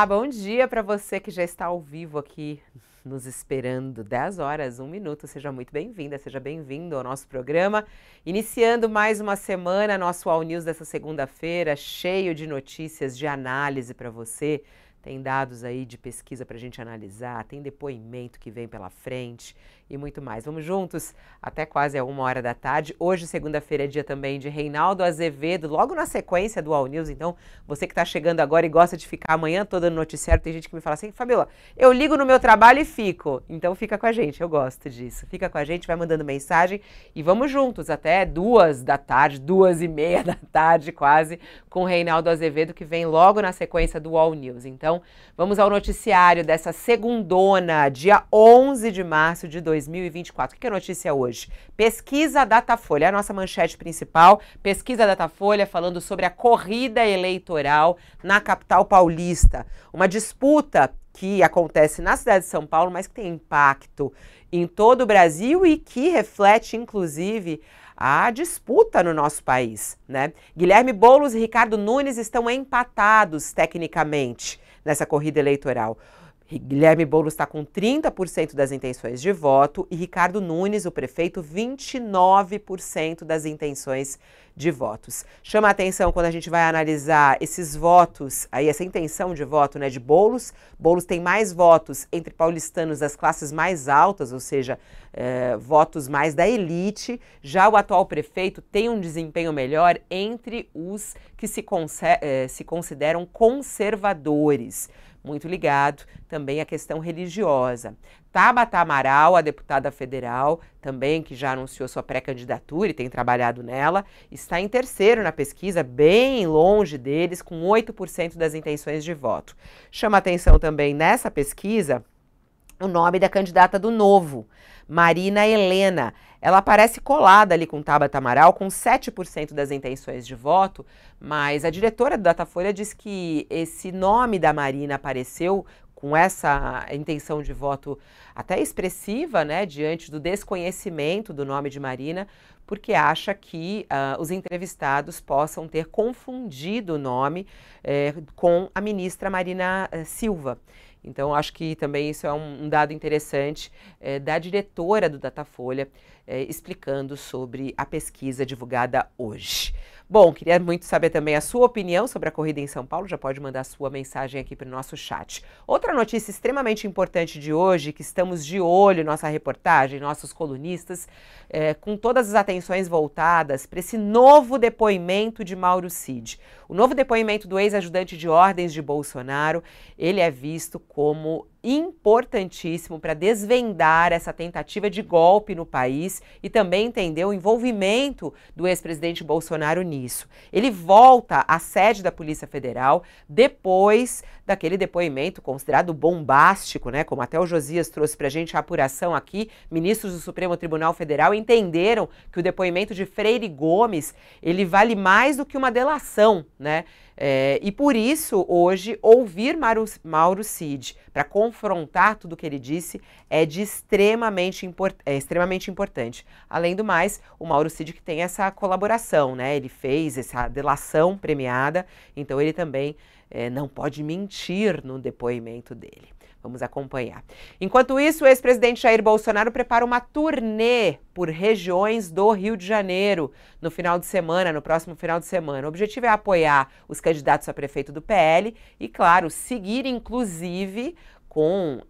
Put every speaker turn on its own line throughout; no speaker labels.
Olá, bom dia para você que já está ao vivo aqui nos esperando 10 horas, 1 minuto. Seja muito bem-vinda, seja bem-vindo ao nosso programa. Iniciando mais uma semana, nosso All News dessa segunda-feira, cheio de notícias, de análise para você. Tem dados aí de pesquisa para a gente analisar, tem depoimento que vem pela frente e muito mais. Vamos juntos até quase uma hora da tarde. Hoje, segunda-feira, é dia também de Reinaldo Azevedo, logo na sequência do All News. Então, você que está chegando agora e gosta de ficar amanhã toda no noticiário, tem gente que me fala assim, Fabiola, eu ligo no meu trabalho e fico. Então, fica com a gente, eu gosto disso. Fica com a gente, vai mandando mensagem e vamos juntos até duas da tarde, duas e meia da tarde quase, com o Reinaldo Azevedo, que vem logo na sequência do All News. Então, vamos ao noticiário dessa segundona, dia 11 de março de 2020. 2024. O que é notícia hoje? Pesquisa Datafolha, é a nossa manchete principal. Pesquisa Datafolha falando sobre a corrida eleitoral na capital paulista. Uma disputa que acontece na cidade de São Paulo, mas que tem impacto em todo o Brasil e que reflete, inclusive, a disputa no nosso país, né? Guilherme Boulos e Ricardo Nunes estão empatados tecnicamente nessa corrida eleitoral. Guilherme Boulos está com 30% das intenções de voto e Ricardo Nunes, o prefeito, 29% das intenções de votos. Chama a atenção quando a gente vai analisar esses votos, aí essa intenção de voto, né, de Boulos. Boulos tem mais votos entre paulistanos das classes mais altas, ou seja, eh, votos mais da elite. Já o atual prefeito tem um desempenho melhor entre os que se, eh, se consideram conservadores muito ligado também à questão religiosa. Tabata Amaral, a deputada federal, também que já anunciou sua pré-candidatura e tem trabalhado nela, está em terceiro na pesquisa, bem longe deles, com 8% das intenções de voto. Chama atenção também nessa pesquisa o nome da candidata do Novo, Marina Helena ela aparece colada ali com Tabata Amaral, com 7% das intenções de voto, mas a diretora do Datafolha diz que esse nome da Marina apareceu com essa intenção de voto até expressiva, né, diante do desconhecimento do nome de Marina, porque acha que uh, os entrevistados possam ter confundido o nome eh, com a ministra Marina eh, Silva. Então, acho que também isso é um, dado interessante é, da diretora do Datafolha é, explicando sobre a pesquisa divulgada hoje. Bom, queria muito saber também a sua opinião sobre a corrida em São Paulo. Já pode mandar sua mensagem aqui para o nosso chat. Outra notícia extremamente importante de hoje, que estamos de olho, nossa reportagem, nossos colunistas, é, com todas as atenções voltadas para esse novo depoimento de Mauro Cid. O novo depoimento do ex-ajudante de ordens de Bolsonaro, ele é visto como importantíssimo para desvendar essa tentativa de golpe no país e também entender o envolvimento do ex-presidente Bolsonaro nisso. Ele volta à sede da Polícia Federal depois daquele depoimento considerado bombástico, né, como até o Josias trouxe para a gente a apuração aqui, ministros do Supremo Tribunal Federal entenderam que o depoimento de Freire Gomes, ele vale mais do que uma delação, né? É, e por isso, hoje, ouvir Mauro, Mauro Cid para confrontar tudo que ele disse é de extremamente, import, é extremamente importante. Além do mais, o Mauro Cid que tem essa colaboração, né? Ele fez essa delação premiada, então ele também é, não pode mentir no depoimento dele. Vamos acompanhar. Enquanto isso, o ex-presidente Jair Bolsonaro prepara uma turnê por regiões do Rio de Janeiro no final de semana, no próximo final de semana. O objetivo é apoiar os candidatos a prefeito do PL e, claro, seguir inclusive com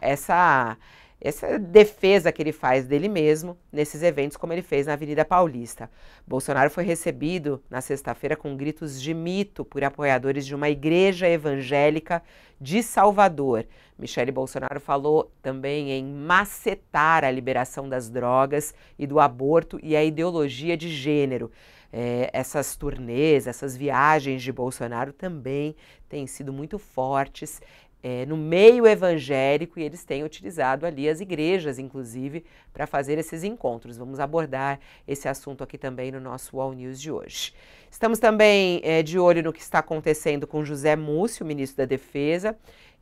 essa essa defesa que ele faz dele mesmo nesses eventos, como ele fez na Avenida Paulista. Bolsonaro foi recebido na sexta-feira com gritos de mito por apoiadores de uma igreja evangélica de Salvador. Michele Bolsonaro falou também em macetar a liberação das drogas e do aborto e a ideologia de gênero. É, essas turnês, essas viagens de Bolsonaro também têm sido muito fortes é, no meio evangélico e eles têm utilizado ali as igrejas, inclusive, para fazer esses encontros. Vamos abordar esse assunto aqui também no nosso All News de hoje. Estamos também é, de olho no que está acontecendo com José Múcio, ministro da Defesa.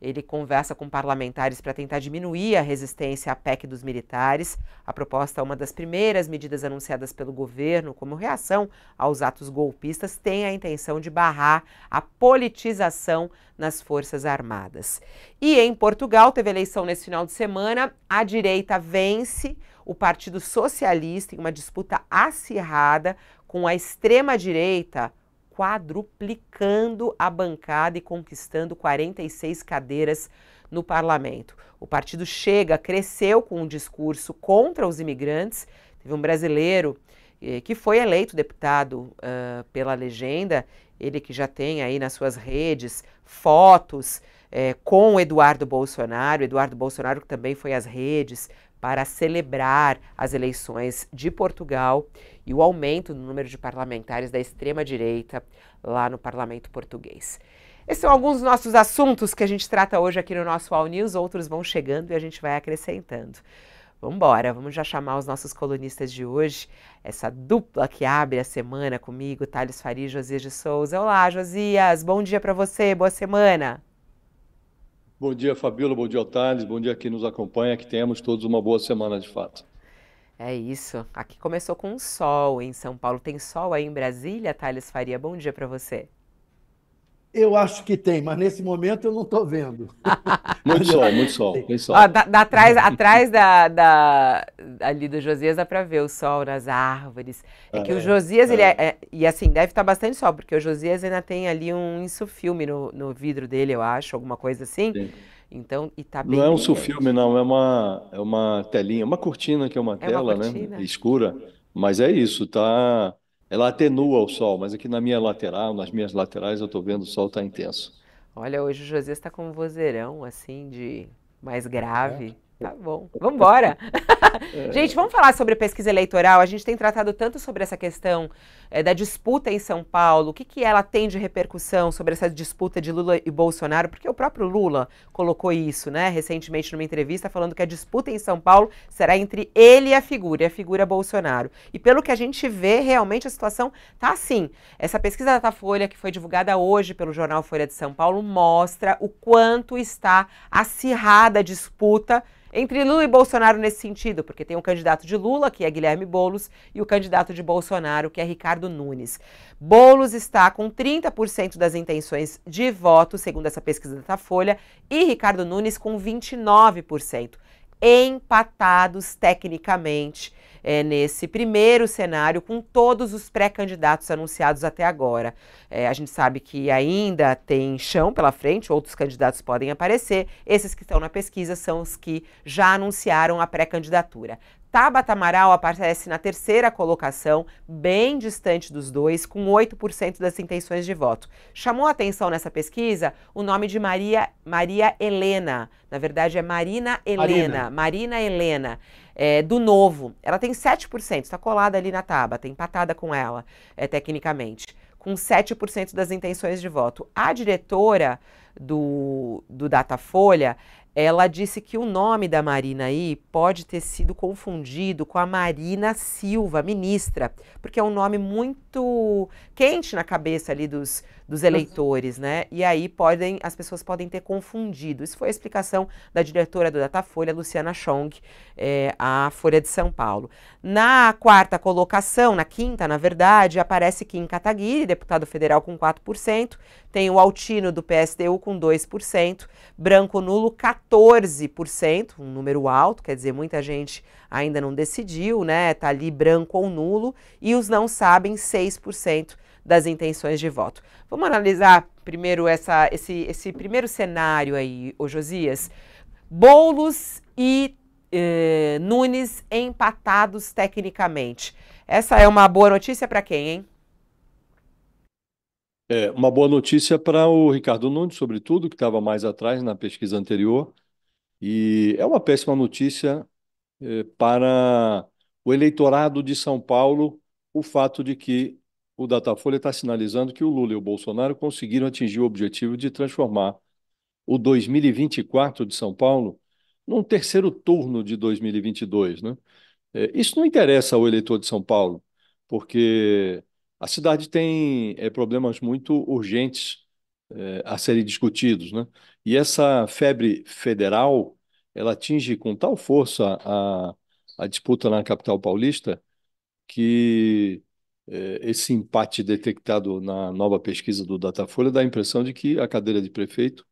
Ele conversa com parlamentares para tentar diminuir a resistência à PEC dos militares. A proposta é uma das primeiras medidas anunciadas pelo governo como reação aos atos golpistas, tem a intenção de barrar a politização nas Forças Armadas. E em Portugal, teve eleição nesse final de semana, a direita vence o Partido Socialista em uma disputa acirrada com a extrema-direita quadruplicando a bancada e conquistando 46 cadeiras no parlamento. O partido Chega cresceu com um discurso contra os imigrantes. Teve um brasileiro eh, que foi eleito deputado uh, pela legenda, ele que já tem aí nas suas redes fotos eh, com Eduardo Bolsonaro, Eduardo Bolsonaro que também foi às redes para celebrar as eleições de Portugal e o aumento no número de parlamentares da extrema-direita lá no parlamento português. Esses são alguns dos nossos assuntos que a gente trata hoje aqui no nosso All News, outros vão chegando e a gente vai acrescentando. Vamos embora, vamos já chamar os nossos colunistas de hoje, essa dupla que abre a semana comigo, Thales Faria e Josias de Souza. Olá, Josias, bom dia para você, boa semana.
Bom dia, Fabíola, bom dia, Otales, bom dia a quem nos acompanha, que tenhamos todos uma boa semana de fato.
É isso. Aqui começou com sol em São Paulo. Tem sol aí em Brasília, Thales Faria? Bom dia para você.
Eu acho que tem, mas nesse momento eu não estou vendo.
muito sol, muito
sol. sol. Ó,
da, da, atrás atrás da, da, ali do Josias dá para ver o sol nas árvores. É que é, o Josias, é. ele é, é, E assim, deve estar tá bastante sol, porque o Josias ainda tem ali um insufilme no, no vidro dele, eu acho, alguma coisa assim. Sim. Então, e tá bem. Não é um sufilme,
não, é uma, é uma telinha, uma cortina que é uma é tela, uma né? Escura. Mas é isso, tá ela atenua o sol, mas aqui na minha lateral, nas minhas laterais, eu estou vendo o sol está intenso.
Olha, hoje o José está com um vozeirão, assim, de mais grave. É. Tá bom. Vamos embora. É. gente, vamos falar sobre pesquisa eleitoral. A gente tem tratado tanto sobre essa questão é, da disputa em São Paulo, o que, que ela tem de repercussão sobre essa disputa de Lula e Bolsonaro, porque o próprio Lula colocou isso, né, recentemente numa entrevista, falando que a disputa em São Paulo será entre ele e a figura, e a figura Bolsonaro. E pelo que a gente vê, realmente a situação está assim. Essa pesquisa da Folha, que foi divulgada hoje pelo jornal Folha de São Paulo, mostra o quanto está acirrada a disputa entre Lula e Bolsonaro nesse sentido, porque tem o um candidato de Lula, que é Guilherme Bolos, e o candidato de Bolsonaro, que é Ricardo Nunes. Boulos está com 30% das intenções de voto, segundo essa pesquisa da Folha, e Ricardo Nunes com 29%, empatados tecnicamente é, nesse primeiro cenário com todos os pré-candidatos anunciados até agora. É, a gente sabe que ainda tem chão pela frente, outros candidatos podem aparecer. Esses que estão na pesquisa são os que já anunciaram a pré-candidatura. Tabata Amaral aparece na terceira colocação, bem distante dos dois, com 8% das intenções de voto. Chamou atenção nessa pesquisa o nome de Maria, Maria Helena. Na verdade, é Marina Helena. Marina, Marina Helena é, do novo, ela tem 7%, está colada ali na está empatada com ela, é, tecnicamente, com 7% das intenções de voto. A diretora do, do Datafolha, ela disse que o nome da Marina aí pode ter sido confundido com a Marina Silva, ministra, porque é um nome muito quente na cabeça ali dos, dos uhum. eleitores, né? E aí podem, as pessoas podem ter confundido. Isso foi a explicação da diretora do Datafolha, Luciana Chong, é, eh, a Folha de São Paulo. Na quarta colocação, na quinta, na verdade, aparece Kim Kataguiri, deputado federal com 4%, tem o Altino do PSDU com 2%, Branco Nulo 14%, um número alto, quer dizer, muita gente ainda não decidiu, né? Está ali branco ou nulo, e os não sabem 6% das intenções de voto. Vamos analisar primeiro essa, esse, esse primeiro cenário aí, ô Josias. Boulos e eh, Nunes empatados tecnicamente. Essa é uma boa notícia para quem, hein?
É, uma boa notícia para o Ricardo Nunes, sobretudo, que estava mais atrás na pesquisa anterior. E é uma péssima notícia eh, para o eleitorado de São Paulo o fato de que o Datafolha está sinalizando que o Lula e o Bolsonaro conseguiram atingir o objetivo de transformar o 2024 de São Paulo num terceiro turno de 2022. Né? Eh, isso não interessa ao eleitor de São Paulo, porque a cidade tem é, problemas muito urgentes é, a serem discutidos. Né? E essa febre federal ela atinge com tal força a, a disputa na capital paulista que é, esse empate detectado na nova pesquisa do Datafolha dá a impressão de que a cadeira de prefeito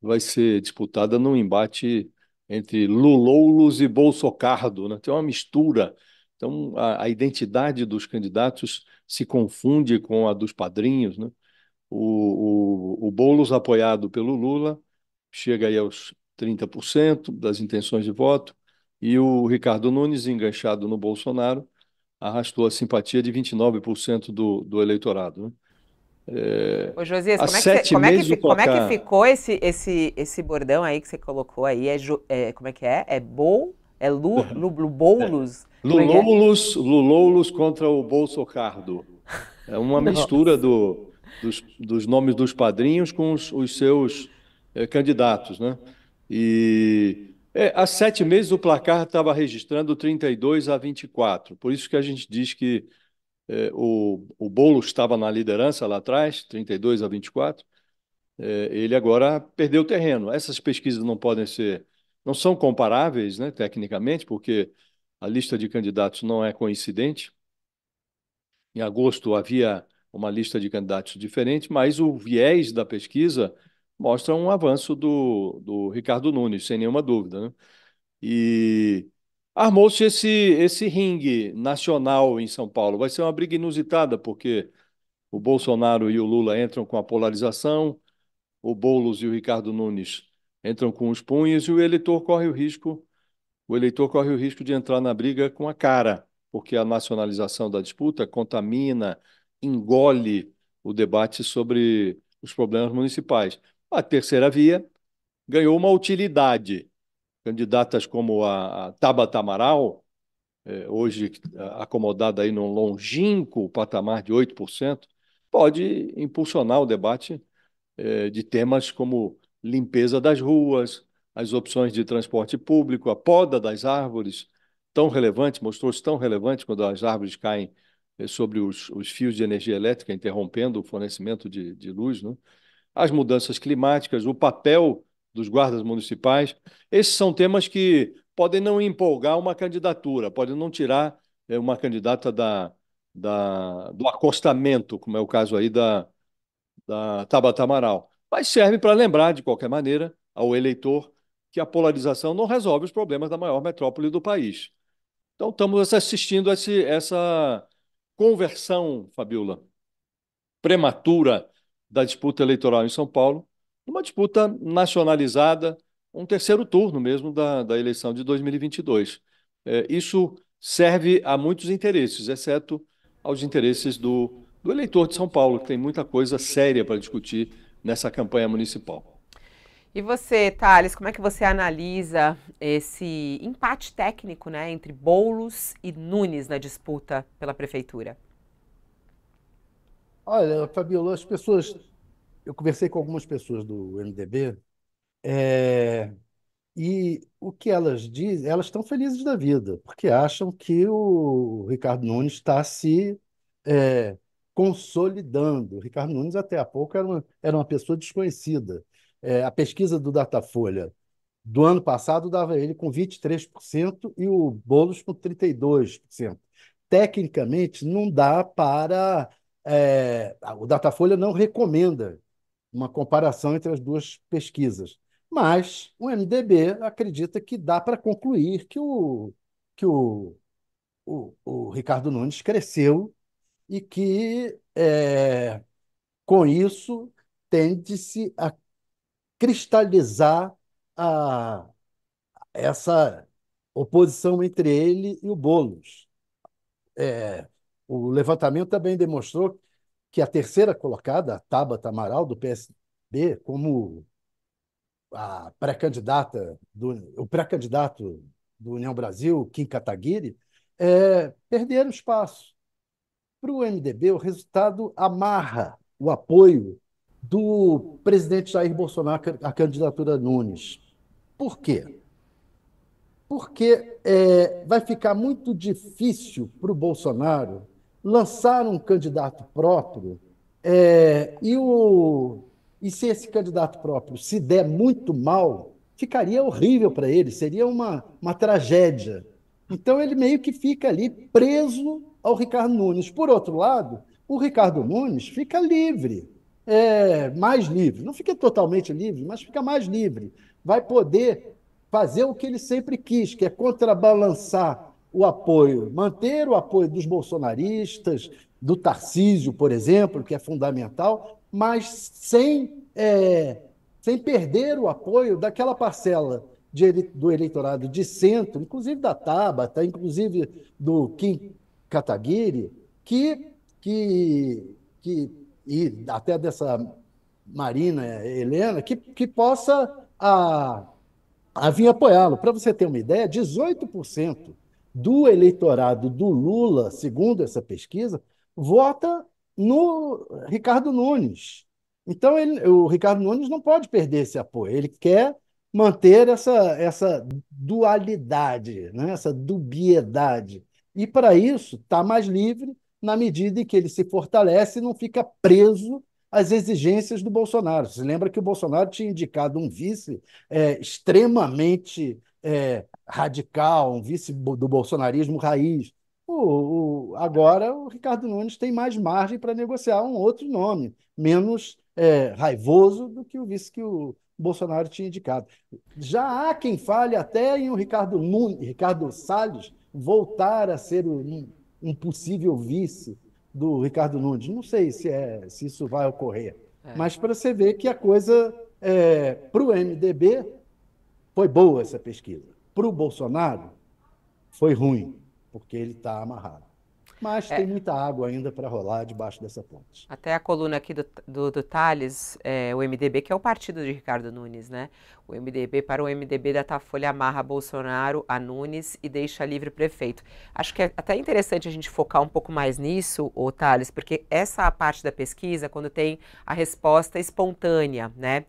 vai ser disputada num embate entre Luloulos e Bolsocardo, né? tem uma mistura. Então, a, a, identidade dos candidatos se confunde com a dos padrinhos. Né? O, o, o Boulos, apoiado pelo Lula, chega aí aos 30% das intenções de voto, e o Ricardo Nunes, enganchado no Bolsonaro, arrastou a simpatia de 29% do, do eleitorado. Né? É, Ô, Josias, como é, como, é que, como é, que, é ficou
esse, esse, esse bordão aí que você colocou aí? É, é, como é que é? É bol? É lu, lu, lu, boulos? É.
Luloulos, contra o Bolsocardo. É uma mistura do, dos, dos, nomes dos padrinhos com os, os seus é, candidatos, né? E é, há sete meses o placar estava registrando 32 a 24, por isso que a gente diz que é, o, o Boulos estava na liderança lá atrás, 32 a 24, é, ele agora perdeu terreno. Essas pesquisas não podem ser, não são comparáveis, né, tecnicamente, porque a lista de candidatos não é coincidente. Em agosto havia uma lista de candidatos diferente, mas o viés da pesquisa mostra um avanço do, do Ricardo Nunes, sem nenhuma dúvida. Né? E armou-se esse, esse ringue nacional em São Paulo. Vai ser uma briga inusitada, porque o Bolsonaro e o Lula entram com a polarização, o Boulos e o Ricardo Nunes entram com os punhos e o eleitor corre o risco o eleitor corre o risco de entrar na briga com a cara, porque a nacionalização da disputa contamina, engole o debate sobre os problemas municipais. A terceira via ganhou uma utilidade. Candidatas como a, Tabata Amaral, é, hoje é, acomodada aí num longínquo patamar de 8%, pode impulsionar o debate é, de temas como limpeza das ruas, as opções de transporte público, a poda das árvores, tão relevante, mostrou-se tão relevante quando as árvores caem sobre os, os, fios de energia elétrica, interrompendo o fornecimento de, de luz, né? as mudanças climáticas, o papel dos guardas municipais. Esses são temas que podem não empolgar uma candidatura, podem não tirar é, uma candidata da, da, do acostamento, como é o caso aí da, da Tabata Amaral. Mas serve para lembrar, de qualquer maneira, ao eleitor que a polarização não resolve os problemas da maior metrópole do país. Então, estamos assistindo a esse, essa conversão, Fabiola, prematura da disputa eleitoral em São Paulo, numa disputa nacionalizada, um terceiro turno mesmo da, da eleição de 2022. É, isso serve a muitos interesses, exceto aos interesses do, do eleitor de São Paulo, que tem muita coisa séria para discutir nessa campanha municipal.
E você, Thales, como é que você analisa esse empate técnico né, entre Boulos e Nunes na disputa pela prefeitura?
Olha, Fabiola, as pessoas. Eu conversei com algumas pessoas do MDB, é, e o que elas dizem, elas estão felizes da vida, porque acham que o Ricardo Nunes está se é, consolidando. O Ricardo Nunes, até há pouco, era uma, era uma pessoa desconhecida. É, a pesquisa do Datafolha do ano passado dava ele com 23% e o Boulos com 32%. Tecnicamente, não dá para é, o Datafolha não recomenda uma comparação entre as duas pesquisas, mas o MDB acredita que dá para concluir que o, que o, o, o Ricardo Nunes cresceu e que, é, com isso, tende-se a cristalizar a, essa oposição entre ele e o Boulos. É, o levantamento também demonstrou que a terceira colocada, a Tabata Amaral, do PSB, como a pré-candidata do o pré-candidato do União Brasil, Kim Kataguiri, é, perderam espaço. Para o MDB, o resultado amarra o apoio do presidente Jair Bolsonaro à candidatura Nunes. Por quê? Porque é, vai ficar muito difícil para o Bolsonaro lançar um candidato próprio é, e, o, e se esse candidato próprio se der muito mal, ficaria horrível para ele, seria uma, uma tragédia. Então ele meio que fica ali preso ao Ricardo Nunes. Por outro lado, o Ricardo Nunes fica livre, é, mais livre. Não fica totalmente livre, mas fica mais livre. Vai poder fazer o que ele sempre quis, que é contrabalançar o apoio, manter o apoio dos bolsonaristas, do Tarcísio, por exemplo, que é fundamental, mas sem, é, sem perder o apoio daquela parcela de, do eleitorado de centro, inclusive da Tabata, inclusive do Kim Kataguiri, que, que, que e até dessa Marina Helena, que, que possa a, ah, a vir apoiá-lo. Para você ter uma ideia, 18% do eleitorado do Lula, segundo essa pesquisa, vota no Ricardo Nunes. Então, ele, o Ricardo Nunes não pode perder esse apoio. Ele quer manter essa, essa dualidade, né? essa dubiedade. E, para isso, está mais livre na medida em que ele se fortalece e não fica preso às exigências do Bolsonaro. Você lembra que o Bolsonaro tinha indicado um vice é, extremamente é, radical, um vice do bolsonarismo raiz. O, o, agora o Ricardo Nunes tem mais margem para negociar um outro nome, menos é, raivoso do que o vice que o Bolsonaro tinha indicado. Já há quem fale até em o Ricardo, Nunes, Ricardo Salles voltar a ser um, um possível vice do Ricardo Nunes. Não sei se, é, se isso vai ocorrer, é. mas para você ver que a coisa, é, para o MDB, foi boa essa pesquisa. Para o Bolsonaro, foi ruim, porque ele está amarrado. Mas é. tem muita água ainda para rolar debaixo dessa ponte.
Até a coluna aqui do, do, do Thales, é, o MDB, que é o partido de Ricardo Nunes, né? O MDB para o MDB da folha amarra Bolsonaro a Nunes e deixa livre prefeito. Acho que é até interessante a gente focar um pouco mais nisso, ô Thales, porque essa parte da pesquisa, quando tem a resposta espontânea, né?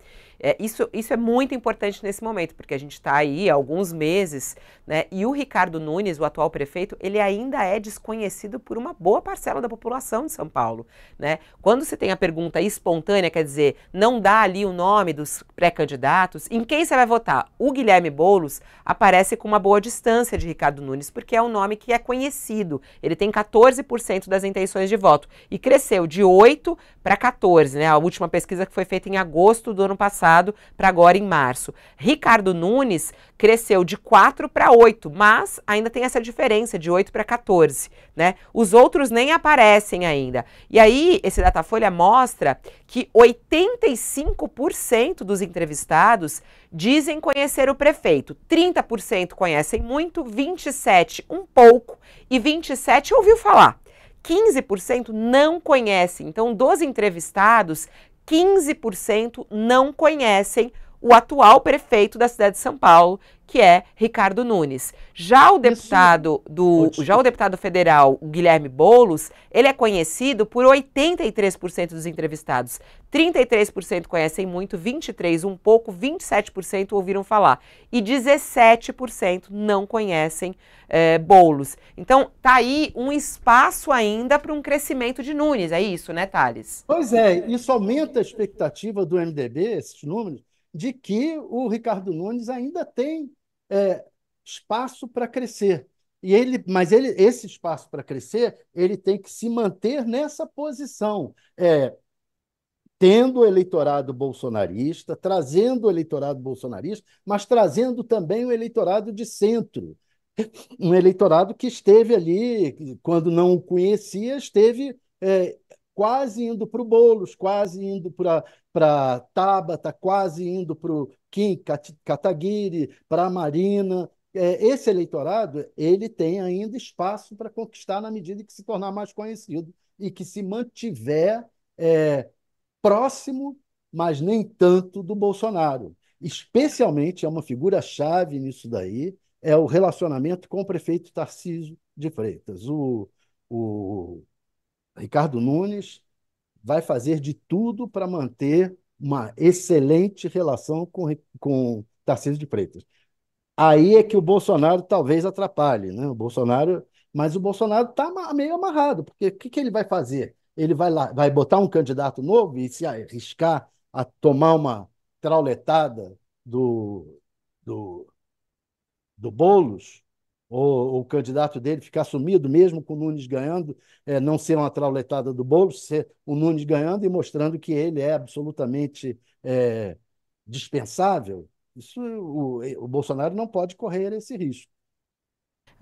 É, isso, isso é muito importante nesse momento, porque a gente está aí há alguns meses, né? E o Ricardo Nunes, o atual prefeito, ele ainda é desconhecido por uma boa parcela da população de São Paulo, né? Quando se tem a pergunta espontânea, quer dizer, não dá ali o nome dos pré-candidatos, em quem você vai votar? O Guilherme Boulos aparece com uma boa distância de Ricardo Nunes, porque é um nome que é conhecido. Ele tem 14% das intenções de voto e cresceu de 8 para 14, né? A última pesquisa que foi feita em agosto do ano passado para agora em março. Ricardo Nunes cresceu de 4 para 8, mas ainda tem essa diferença de 8 para 14, né? Os outros nem aparecem ainda. E aí esse Datafolha mostra que 85% dos entrevistados dizem conhecer o prefeito. 30% conhecem muito, 27 um pouco e 27 ouviu falar. 15% não conhece. Então, dos entrevistados, 15% não conhecem o atual prefeito da cidade de São Paulo, que é Ricardo Nunes. Já o deputado do, já o deputado federal Guilherme Bolos, ele é conhecido por 83% dos entrevistados. 33% conhecem muito, 23 um pouco, 27% ouviram falar e 17% não conhecem é, eh, Bolos. Então tá aí um espaço ainda para um crescimento de Nunes, é isso, né, Thales? Pois é,
isso aumenta a expectativa do MDB, esses números de que o Ricardo Nunes ainda tem é, espaço para crescer. E ele, mas ele, esse espaço para crescer, ele tem que se manter nessa posição, é, tendo o eleitorado bolsonarista, trazendo o eleitorado bolsonarista, mas trazendo também o eleitorado de centro, um eleitorado que esteve ali, quando não o conhecia, esteve é, quase indo para o Boulos, quase indo para Tabata, quase indo para o Kim Kataguiri, para a Marina. É, esse eleitorado ele tem ainda espaço para conquistar na medida que se tornar mais conhecido e que se mantiver é, próximo, mas nem tanto, do Bolsonaro. Especialmente é uma figura-chave nisso daí, é o relacionamento com o prefeito Tarcísio de Freitas. O, o Ricardo Nunes vai fazer de tudo para manter uma excelente relação com, com Tarcísio de Freitas. Aí é que o Bolsonaro talvez atrapalhe, né? O Bolsonaro, mas o Bolsonaro está meio amarrado, porque o que, que ele vai fazer? Ele vai lá, vai botar um candidato novo e se arriscar a tomar uma trauletada do, do, do Boulos, ou o candidato dele ficar sumido, mesmo com o Nunes ganhando, é, não ser uma trauletada do bolo, ser o Nunes ganhando e mostrando que ele é absolutamente é, dispensável. Isso o, o Bolsonaro não pode correr esse risco.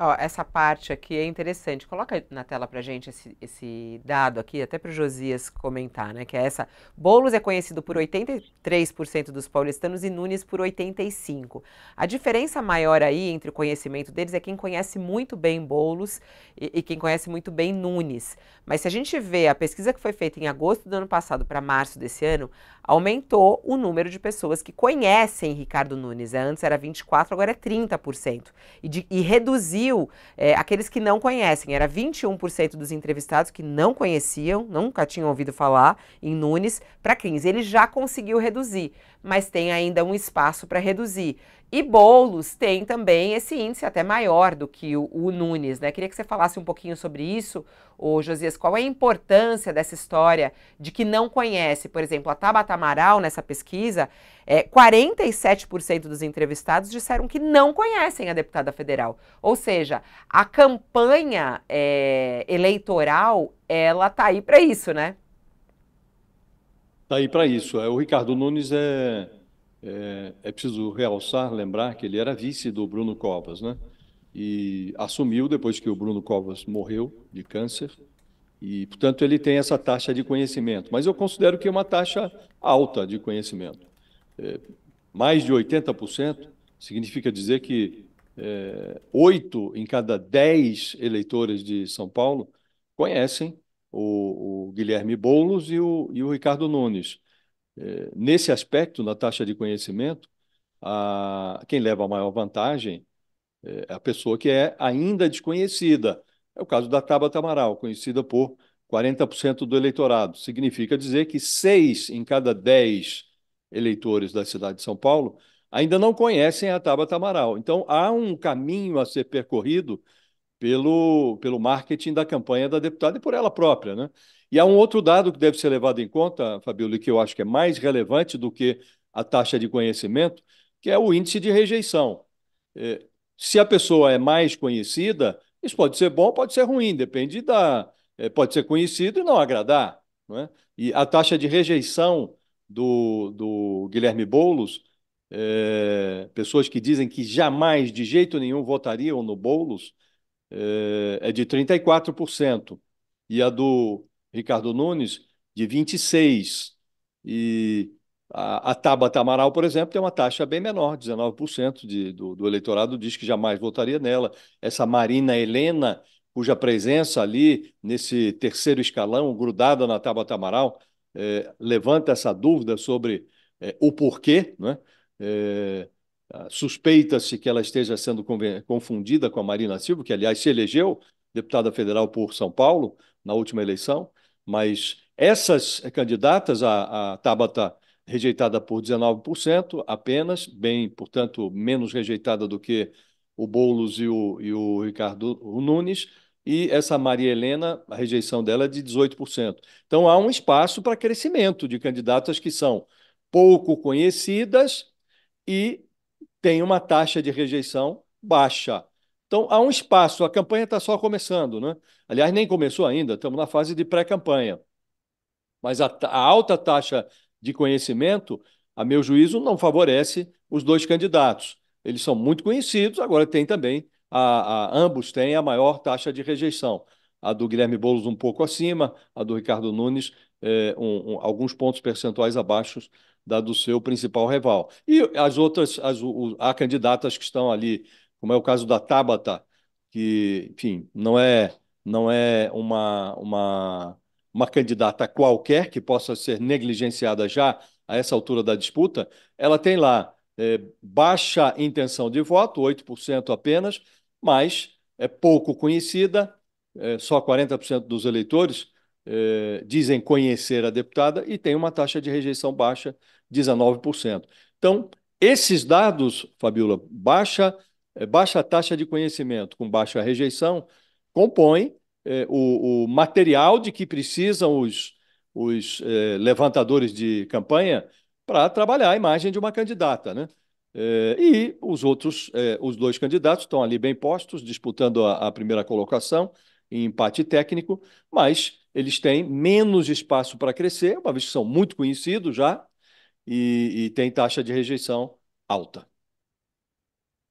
Ó, essa parte aqui é interessante. Coloca na tela pra gente esse, esse dado aqui, até para Josias comentar, né? Que é essa. Boulos é conhecido por 83% dos paulistanos e Nunes por 85%. A diferença maior aí entre o conhecimento deles é quem conhece muito bem Boulos e, e quem conhece muito bem Nunes. Mas se a gente vê a pesquisa que foi feita em agosto do ano passado para março desse ano, aumentou o número de pessoas que conhecem Ricardo Nunes. É, antes era 24%, agora é 30%. E, de, e reduziu Brasil, é, aqueles que não conhecem, era 21% dos entrevistados que não conheciam, nunca tinham ouvido falar em Nunes, para 15%. Ele já conseguiu reduzir mas tem ainda um espaço para reduzir. E Boulos tem também esse índice até maior do que o, o, Nunes, né? Queria que você falasse um pouquinho sobre isso, ô Josias, qual é a importância dessa história de que não conhece, por exemplo, a Tabata Amaral nessa pesquisa, é, 47% dos entrevistados disseram que não conhecem a deputada federal. Ou seja, a campanha é, eleitoral, ela tá aí para isso, né?
está aí para isso. É, o Ricardo Nunes é, é, é, preciso realçar, lembrar que ele era vice do Bruno Covas, né? E assumiu depois que o Bruno Covas morreu de câncer. E, portanto, ele tem essa taxa de conhecimento. Mas eu considero que é uma taxa alta de conhecimento. É, mais de 80% significa dizer que é, oito em cada dez eleitores de São Paulo conhecem o, o Guilherme Boulos e o, e o Ricardo Nunes. É, nesse aspecto, na taxa de conhecimento, a, quem leva a maior vantagem é, é a pessoa que é ainda desconhecida. É o caso da Tabata Amaral, conhecida por 40% do eleitorado. Significa dizer que seis em cada dez eleitores da cidade de São Paulo ainda não conhecem a Tabata Amaral. Então, há um caminho a ser percorrido pelo, pelo marketing da campanha da deputada e por ela própria. Né? E há um outro dado que deve ser levado em conta, Fabíola, que eu acho que é mais relevante do que a taxa de conhecimento, que é o índice de rejeição. É, se a pessoa é mais conhecida, isso pode ser bom, pode ser ruim, depende da. É, pode ser conhecido e não agradar. Não é? E a taxa de rejeição do, do Guilherme Boulos, é, pessoas que dizem que jamais, de jeito nenhum, votariam no Boulos, é, é de 34% e a do Ricardo Nunes de 26%. E a, a Tabata Amaral, por exemplo, tem uma taxa bem menor, 19% de, do, do eleitorado diz que jamais votaria nela. Essa Marina Helena, cuja presença ali nesse terceiro escalão, grudada na Tabata Amaral, é, levanta essa dúvida sobre é, o porquê, né? É, ah, suspeita-se que ela esteja sendo confundida com a Marina Silva, que, aliás, se elegeu deputada federal por São Paulo na última eleição, mas essas candidatas, a, a Tabata rejeitada por 19% apenas, bem, portanto, menos rejeitada do que o Boulos e o, e o Ricardo Nunes, e essa Maria Helena, a rejeição dela é de 18%. Então há um espaço para crescimento de candidatas que são pouco conhecidas e tem uma taxa de rejeição baixa. Então, há um espaço, a campanha está só começando, né? Aliás, nem começou ainda, estamos na fase de pré-campanha. Mas a, a, alta taxa de conhecimento, a meu juízo, não favorece os dois candidatos. Eles são muito conhecidos, agora tem também, a, a, ambos têm a maior taxa de rejeição. A do Guilherme Boulos um pouco acima, a do Ricardo Nunes, eh, um, um, alguns pontos percentuais abaixo da do seu principal rival. E as outras, as, o, há candidatas que estão ali, como é o caso da Tabata, que, enfim, não é, não é uma, uma, uma candidata qualquer que possa ser negligenciada já a essa altura da disputa, ela tem lá é, baixa intenção de voto, 8% apenas, mas é pouco conhecida, é, só 40% dos eleitores, eh, dizem conhecer a deputada e tem uma taxa de rejeição baixa, 19%. Então, esses dados, Fabiola, baixa, eh, baixa taxa de conhecimento com baixa rejeição, compõem eh, o, o, material de que precisam os, os eh, levantadores de campanha para trabalhar a imagem de uma candidata, né? Eh, e os outros, os dois candidatos estão ali bem postos, disputando a, a primeira colocação em empate técnico, mas eles têm menos espaço para crescer, uma vez que são muito conhecidos já, e, e tem taxa de rejeição alta.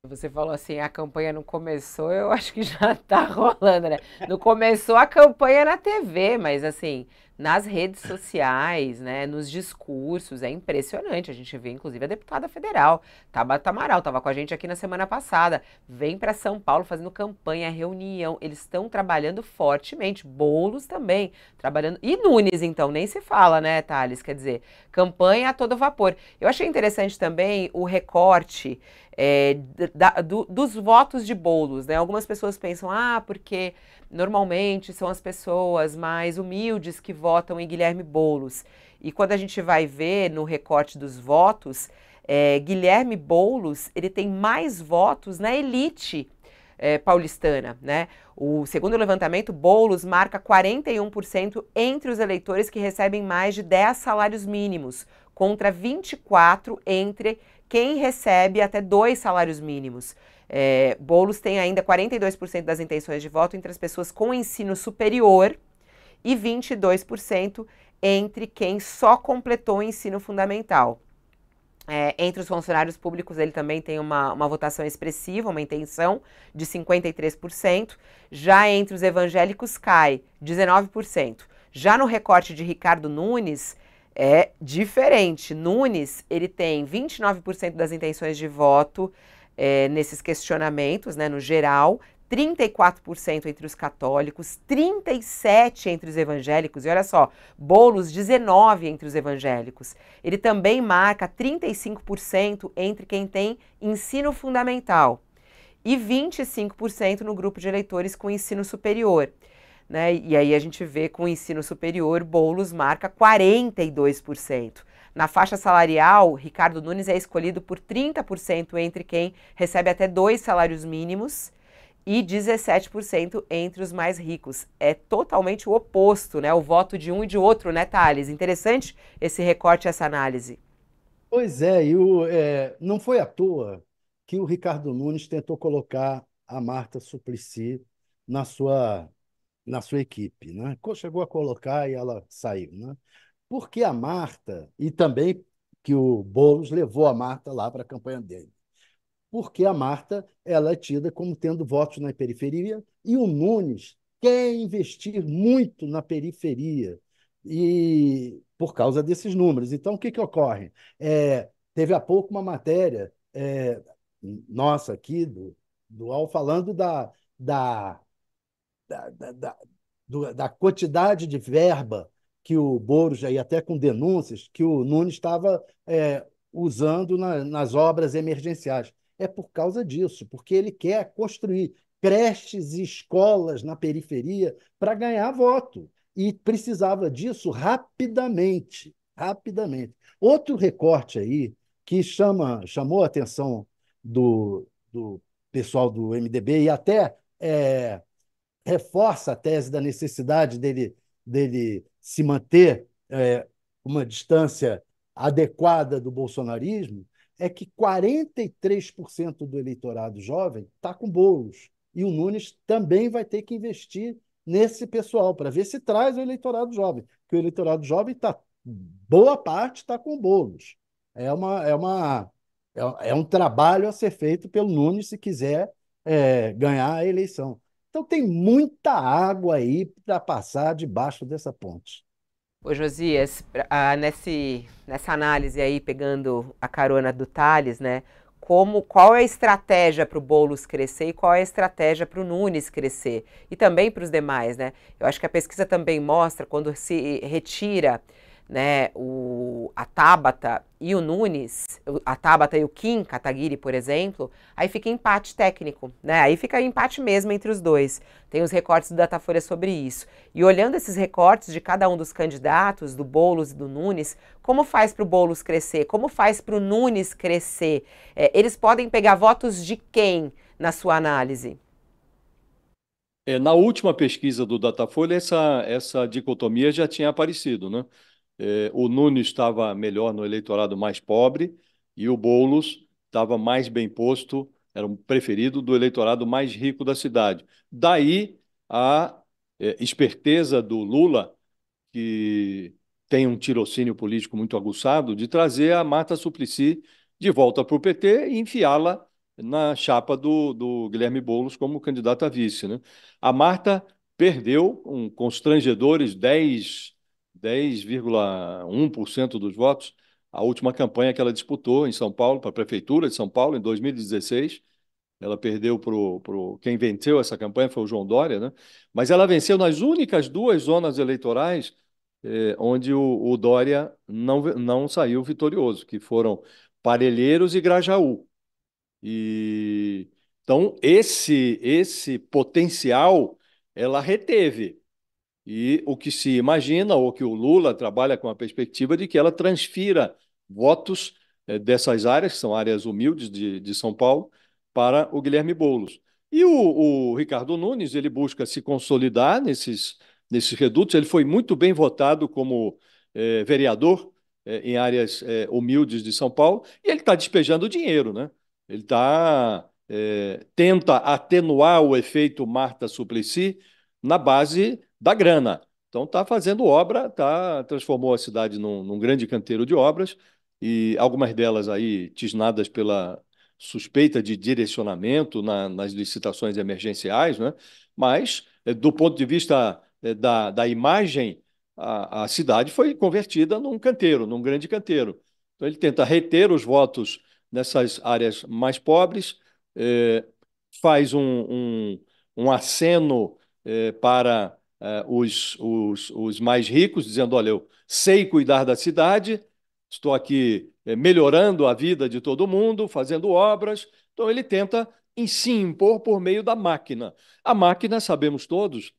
Você falou assim, a campanha não começou, eu acho que já está rolando, né? Não começou a campanha na TV, mas assim, nas redes sociais, né, nos discursos, é impressionante. A gente vê, inclusive, a deputada federal, Tabata Amaral, estava com a gente aqui na semana passada, vem para São Paulo fazendo campanha, reunião, eles estão trabalhando fortemente, bolos também, trabalhando, e Nunes, então, nem se fala, né, Thales, quer dizer, campanha a todo vapor. Eu achei interessante também o recorte é, da, do, dos votos de bolos, né? Algumas pessoas pensam, ah, porque normalmente são as pessoas mais humildes que votam em Guilherme Bolos. E quando a gente vai ver no recorte dos votos, é, Guilherme Bolos ele tem mais votos na elite é, paulistana, né? O segundo levantamento, Bolos marca 41% entre os eleitores que recebem mais de 10 salários mínimos, contra 24 entre quem recebe até dois salários mínimos. É, Boulos tem ainda 42% das intenções de voto entre as pessoas com ensino superior e 22% entre quem só completou o ensino fundamental. É, entre os funcionários públicos, ele também tem uma, uma votação expressiva, uma intenção de 53%. Já entre os evangélicos, cai 19%. Já no recorte de Ricardo Nunes, é diferente. Nunes, ele tem 29% das intenções de voto é, nesses questionamentos, né, no geral, 34% entre os católicos, 37% entre os evangélicos, e olha só, Boulos, 19% entre os evangélicos. Ele também marca 35% entre quem tem ensino fundamental e 25% no grupo de eleitores com ensino superior. Né? E aí a gente vê com o ensino superior, Boulos marca 42%. Na faixa salarial, Ricardo Nunes é escolhido por 30% entre quem recebe até dois salários mínimos e 17% entre os mais ricos. É totalmente o oposto, né? O voto de um e de outro, né, Thales? Interessante esse recorte, essa análise.
Pois é, e o, é, não foi à toa que o Ricardo Nunes tentou colocar a Marta Suplicy na sua na sua equipe, né? Chegou a colocar e ela saiu, né? Porque a Marta, e também que o Boulos levou a Marta lá para a campanha dele. Porque a Marta ela é tida como tendo votos na periferia e o Nunes quer investir muito na periferia e por causa desses números. Então, o que, que ocorre? É, teve há pouco uma matéria é, nossa aqui do, do Al falando da, da da, da, da quantidade de verba que o Boros, e até com denúncias, que o Nunes estava é, usando na, nas obras emergenciais. É por causa disso, porque ele quer construir creches e escolas na periferia para ganhar voto. E precisava disso rapidamente, rapidamente. Outro recorte aí que chama, chamou a atenção do, do pessoal do MDB e até é, reforça a tese da necessidade dele, dele se manter é, uma distância adequada do bolsonarismo, é que 43% do eleitorado jovem está com bolos. E o Nunes também vai ter que investir nesse pessoal para ver se traz o eleitorado jovem, que o eleitorado jovem está boa parte está com bolos. É uma é uma é, é um trabalho a ser feito pelo Nunes se quiser é, ganhar a eleição. Então tem muita água aí para passar debaixo dessa ponte.
Ô Josias, ah, nesse, nessa análise aí, pegando a carona do Thales, né? Como, qual é a estratégia para o Boulos crescer e qual é a estratégia para o Nunes crescer? E também para os demais, né? Eu acho que a pesquisa também mostra quando se retira né, o, a Tabata e o Nunes, a Tabata e o Kim Kataguiri, por exemplo, aí fica empate técnico, né? Aí fica empate mesmo entre os dois. Tem os recortes do Datafolha sobre isso. E olhando esses recortes de cada um dos candidatos, do Boulos e do Nunes, como faz para o Boulos crescer? Como faz para o Nunes crescer? É, eles podem pegar votos de quem na sua análise?
É, na última pesquisa do Datafolha, essa, essa dicotomia já tinha aparecido, né? Eh, o Nunes estava melhor no eleitorado mais pobre e o Boulos estava mais bem posto, era o um preferido do eleitorado mais rico da cidade. Daí a eh, esperteza do Lula, que tem um tirocínio político muito aguçado, de trazer a Marta Suplicy de volta para o PT e enfiá-la na chapa do, do, Guilherme Boulos como candidata a vice. Né? A Marta perdeu um constrangedores 10 10,1% dos votos, a última campanha que ela disputou em São Paulo, para a Prefeitura de São Paulo, em 2016. Ela perdeu para pro... quem venceu essa campanha foi o João Dória, né? mas ela venceu nas únicas duas zonas eleitorais eh, onde o, o, Dória não, não saiu vitorioso, que foram Parelheiros e Grajaú. E, então, esse, esse potencial ela reteve. E o que se imagina, ou que o Lula trabalha com a perspectiva de que ela transfira votos eh, dessas áreas, que são áreas humildes de, de São Paulo, para o Guilherme Boulos. E o, o, Ricardo Nunes, ele busca se consolidar nesses, nesses redutos. Ele foi muito bem votado como eh, vereador eh, em áreas humildes de São Paulo, e ele está despejando dinheiro, né? Ele tá, tenta atenuar o efeito Marta Suplicy na base da grana. Então está fazendo obra, tá, transformou a cidade num, num, grande canteiro de obras, e algumas delas aí tisnadas pela suspeita de direcionamento na, nas licitações emergenciais, né? mas eh, do ponto de vista eh, da, da imagem, a, a cidade foi convertida num canteiro, num grande canteiro. Então ele tenta reter os votos nessas áreas mais pobres, eh, faz um, um, um aceno eh, para uh, os, os, os mais ricos, dizendo: olha, eu sei cuidar da cidade, estou aqui eh, melhorando a vida de todo mundo, fazendo obras. Então ele tenta em si impor por meio da máquina. A máquina, sabemos todos,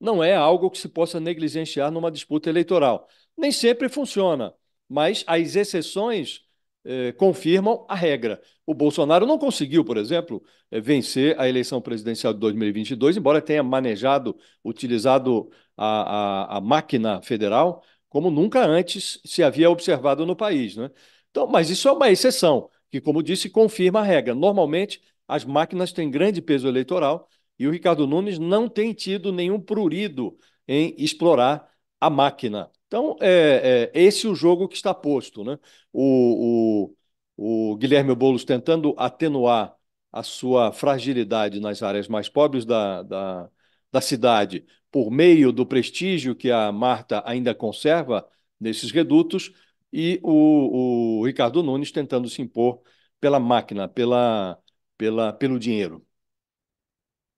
não é algo que se possa negligenciar numa disputa eleitoral. Nem sempre funciona, mas as exceções eh, confirmam a regra. O Bolsonaro não conseguiu, por exemplo, eh, vencer a eleição presidencial de 2022, embora tenha manejado, utilizado a, a, a máquina federal como nunca antes se havia observado no país. Né? Então, mas isso é uma exceção, que, como disse, confirma a regra. Normalmente, as máquinas têm grande peso eleitoral e o Ricardo Nunes não tem tido nenhum prurido em explorar a máquina. Então, é, é esse é o jogo que está posto. Né? O, o, o Guilherme Boulos tentando atenuar a sua fragilidade nas áreas mais pobres da, da, da cidade por meio do prestígio que a Marta ainda conserva nesses redutos e o, o Ricardo Nunes tentando se impor pela máquina, pela, pela, pelo dinheiro.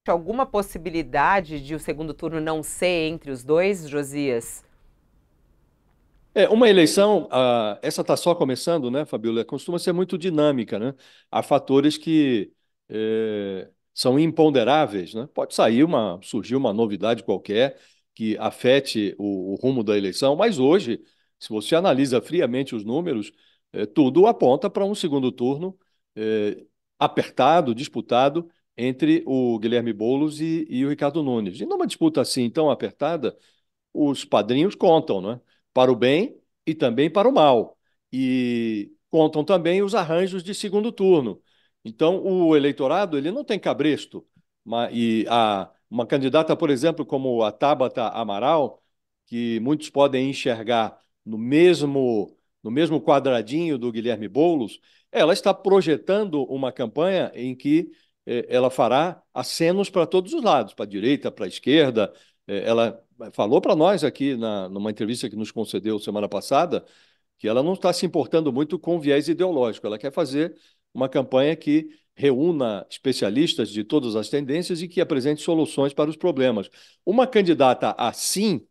Alguma possibilidade de o segundo turno não ser entre os dois, Josias?
É, uma eleição, essa está só começando, né, Fabio? Costuma ser muito dinâmica, né? Há fatores que é, são imponderáveis, né? Pode sair uma, surgir uma novidade qualquer que afete o, o rumo da eleição, mas hoje, se você analisa friamente os números, é, tudo aponta para um segundo turno é, apertado, disputado entre o Guilherme Boulos e, e o Ricardo Nunes. E numa disputa assim tão apertada, os padrinhos contam, né? para o bem e também para o mal. E contam também os arranjos de segundo turno. Então, o eleitorado ele não tem cabresto. Uma, e a, uma candidata, por exemplo, como a Tabata Amaral, que muitos podem enxergar no mesmo, no mesmo quadradinho do Guilherme Boulos, ela está projetando uma campanha em que eh, ela fará acenos para todos os lados, para a direita, para a esquerda, eh, ela falou para nós aqui na, numa entrevista que nos concedeu semana passada que ela não está se importando muito com viés ideológico, ela quer fazer uma campanha que reúna especialistas de todas as tendências e que apresente soluções para os problemas. Uma candidata assim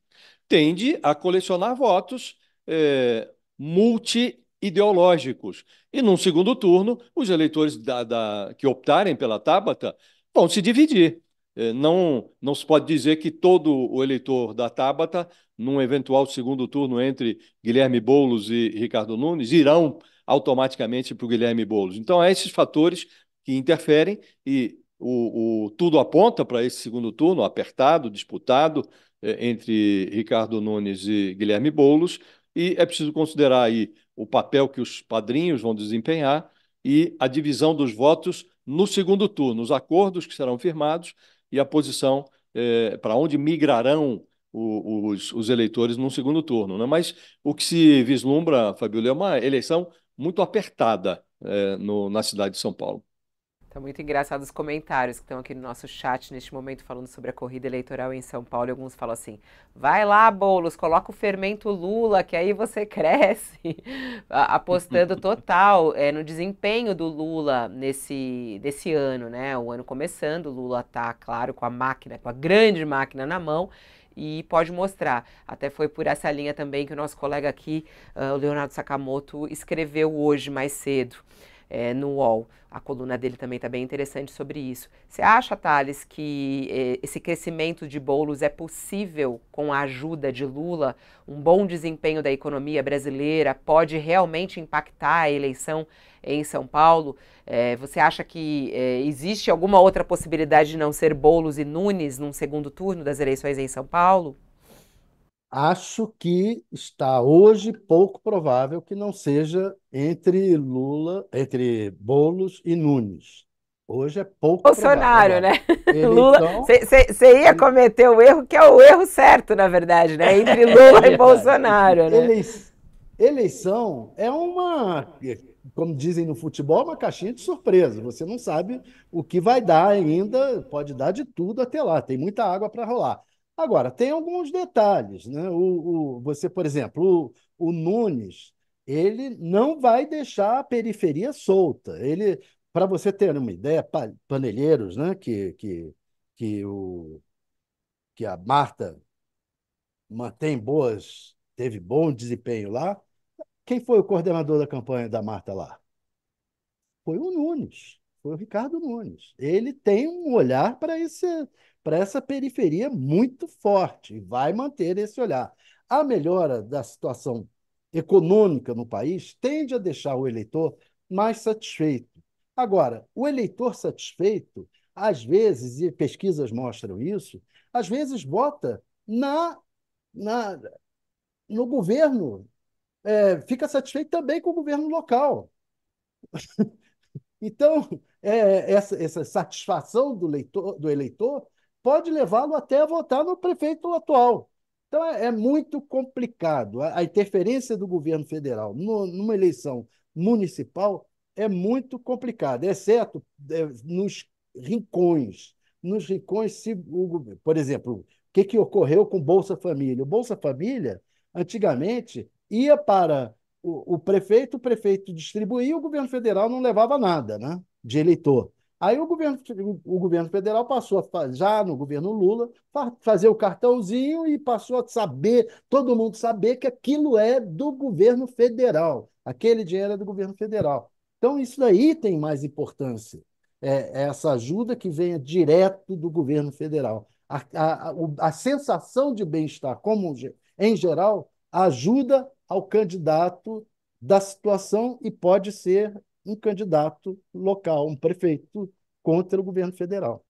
tende a colecionar votos é, multi-ideológicos. E num segundo turno, os eleitores da, da, que optarem pela Tabata vão se dividir. Eh, não, não se pode dizer que todo o eleitor da Tabata, num eventual segundo turno entre Guilherme Boulos e Ricardo Nunes, irão automaticamente para o Guilherme Boulos. Então, há é esses fatores que interferem e o, o tudo aponta para esse segundo turno apertado, disputado eh, entre Ricardo Nunes e Guilherme Boulos. E é preciso considerar aí o papel que os padrinhos vão desempenhar e a divisão dos votos no segundo turno, os acordos que serão firmados e a posição é, para onde migrarão os, os, eleitores num segundo turno. Né? Mas o que se vislumbra, Fabio é uma eleição muito apertada é, no, na cidade de São Paulo.
Tá muito engraçado os comentários que estão aqui no nosso chat neste momento falando sobre a corrida eleitoral em São Paulo. Alguns falam assim: vai lá, Boulos, coloca o fermento Lula, que aí você cresce. Apostando total é, no desempenho do Lula nesse desse ano, né? O ano começando, o Lula tá, claro, com a máquina, com a grande máquina na mão e pode mostrar. Até foi por essa linha também que o nosso colega aqui, uh, o Leonardo Sakamoto, escreveu hoje mais cedo é, no UOL. A coluna dele também está bem interessante sobre isso. Você acha, Thales, que é, esse crescimento de bolos é possível com a ajuda de Lula? Um bom desempenho da economia brasileira pode realmente impactar a eleição é, em São Paulo? É, você acha que é, existe alguma outra possibilidade de não ser Bolos e Nunes num segundo turno das eleições em São Paulo?
acho que está hoje pouco provável que não seja entre Lula, entre Bolos e Nunes. Hoje é pouco Bolsonaro, provável.
né? Lula, você então, ia cometer o erro que é o erro certo, na verdade, né? Entre é Lula é, e Bolsonaro, né?
Eleição é uma, como dizem no futebol, uma caixinha de surpresa. Você não sabe o que vai dar ainda, pode dar de tudo até lá. Tem muita água para rolar. Agora, tem alguns detalhes. Né? O, o você, por exemplo, o, o Nunes, ele não vai deixar a periferia solta. Ele, para você ter uma ideia, panelheiros, né? que, que, que, o, que a Marta mantém boas, teve bom desempenho lá. Quem foi o coordenador da campanha da Marta lá? Foi o Nunes, foi o Ricardo Nunes. Ele tem um olhar para esse para essa periferia muito forte e vai manter esse olhar. A melhora da situação econômica no país tende a deixar o eleitor mais satisfeito. Agora, o eleitor satisfeito, às vezes, e pesquisas mostram isso, às vezes vota na, na no governo, é, fica satisfeito também com o governo local. então, é, essa, essa satisfação do, leitor, do eleitor pode levá-lo até a votar no prefeito atual. Então, é, é muito complicado. A, a, interferência do governo federal no, numa eleição municipal é muito complicada, exceto é, nos rincões. Nos rincões, se o, por exemplo, o que, que ocorreu com Bolsa Família? O Bolsa Família, antigamente, ia para o, o prefeito, o prefeito distribuía, o governo federal não levava nada né, de eleitor. Aí o governo, o governo federal passou a já no governo Lula, fazer o cartãozinho e passou a saber, todo mundo saber que aquilo é do governo federal. Aquele dinheiro é do governo federal. Então, isso daí tem mais importância. É, é essa ajuda que venha direto do governo federal. A, a, a, a sensação de bem-estar, como em geral, ajuda ao candidato da situação e pode ser um candidato local, um prefeito, contra o governo federal.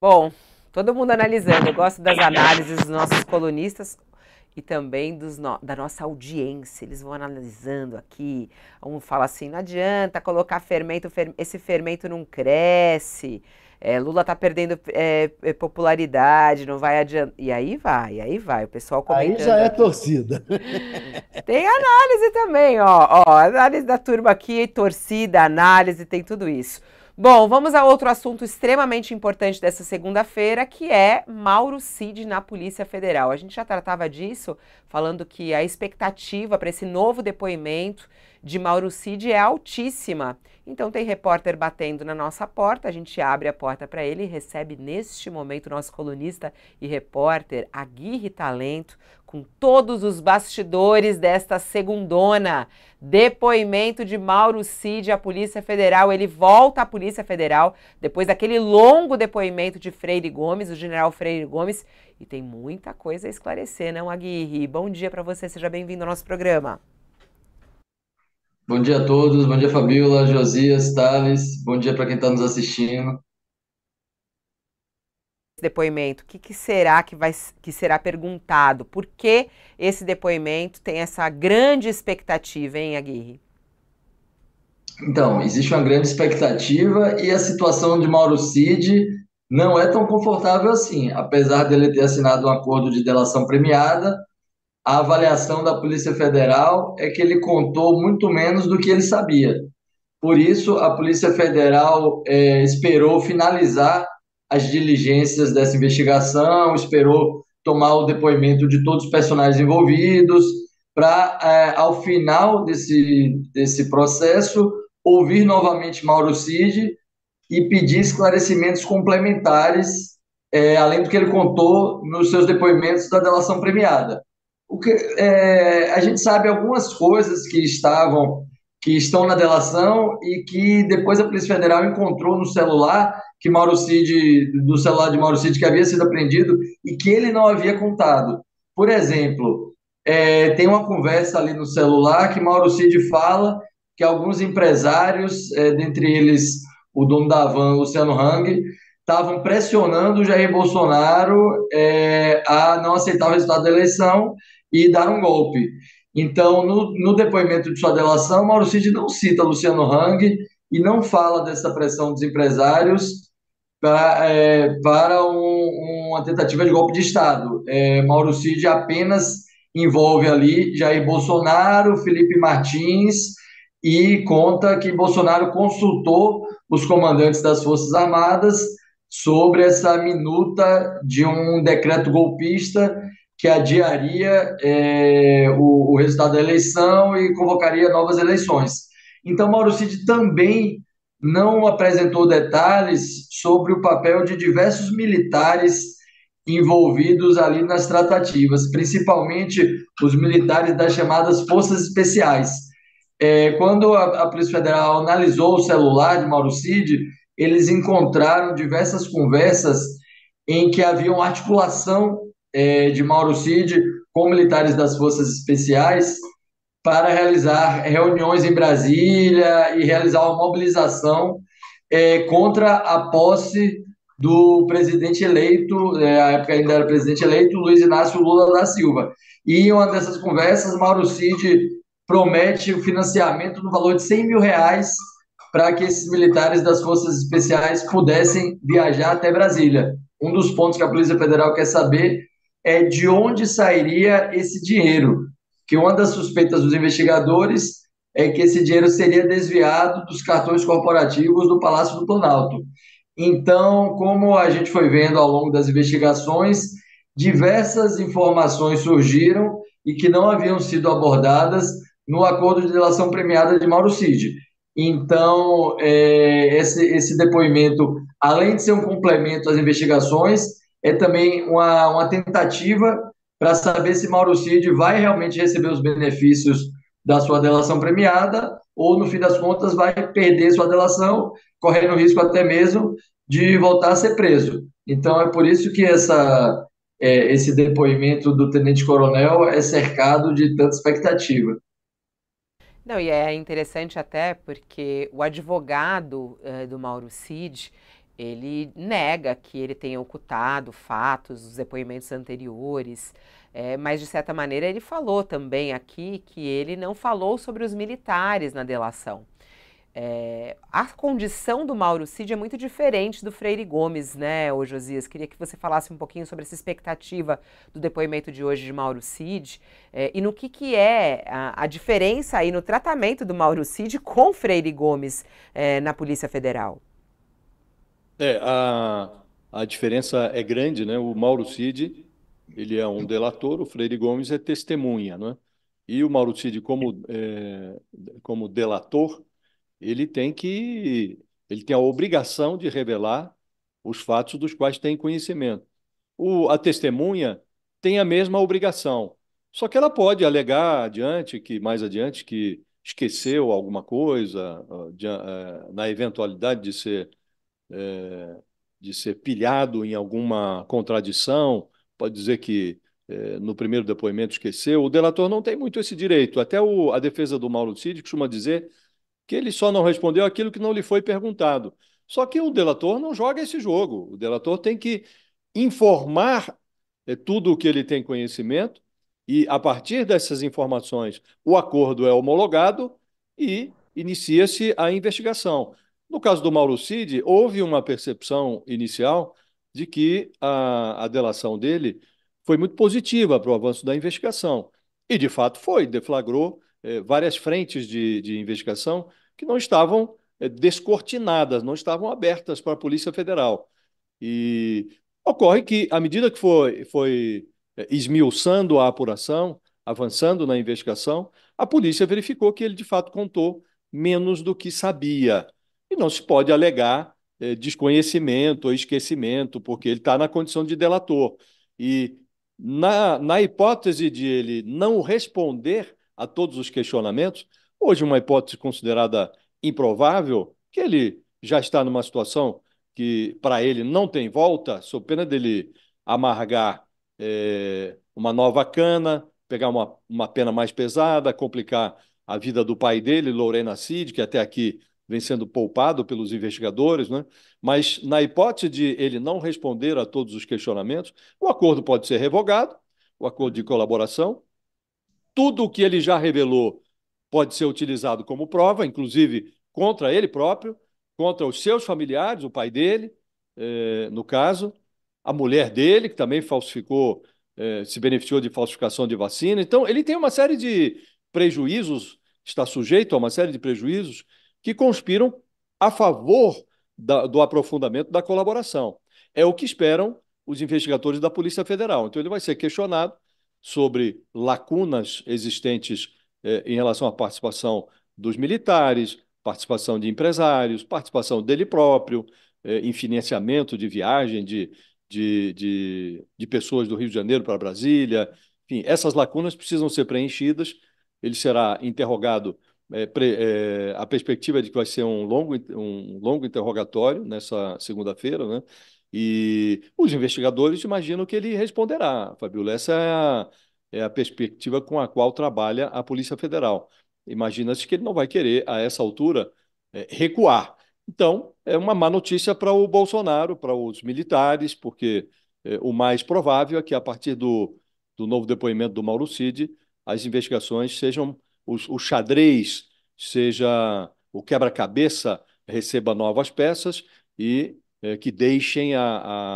Bom, todo mundo analisando. Eu gosto das análises dos nossos colunistas e também dos no, da nossa audiência. Eles vão analisando aqui. Um fala assim: não adianta colocar fermento, fer, esse fermento não cresce é, Lula está perdendo é, é, popularidade, não vai adiantar. E aí vai, aí vai. O pessoal comentando. Aí já é aqui. torcida. Tem análise também, ó, ó. Análise da turma aqui, torcida, análise, tem tudo isso. Bom, vamos a outro assunto extremamente importante dessa segunda-feira, que é Mauro Cid na Polícia Federal. A gente já tratava disso, falando que a expectativa para esse novo depoimento de Mauro Cid é altíssima. Então tem repórter batendo na nossa porta, a gente abre a porta para ele e recebe neste momento nosso colunista e repórter Aguirre Talento com todos os bastidores desta segundona. Depoimento de Mauro Cid à Polícia Federal. Ele volta à Polícia Federal depois daquele longo depoimento de Freire Gomes, o general Freire Gomes, e tem muita coisa a esclarecer, não, Aguirre? Bom dia para você, seja bem-vindo ao nosso programa.
Bom dia a todos, bom dia Fabiola, Josias, Thales, bom dia para quem está nos assistindo.
Esse depoimento, o que, que, será que, vai, que será perguntado? Por que esse depoimento tem essa grande expectativa, hein, Aguirre?
Então, existe uma grande expectativa e a situação de Mauro Cid não é tão confortável assim. Apesar dele ter assinado um acordo de delação premiada, a avaliação da Polícia Federal é que ele contou muito menos do que ele sabia. Por isso, a Polícia Federal é, esperou finalizar as diligências dessa investigação, esperou tomar o depoimento de todos os personagens envolvidos, para, é, ao final desse, desse processo, ouvir novamente Mauro Cid e pedir esclarecimentos complementares, é, além do que ele contou nos seus depoimentos da delação premiada o que, é, a gente sabe algumas coisas que estavam que estão na delação e que depois a Polícia Federal encontrou no celular que Mauro Cid, do celular de Mauro Cid que havia sido apreendido e que ele não havia contado. Por exemplo, é, tem uma conversa ali no celular que Mauro Cid fala que alguns empresários, é, dentre eles o dono da Van, Luciano Hang, estavam pressionando o Jair Bolsonaro é, a não aceitar o resultado da eleição e dar um golpe. Então, no, no depoimento de sua delação, Mauro Cid não cita Luciano Hang e não fala dessa pressão dos empresários pra, é, para um, uma tentativa de golpe de Estado. É, Mauro Cid apenas envolve ali Jair Bolsonaro, Felipe Martins e conta que Bolsonaro consultou os comandantes das Forças Armadas sobre essa minuta de um decreto golpista que adiaria é, o, o, resultado da eleição e convocaria novas eleições. Então, Mauro Cid também não apresentou detalhes sobre o papel de diversos militares envolvidos ali nas tratativas, principalmente os militares das chamadas forças especiais. É, quando a, a Polícia Federal analisou o celular de Mauro Cid, eles encontraram diversas conversas em que havia uma articulação é, de Mauro Cid com militares das Forças Especiais para realizar reuniões em Brasília e realizar uma mobilização é, contra a posse do presidente eleito, é, época ainda era presidente eleito, Luiz Inácio Lula da Silva. E em uma dessas conversas, Mauro Cid promete o financiamento no valor de 100 mil reais para que esses militares das Forças Especiais pudessem viajar até Brasília. Um dos pontos que a Polícia Federal quer saber é de onde sairia esse dinheiro. Que uma das suspeitas dos investigadores é que esse dinheiro seria desviado dos cartões corporativos do Palácio do Planalto. Então, como a gente foi vendo ao longo das investigações, diversas informações surgiram e que não haviam sido abordadas no acordo de delação premiada de Mauro Cid. Então, é, esse, esse depoimento, além de ser um complemento às investigações, é também uma, uma tentativa para saber se Mauro Cid vai realmente receber os benefícios da sua delação premiada ou, no fim das contas, vai perder sua delação, correndo o risco até mesmo de voltar a ser preso. Então, é por isso que essa, é, esse depoimento do tenente-coronel é cercado de tanta expectativa.
Não, e é interessante até porque o advogado uh, do Mauro Cid, ele nega que ele tenha ocultado fatos, os depoimentos anteriores, é, mas de certa maneira ele falou também aqui que ele não falou sobre os militares na delação. É, a condição do Mauro Cid é muito diferente do Freire Gomes, né, ô Josias? Queria que você falasse um pouquinho sobre essa expectativa do depoimento de hoje de Mauro Cid é, e no que, que é a, a, diferença aí no tratamento do Mauro Cid com Freire Gomes na Polícia Federal.
É, a, a diferença é grande, né? O Mauro Cid, ele é um delator, o Freire Gomes é testemunha, né? E o Mauro Cid, como, é, como delator, ele tem que ele tem a obrigação de revelar os fatos dos quais tem conhecimento. O, a testemunha tem a mesma obrigação, só que ela pode alegar adiante que mais adiante que esqueceu alguma coisa ah, eh, na eventualidade de ser é, de ser pilhado em alguma contradição, pode dizer que é, no primeiro depoimento esqueceu. O delator não tem muito esse direito. Até o, a defesa do Mauro Cid costuma dizer que ele só não respondeu aquilo que não lhe foi perguntado. Só que o delator não joga esse jogo. O delator tem que informar é, tudo o que ele tem conhecimento e, a partir dessas informações, o acordo é homologado e inicia-se a investigação. No caso do Mauro Cid, houve uma percepção inicial de que a, a delação dele foi muito positiva para o avanço da investigação. E, de fato, foi, deflagrou eh, várias frentes de, de, investigação que não estavam eh, descortinadas, não estavam abertas para a Polícia Federal. E ocorre que, à medida que foi, foi eh, esmiuçando a apuração, avançando na investigação, a polícia verificou que ele, de fato, contou menos do que sabia e não se pode alegar é, desconhecimento ou esquecimento, porque ele está na condição de delator. E na, na hipótese de ele não responder a todos os questionamentos, hoje uma hipótese considerada improvável, que ele já está numa situação que para ele não tem volta, sob pena dele amargar é, uma nova cana, pegar uma, uma pena mais pesada, complicar a vida do pai dele, Lorena Cid, que até aqui vem sendo poupado pelos investigadores, né? mas na hipótese de ele não responder a todos os questionamentos, o acordo pode ser revogado, o acordo de colaboração. Tudo o que ele já revelou pode ser utilizado como prova, inclusive contra ele próprio, contra os seus familiares, o pai dele, eh, no caso, a mulher dele, que também falsificou, eh, se beneficiou de falsificação de vacina. Então, ele tem uma série de prejuízos, está sujeito a uma série de prejuízos que conspiram a favor da, do aprofundamento da colaboração. É o que esperam os investigadores da Polícia Federal. Então, ele vai ser questionado sobre lacunas existentes eh, em relação à participação dos militares, participação de empresários, participação dele próprio, eh, é, em financiamento de viagem de, de, de, de pessoas do Rio de Janeiro para Brasília. Enfim, essas lacunas precisam ser preenchidas. Ele será interrogado é, é, a perspectiva é de que vai ser um longo, um longo interrogatório nessa segunda-feira, né? E os investigadores imaginam que ele responderá, Fabiola. Essa é a, é a perspectiva com a qual trabalha a Polícia Federal. Imagina-se que ele não vai querer, a essa altura, é, recuar. Então, é uma má notícia para o Bolsonaro, para os militares, porque é, o mais provável é que, a partir do, do novo depoimento do Mauro Cid, as investigações sejam o, o xadrez seja o quebra-cabeça receba novas peças e é, que deixem a,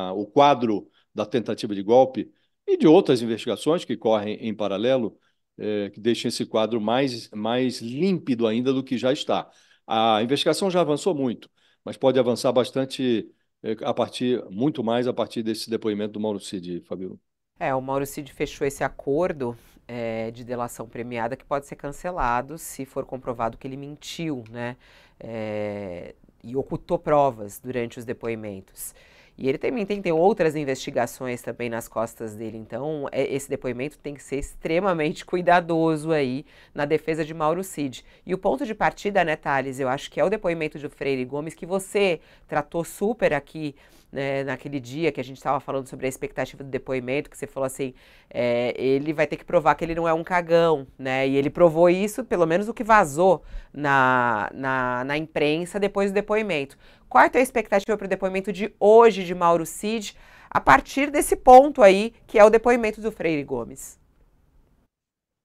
a, o quadro da tentativa de golpe e de outras investigações que correm em paralelo, é, que deixem esse quadro mais, mais límpido ainda do que já está. A investigação já avançou muito, mas pode avançar bastante é, a partir, muito mais a partir desse depoimento do Mauro Cid, Fabio.
É, o Mauro Cid fechou esse acordo é, de delação premiada que pode ser cancelado se for comprovado que ele mentiu, né? É, e ocultou provas durante os depoimentos. E ele também tem, tem, outras investigações também nas costas dele. Então, é, esse depoimento tem que ser extremamente cuidadoso aí na defesa de Mauro Cid. E o ponto de partida, né, Thales, eu acho que é o depoimento de Freire Gomes, que você tratou super aqui né, naquele dia que a gente estava falando sobre a expectativa do depoimento, que você falou assim, é, ele vai ter que provar que ele não é um cagão, né? E ele provou isso, pelo menos o que vazou na, na, na imprensa depois do depoimento. Qual é a expectativa para o depoimento de hoje de Mauro Cid, a partir desse ponto aí, que é o depoimento do Freire Gomes?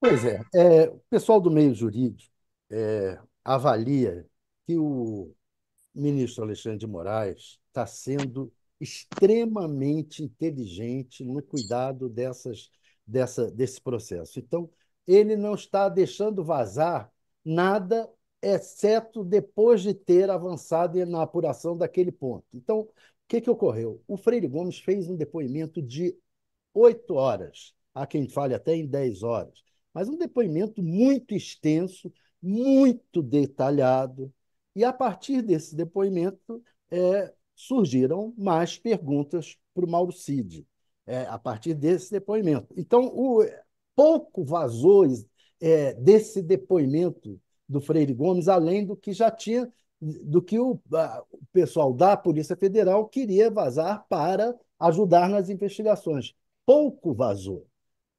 Pois é, é o pessoal do meio jurídico é, avalia que o ministro Alexandre de Moraes está sendo extremamente inteligente no cuidado dessas, dessa, desse processo. Então, ele não está deixando vazar nada, exceto depois de ter avançado na apuração daquele ponto. Então, o que, que ocorreu? O Freire Gomes fez um depoimento de oito horas, há quem fale até em dez horas, mas um depoimento muito extenso, muito detalhado, e a partir desse depoimento é, surgiram mais perguntas para o Mauro Cid, é, a partir desse depoimento. Então, o, pouco vazou é, desse depoimento do Freire Gomes, além do que já tinha, do que o, a, o pessoal da Polícia Federal queria vazar para ajudar nas investigações. Pouco vazou.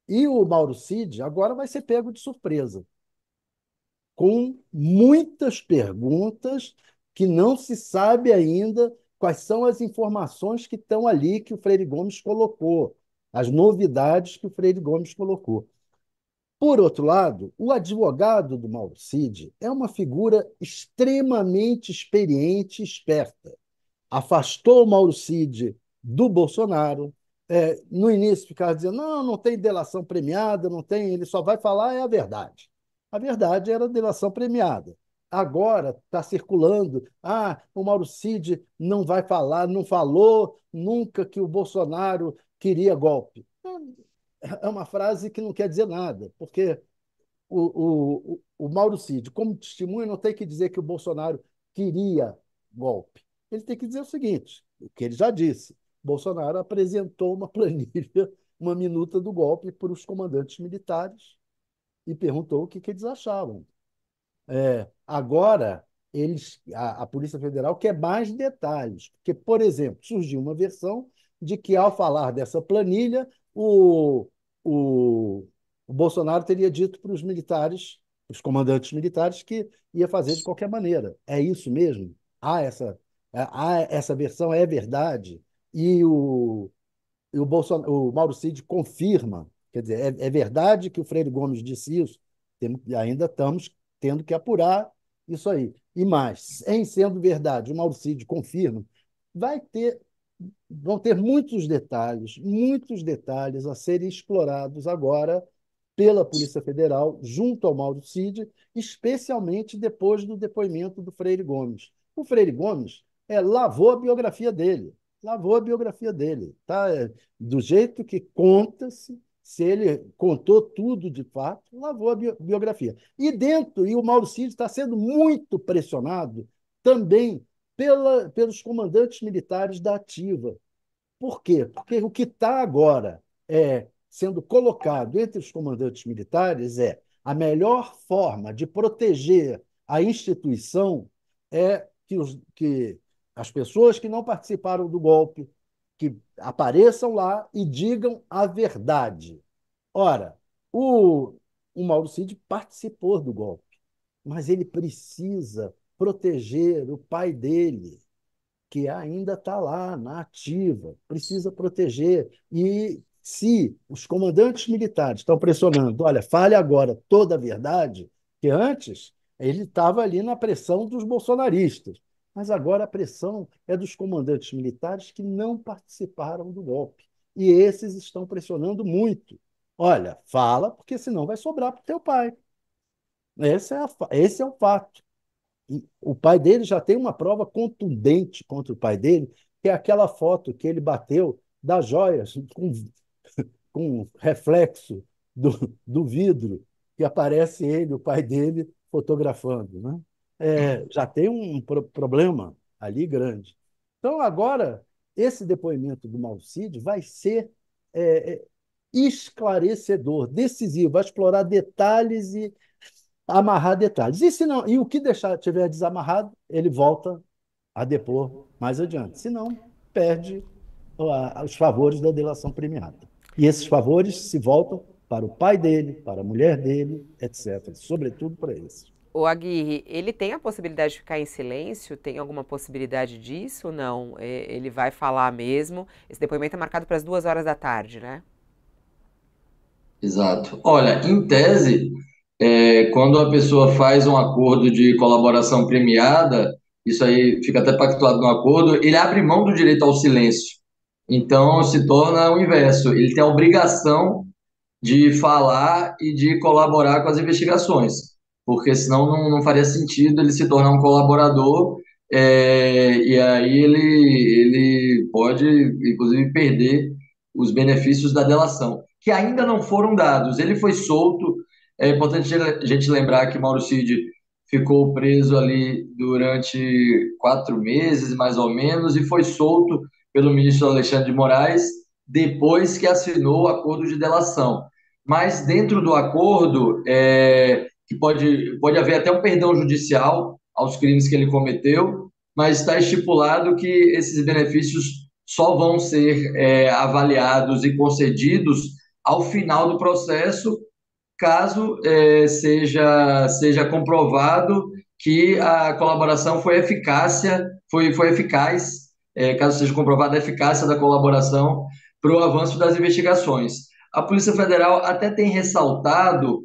E o Mauro Cid agora vai ser pego de surpresa com muitas perguntas que não se sabe ainda quais são as informações que estão ali que o Freire Gomes colocou, as novidades que o Freire Gomes colocou. Por outro lado, o advogado do Mauro Cid é uma figura extremamente experiente e esperta. Afastou o Mauro Cid do Bolsonaro. É, no início ficava dizendo: não, não tem delação premiada, não tem, ele só vai falar é a verdade. A verdade era delação premiada. Agora está circulando, ah, o Mauro Cid não vai falar, não falou nunca que o Bolsonaro queria golpe. É uma frase que não quer dizer nada, porque o, o, o Mauro Cid, como testemunha, não tem que dizer que o Bolsonaro queria golpe. Ele tem que dizer o seguinte, o que ele já disse, Bolsonaro apresentou uma planilha, uma minuta do golpe para os comandantes militares, e perguntou o que, que eles achavam. É, agora, eles, a, a, Polícia Federal quer mais detalhes, porque, por exemplo, surgiu uma versão de que, ao falar dessa planilha, o, o, o Bolsonaro teria dito para os militares, os comandantes militares, que ia fazer de qualquer maneira. É isso mesmo? Há essa, é, há essa versão, é verdade? E o, e o, Bolsonaro, o Mauro Cid confirma Quer dizer, é, é verdade que o Freire Gomes disse isso, temos, ainda estamos tendo que apurar isso aí. E mais, em sendo verdade, o Mauricídio confirma, vai ter, vão ter muitos detalhes, muitos detalhes a serem explorados agora pela Polícia Federal, junto ao Mauro Cid, especialmente depois do depoimento do Freire Gomes. O Freire Gomes é, lavou a biografia dele, lavou a biografia dele, tá? É, do jeito que conta-se, se ele contou tudo de fato, lavou a biografia. E dentro, e o Mauro Cid está sendo muito pressionado também pela, pelos comandantes militares da ativa. Por quê? Porque o que está agora é sendo colocado entre os comandantes militares é a melhor forma de proteger a instituição é que, os, que as pessoas que não participaram do golpe, que apareçam lá e digam a verdade. Ora, o, o Mauro Cid participou do golpe, mas ele precisa proteger o pai dele, que ainda está lá na ativa, precisa proteger. E se os comandantes militares estão pressionando, olha, fale agora toda a verdade, que antes ele estava ali na pressão dos bolsonaristas. Mas agora a pressão é dos comandantes militares que não participaram do golpe. E esses estão pressionando muito. Olha, fala, porque senão vai sobrar para o teu pai. Esse é, a, esse é o fato. E o pai dele já tem uma prova contundente contra o pai dele, que é aquela foto que ele bateu das joias com, com reflexo do, do vidro, que aparece ele, o pai dele, fotografando. Né? é, já tem um pro problema ali grande. Então, agora, esse depoimento do Malcide vai ser é, é, esclarecedor, decisivo, vai explorar detalhes e amarrar detalhes. E, se não, e o que deixar tiver desamarrado, ele volta a depor mais adiante. Se não, perde os favores da delação premiada. E esses favores se voltam para o pai dele, para a mulher dele, etc. Sobretudo para esses
o Aguirre, ele tem a possibilidade de ficar em silêncio? Tem alguma possibilidade disso? Não, é, ele vai falar mesmo. Esse depoimento é marcado para as duas horas da tarde, né?
Exato. Olha, em tese, é, quando a pessoa faz um acordo de colaboração premiada, isso aí fica até pactuado no acordo, ele abre mão do direito ao silêncio. Então se torna o inverso. Ele tem a obrigação de falar e de colaborar com as investigações porque senão não, não faria sentido ele se tornar um colaborador é, e aí ele, ele pode, inclusive, perder os benefícios da delação, que ainda não foram dados. Ele foi solto, é importante a gente lembrar que Mauro Cid ficou preso ali durante quatro meses, mais ou menos, e foi solto pelo ministro Alexandre de Moraes depois que assinou o acordo de delação. Mas dentro do acordo, é, que pode, pode haver até um perdão judicial aos crimes que ele cometeu, mas está estipulado que esses benefícios só vão ser é, avaliados e concedidos ao final do processo, caso é, seja, seja comprovado que a colaboração foi eficácia, foi, foi eficaz, é, caso seja comprovada a eficácia da colaboração para o avanço das investigações. A Polícia Federal até tem ressaltado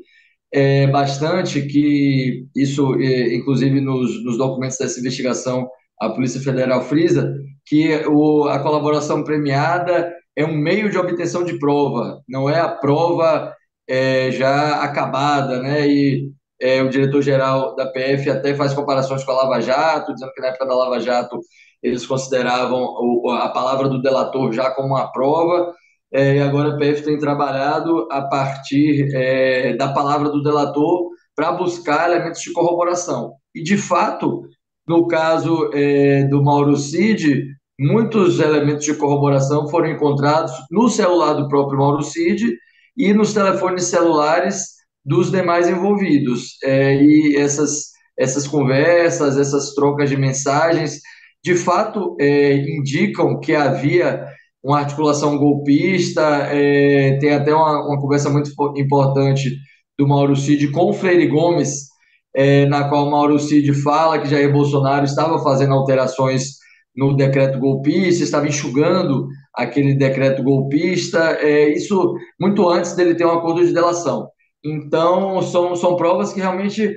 é, bastante, que isso, é, inclusive, nos, nos documentos dessa investigação, a Polícia Federal frisa, que o, a colaboração premiada é um meio de obtenção de prova, não é a prova é, já acabada, né? E é, o diretor-geral da PF até faz comparações com a Lava Jato, dizendo que na época da Lava Jato eles consideravam o, a palavra do delator já como uma prova, é, e agora a PF tem trabalhado a partir é, da palavra do delator para buscar elementos de corroboração. E, de fato, no caso é, do Mauro Cid, muitos elementos de corroboração foram encontrados no celular do próprio Mauro Cid e nos telefones celulares dos demais envolvidos. É, e essas, essas conversas, essas trocas de mensagens, de fato, é, indicam que havia uma articulação golpista, é, tem até uma, uma, conversa muito importante do Mauro Cid com o Freire Gomes, é, na qual o Mauro Cid fala que Jair Bolsonaro estava fazendo alterações no decreto golpista, estava enxugando aquele decreto golpista, é, isso muito antes dele ter um acordo de delação. Então, são, são provas que realmente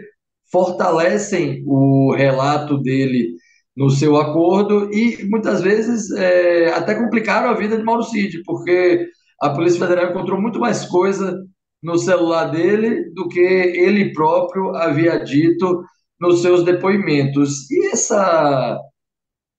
fortalecem o relato dele no seu acordo e muitas vezes é, até complicaram a vida de Mauro Cid, porque a Polícia Federal encontrou muito mais coisa no celular dele do que ele próprio havia dito nos seus depoimentos. E essa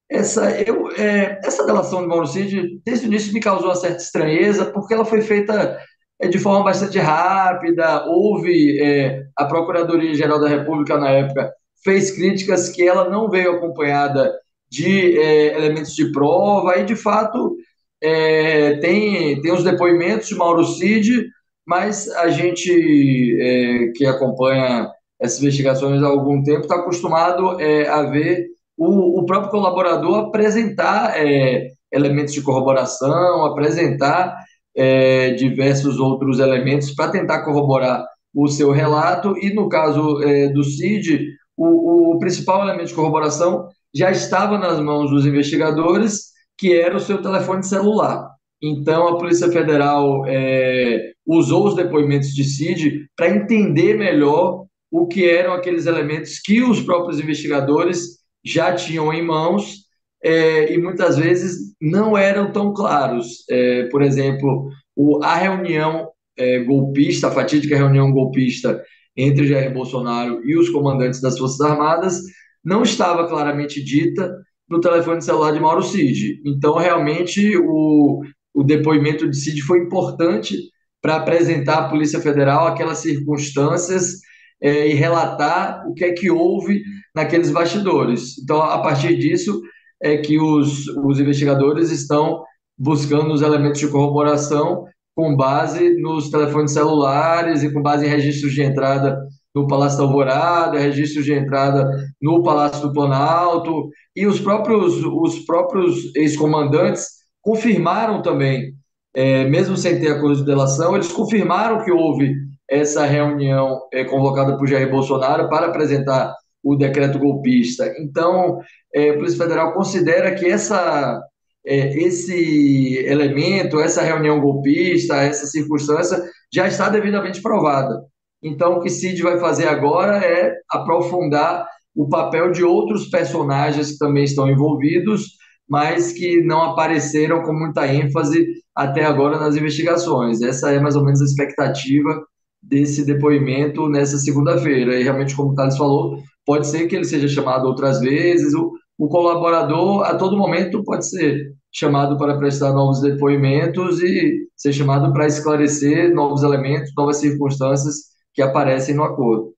essa eu é, essa delação de Mauro Cid desde o início me causou uma certa estranheza, porque ela foi feita é, de forma bastante rápida, houve é, a Procuradoria-Geral da República na época fez críticas que ela não veio acompanhada de é, elementos de prova, e de fato é, tem, tem os depoimentos de Mauro Cid, mas a gente é, que acompanha essas investigações há algum tempo está acostumado é, a ver o, o, próprio colaborador apresentar é, elementos de corroboração, apresentar é, diversos outros elementos para tentar corroborar o seu relato, e no caso do Cid, o, o principal elemento de corroboração já estava nas mãos dos investigadores, que era o seu telefone celular. Então, a Polícia Federal é, usou os depoimentos de Cid para entender melhor o que eram aqueles elementos que os próprios investigadores já tinham em mãos é, e muitas vezes não eram tão claros. É, por exemplo, o, a reunião é, golpista, a fatídica reunião golpista entre Jair Bolsonaro e os comandantes das Forças Armadas não estava claramente dita no telefone celular de Mauro Cid. Então, realmente, o, o depoimento de Cid foi importante para apresentar à Polícia Federal aquelas circunstâncias é, e relatar o que é que houve naqueles bastidores. Então, a partir disso, é que os, os investigadores estão buscando os elementos de corroboração com base nos telefones celulares e com base em registros de entrada no Palácio da Alvorada, registros de entrada no Palácio do Planalto, e os próprios, os próprios ex-comandantes confirmaram também, é, mesmo sem ter coisa de delação, eles confirmaram que houve essa reunião é, convocada por Jair Bolsonaro para apresentar o decreto golpista. Então, é, a Polícia Federal considera que essa é, esse elemento, essa reunião golpista, essa circunstância já está devidamente provada. Então, o que Cid vai fazer agora é aprofundar o papel de outros personagens que também estão envolvidos, mas que não apareceram com muita ênfase até agora nas investigações. Essa é mais ou menos a expectativa desse depoimento nessa segunda-feira. E realmente, como o Thales falou, pode ser que ele seja chamado outras vezes, ou o colaborador a todo momento pode ser chamado para prestar novos depoimentos e ser chamado para esclarecer novos elementos, novas circunstâncias que aparecem no acordo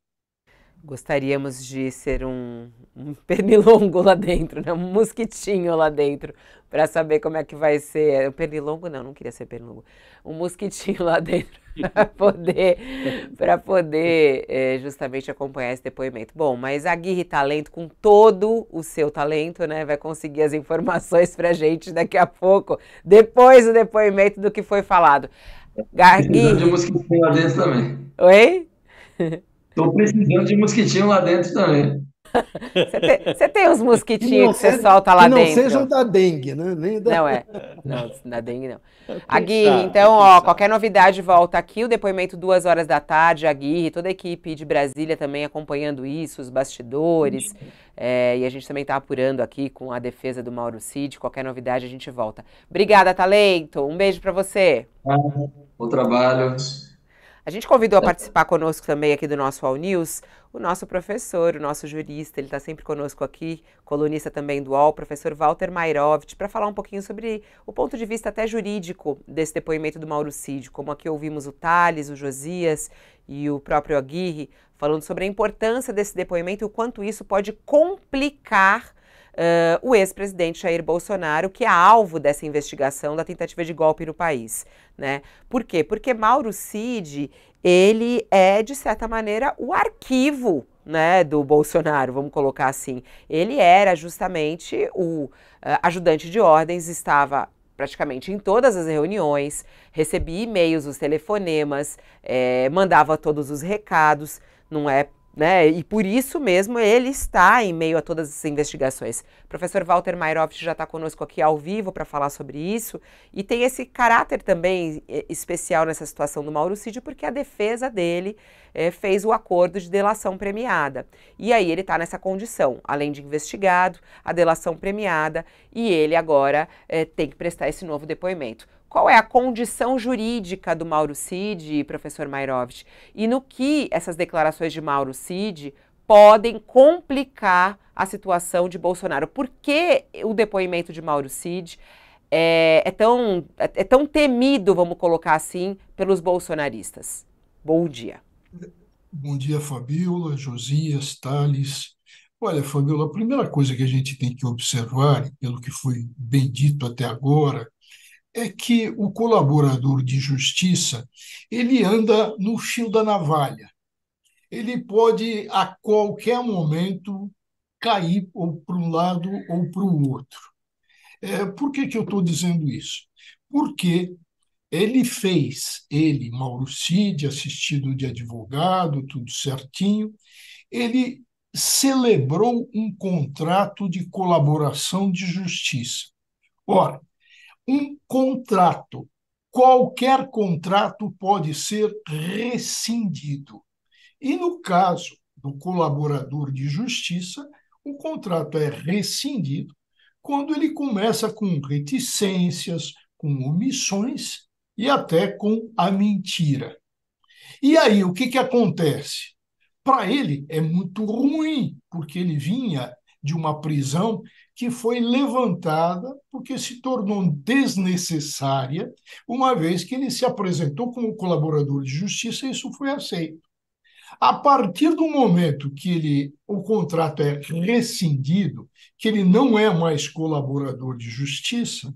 gostaríamos de ser um, um pernilongo lá dentro, né? um mosquitinho lá dentro, para saber como é que vai ser. O pernilongo não, não queria ser pernilongo. Um mosquitinho lá dentro para poder, pra poder é, justamente acompanhar esse depoimento. Bom, mas a Guirre Talento, com todo o seu talento, né, vai conseguir as informações para gente daqui a pouco, depois do depoimento do que foi falado. de Um mosquitinho lá dentro também. Oi?
Estou precisando de mosquitinho lá dentro também.
Você tem, tem uns mosquitinhos que, que você solta lá que não dentro. Não sejam da dengue, né? Nem da... Não é. Não, da dengue não. É Aguirre, é então, é ó, qualquer novidade volta aqui. O depoimento duas horas da tarde. Aguirre, toda a equipe de Brasília também acompanhando isso, os bastidores. É, e a gente também está apurando aqui com a defesa do Mauro Cid. Qualquer novidade a gente volta. Obrigada, Talento. Um beijo para você.
Bom
trabalho. A gente convidou a uhum. participar conosco também aqui do nosso All News o nosso professor, o nosso jurista, ele está sempre conosco aqui, colunista também do UOL, professor Walter Mairovitch, para falar um pouquinho sobre o ponto de vista até jurídico desse depoimento do Mauro Cid, como aqui ouvimos o Thales, o Josias e o próprio Aguirre falando sobre a importância desse depoimento e o quanto isso pode complicar uh, o ex-presidente Jair Bolsonaro, que é alvo dessa investigação da tentativa de golpe no país. Né? Por quê? Porque Mauro Cid, ele é, de certa maneira, o arquivo né, do Bolsonaro, vamos colocar assim. Ele era justamente o uh, ajudante de ordens, estava praticamente em todas as reuniões, recebia e-mails, os telefonemas, eh, mandava todos os recados. Não é né? E por isso mesmo ele está em meio a todas essas investigações. O professor Walter Mairoft já está conosco aqui ao vivo para falar sobre isso e tem esse caráter também eh, especial nessa situação do Mauro Cid, porque a defesa dele é, fez o acordo de delação premiada. E aí ele está nessa condição, além de investigado, a delação premiada e ele agora é, tem que prestar esse novo depoimento qual é a condição jurídica do Mauro Cid, professor Mairovich, e no que essas declarações de Mauro Cid podem complicar a situação de Bolsonaro. Por que o depoimento de Mauro Cid é, é tão, é, é tão temido, vamos colocar assim, pelos bolsonaristas? Bom dia.
Bom dia, Fabiola, Josias, Thales. Olha, Fabiola, a primeira coisa que a gente tem que observar, pelo que foi bem dito até agora, é que o colaborador de justiça ele anda no fio da navalha. Ele pode a qualquer momento cair ou para um lado ou para o outro. É, por que, que eu estou dizendo isso? Porque ele fez, ele, Mauro Cid, assistido de advogado, tudo certinho, ele celebrou um contrato de colaboração de justiça. Ora, um contrato. Qualquer contrato pode ser rescindido. E no caso do colaborador de justiça, o contrato é rescindido quando ele começa com reticências, com omissões e até com a mentira. E aí, o que, que acontece? Para ele é muito ruim, porque ele vinha de uma prisão que foi levantada porque se tornou desnecessária, uma vez que ele se apresentou como colaborador de justiça e isso foi aceito. A partir do momento que ele, o contrato é rescindido, que ele não é mais colaborador de justiça,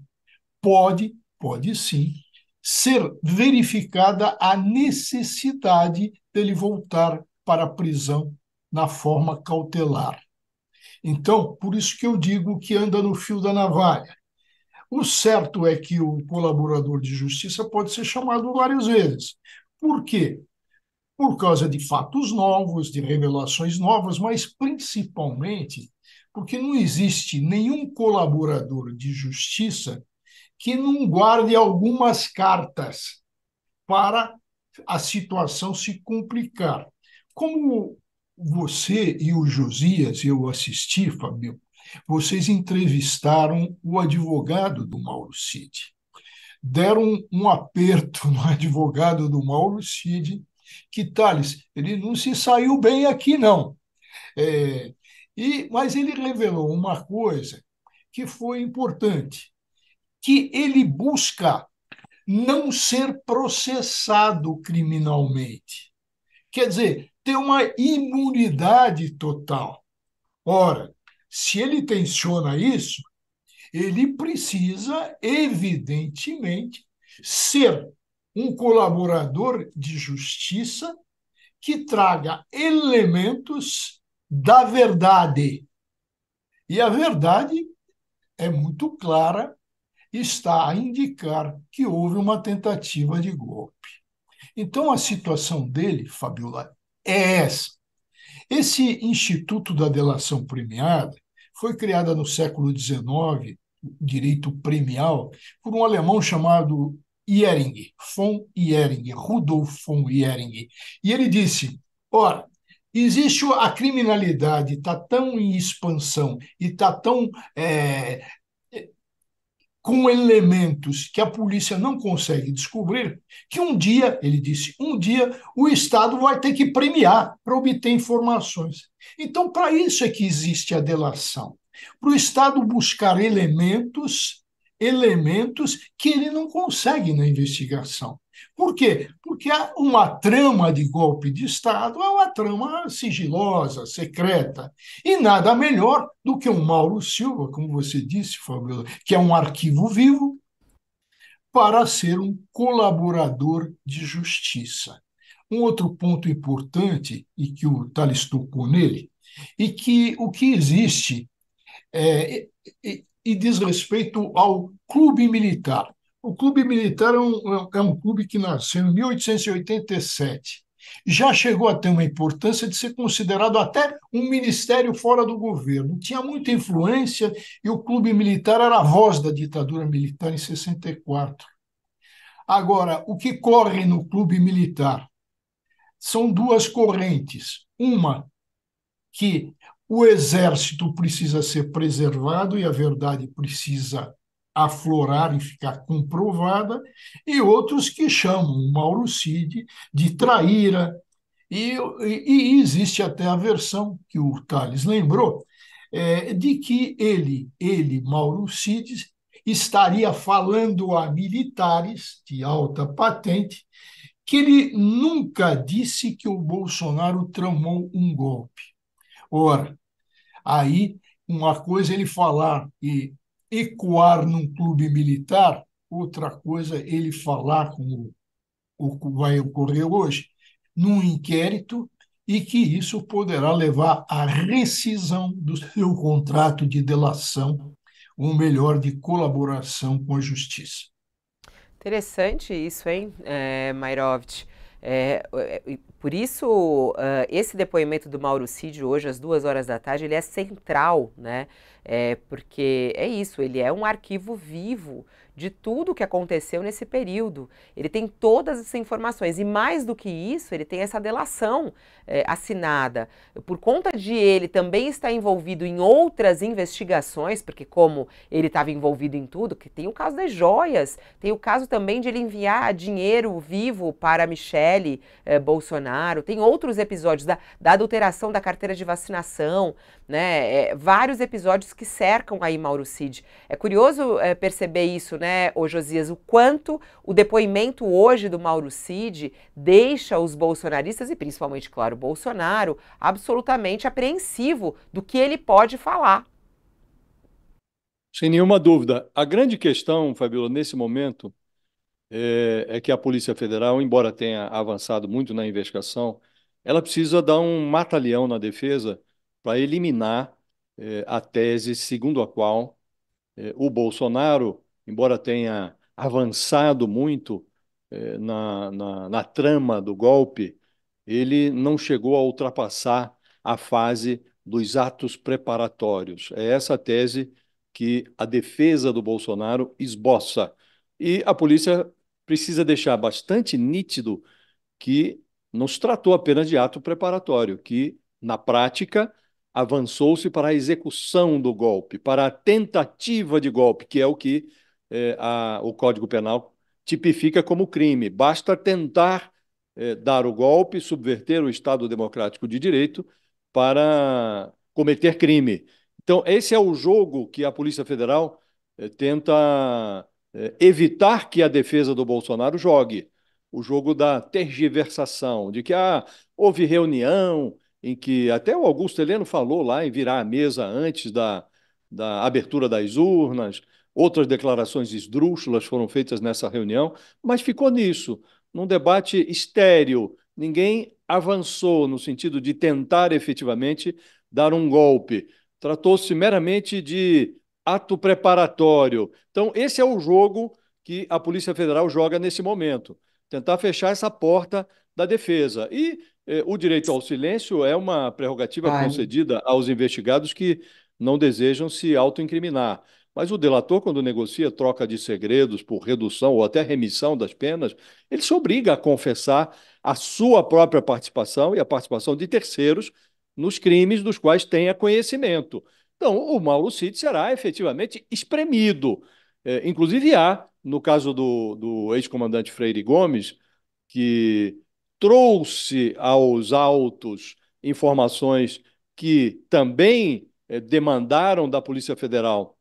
pode, pode sim, ser verificada a necessidade dele voltar para a prisão na forma cautelar. Então, por isso que eu digo que anda no fio da navalha. O certo é que o colaborador de justiça pode ser chamado várias vezes. Por quê? Por causa de fatos novos, de revelações novas, mas principalmente porque não existe nenhum colaborador de justiça que não guarde algumas cartas para a situação se complicar. Como você e o Josias, eu assisti, Fabio, vocês entrevistaram o advogado do Mauro Cid. Deram um aperto no advogado do Mauro Cid, que Thales, ele não se saiu bem aqui, não. É, e, mas ele revelou uma coisa que foi importante, que ele busca não ser processado criminalmente. Quer dizer, ter uma imunidade total. Ora, se ele tensiona isso, ele precisa, evidentemente, ser um colaborador de justiça que traga elementos da verdade. E a verdade é muito clara, está a indicar que houve uma tentativa de golpe. Então, a situação dele, Fabiola, é essa. Esse Instituto da Delação Premiada foi criado no século XIX, direito premial, por um alemão chamado Iering, von Iering, Rudolf von Iering. E ele disse: ora, existe a criminalidade, está tão em expansão e está tão é, com elementos que a polícia não consegue descobrir, que um dia, ele disse, um dia o Estado vai ter que premiar para obter informações. Então, para isso é que existe a delação, para o Estado buscar elementos, elementos que ele não consegue na investigação. Por quê? Porque uma trama de golpe de Estado é uma trama sigilosa, secreta. E nada melhor do que um Mauro Silva, como você disse, Fabiola, que é um arquivo vivo, para ser um colaborador de justiça. Um outro ponto importante, e que o Thales tocou nele, e que o que existe é, e, e diz respeito ao clube militar. O clube militar é, é um, é um clube que nasceu em 1887. Já chegou a ter uma importância de ser considerado até um ministério fora do governo. Tinha muita influência e o clube militar era a voz da ditadura militar em 64. Agora, o que corre no clube militar? São duas correntes. Uma, que o exército precisa ser preservado e a verdade precisa aflorar e ficar comprovada, e outros que chamam o Mauro Cid de traíra. E, e, existe até a versão que o Thales lembrou, é, de que ele, ele, Mauro Cid, estaria falando a militares de alta patente que ele nunca disse que o Bolsonaro tramou um golpe. Ora, aí uma coisa é ele falar e ecoar num clube militar, outra coisa é ele falar como o, que vai ocorrer hoje, num inquérito, e que isso poderá levar à rescisão do seu contrato de delação, ou melhor, de colaboração com a justiça.
Interessante isso, hein, é, Mairovitch? É, por isso, uh, esse depoimento do Mauro Cid hoje, às duas horas da tarde, ele é central, né? É, porque é isso, ele é um arquivo vivo de tudo o que aconteceu nesse período. Ele tem todas essas informações e mais do que isso, ele tem essa delação é, assinada. Por conta de ele também estar envolvido em outras investigações, porque como ele estava envolvido em tudo, que tem o caso das joias, tem o caso também de ele enviar dinheiro vivo para Michele é, Bolsonaro, tem outros episódios da, da adulteração da carteira de vacinação, né? É, vários episódios que cercam aí Mauro Cid. É curioso eh, perceber isso, né? né, Josias, o quanto o depoimento hoje do Mauro Cid deixa os bolsonaristas, e principalmente, claro, Bolsonaro, absolutamente apreensivo do que ele pode falar.
Sem nenhuma dúvida. A grande questão, Fabiola, nesse momento, é, é que a Polícia Federal, embora tenha avançado muito na investigação, ela precisa dar um mata-leão na defesa para eliminar é, a tese segundo a qual é, o Bolsonaro embora tenha avançado muito eh, na, na, na, trama do golpe, ele não chegou a ultrapassar a fase dos atos preparatórios. É essa tese que a defesa do Bolsonaro esboça. E a polícia precisa deixar bastante nítido que não se tratou apenas de ato preparatório, que, na prática, avançou-se para a execução do golpe, para a tentativa de golpe, que é o que é, a, o Código Penal tipifica como crime. Basta tentar é, dar o golpe, subverter o Estado Democrático de Direito para cometer crime. Então, esse é o jogo que a Polícia Federal é, tenta evitar que a defesa do Bolsonaro jogue. O jogo da tergiversação, de que ah, houve reunião em que até o Augusto Heleno falou lá em virar a mesa antes da, da abertura das urnas, Outras declarações esdrúxulas foram feitas nessa reunião, mas ficou nisso, num debate estéril. Ninguém avançou no sentido de tentar efetivamente dar um golpe. Tratou-se meramente de ato preparatório. Então, esse é o jogo que a Polícia Federal joga nesse momento tentar fechar essa porta da defesa. E eh, o direito ao silêncio é uma prerrogativa Ai. concedida aos investigados que não desejam se autoincriminar. Mas o delator, quando negocia troca de segredos por redução ou até remissão das penas, ele se obriga a confessar a sua própria participação e a participação de terceiros nos crimes dos quais tenha conhecimento. Então, o Mauro Cid será efetivamente espremido. É, inclusive, há, no caso do, do ex-comandante Freire Gomes, que trouxe aos autos informações que também é, demandaram da Polícia Federal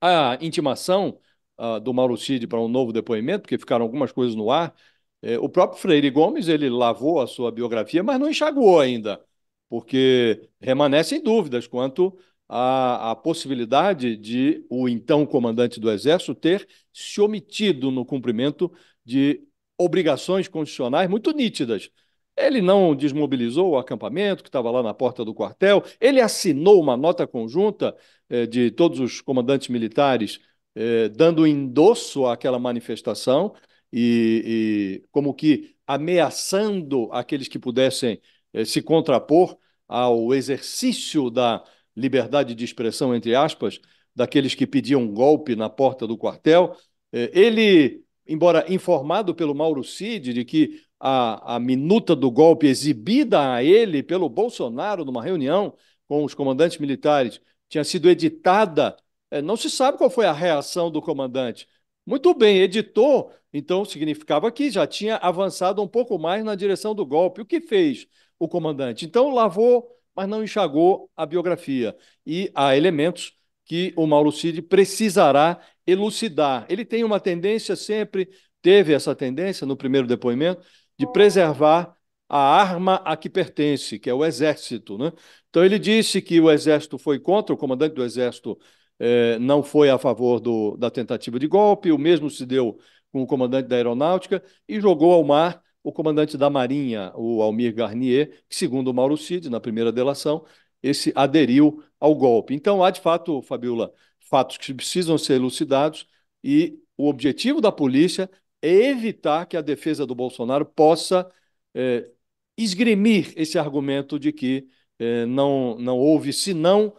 a intimação uh, do Mauro Cid para um novo depoimento, porque ficaram algumas coisas no ar, é, o próprio Freire Gomes ele lavou a sua biografia, mas não enxaguou ainda, porque remanescem dúvidas quanto à, à possibilidade de o então comandante do Exército ter se omitido no cumprimento de obrigações constitucionais muito nítidas ele não desmobilizou o acampamento que estava lá na porta do quartel, ele assinou uma nota conjunta eh, de todos os comandantes militares eh, dando endosso àquela manifestação e, e, como que ameaçando aqueles que pudessem eh, se contrapor ao exercício da liberdade de expressão, entre aspas, daqueles que pediam golpe na porta do quartel. Eh, ele, embora informado pelo Mauro Cid de que a, a minuta do golpe exibida a ele pelo Bolsonaro numa reunião com os comandantes militares tinha sido editada. É, não se sabe qual foi a reação do comandante. Muito bem, editou, então significava que já tinha avançado um pouco mais na direção do golpe. O que fez o comandante? Então lavou, mas não enxagou a biografia. E há elementos que o Mauro Cid precisará elucidar. Ele tem uma tendência sempre, teve essa tendência no primeiro depoimento, de preservar a arma a que pertence, que é o exército. Né? Então, ele disse que o exército foi contra, o comandante do exército eh, não foi a favor do, da tentativa de golpe, o mesmo se deu com o comandante da aeronáutica, e jogou ao mar o comandante da marinha, o Almir Garnier, que, segundo o Mauro Cid, na primeira delação, esse aderiu ao golpe. Então, há de fato, Fabiola, fatos que precisam ser elucidados e o objetivo da polícia evitar que a defesa do Bolsonaro possa é, esgrimir esse argumento de que é, não, não houve, senão,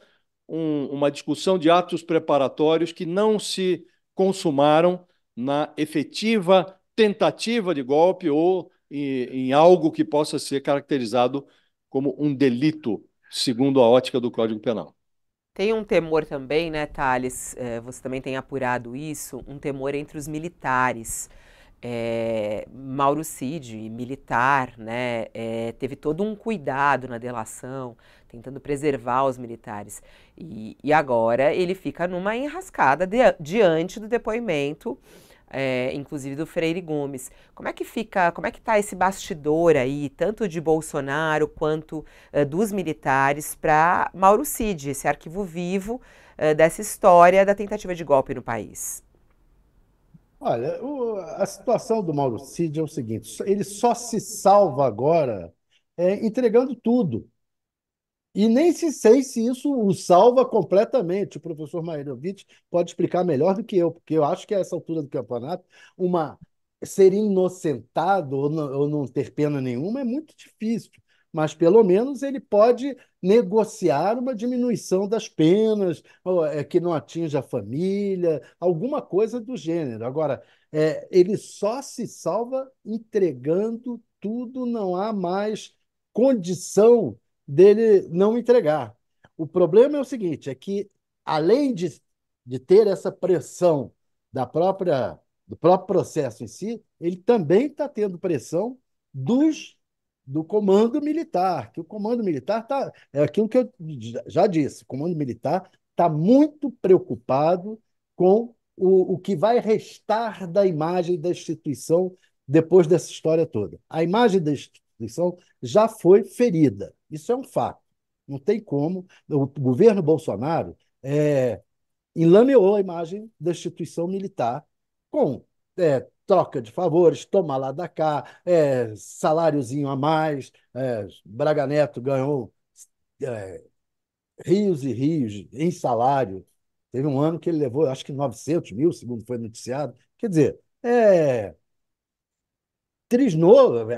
um, uma discussão de atos preparatórios que não se consumaram na efetiva tentativa de golpe ou em, em algo que possa ser caracterizado como um delito, segundo a ótica do Código Penal.
Tem um temor também, né, Thales? É, você também tem apurado isso, um temor entre os militares é, Mauro Cid, militar, né, é, teve todo um cuidado na delação, tentando preservar os militares. E, e agora ele fica numa enrascada de, diante do depoimento, é, inclusive do Freire Gomes. Como é que fica, como é que está esse bastidor aí, tanto de Bolsonaro quanto eh, dos militares, para Mauro Cid, esse arquivo vivo eh, dessa história da tentativa de golpe no país?
Olha, o, a situação do Mauro Cid é o seguinte: ele só se salva agora é, entregando tudo. E nem se sei se isso o salva completamente. O professor Mairovitch pode explicar melhor do que eu, porque eu acho que a essa altura do campeonato, uma ser inocentado ou não, ou não ter pena nenhuma é muito difícil mas pelo menos ele pode negociar uma diminuição das penas, é, que não atinja a família, alguma coisa do gênero. Agora, é, ele só se salva entregando tudo, não há mais condição dele não entregar. O problema é o seguinte: é que, além de, de ter essa pressão da própria, do próprio processo em si, ele também está tendo pressão dos do comando militar, que o comando militar está. É aquilo que eu já disse: o comando militar está muito preocupado com o, o que vai restar da imagem da instituição depois dessa história toda. A imagem da instituição já foi ferida, isso é um fato. Não tem como. O governo Bolsonaro é, enlameou a imagem da instituição militar com é, troca de favores, toma lá da cá, é, saláriozinho a mais. É, Braga Neto ganhou é, rios e rios em salário. Teve um ano que ele levou, acho que 900 mil, segundo foi noticiado. Quer dizer, é, trisnou, é,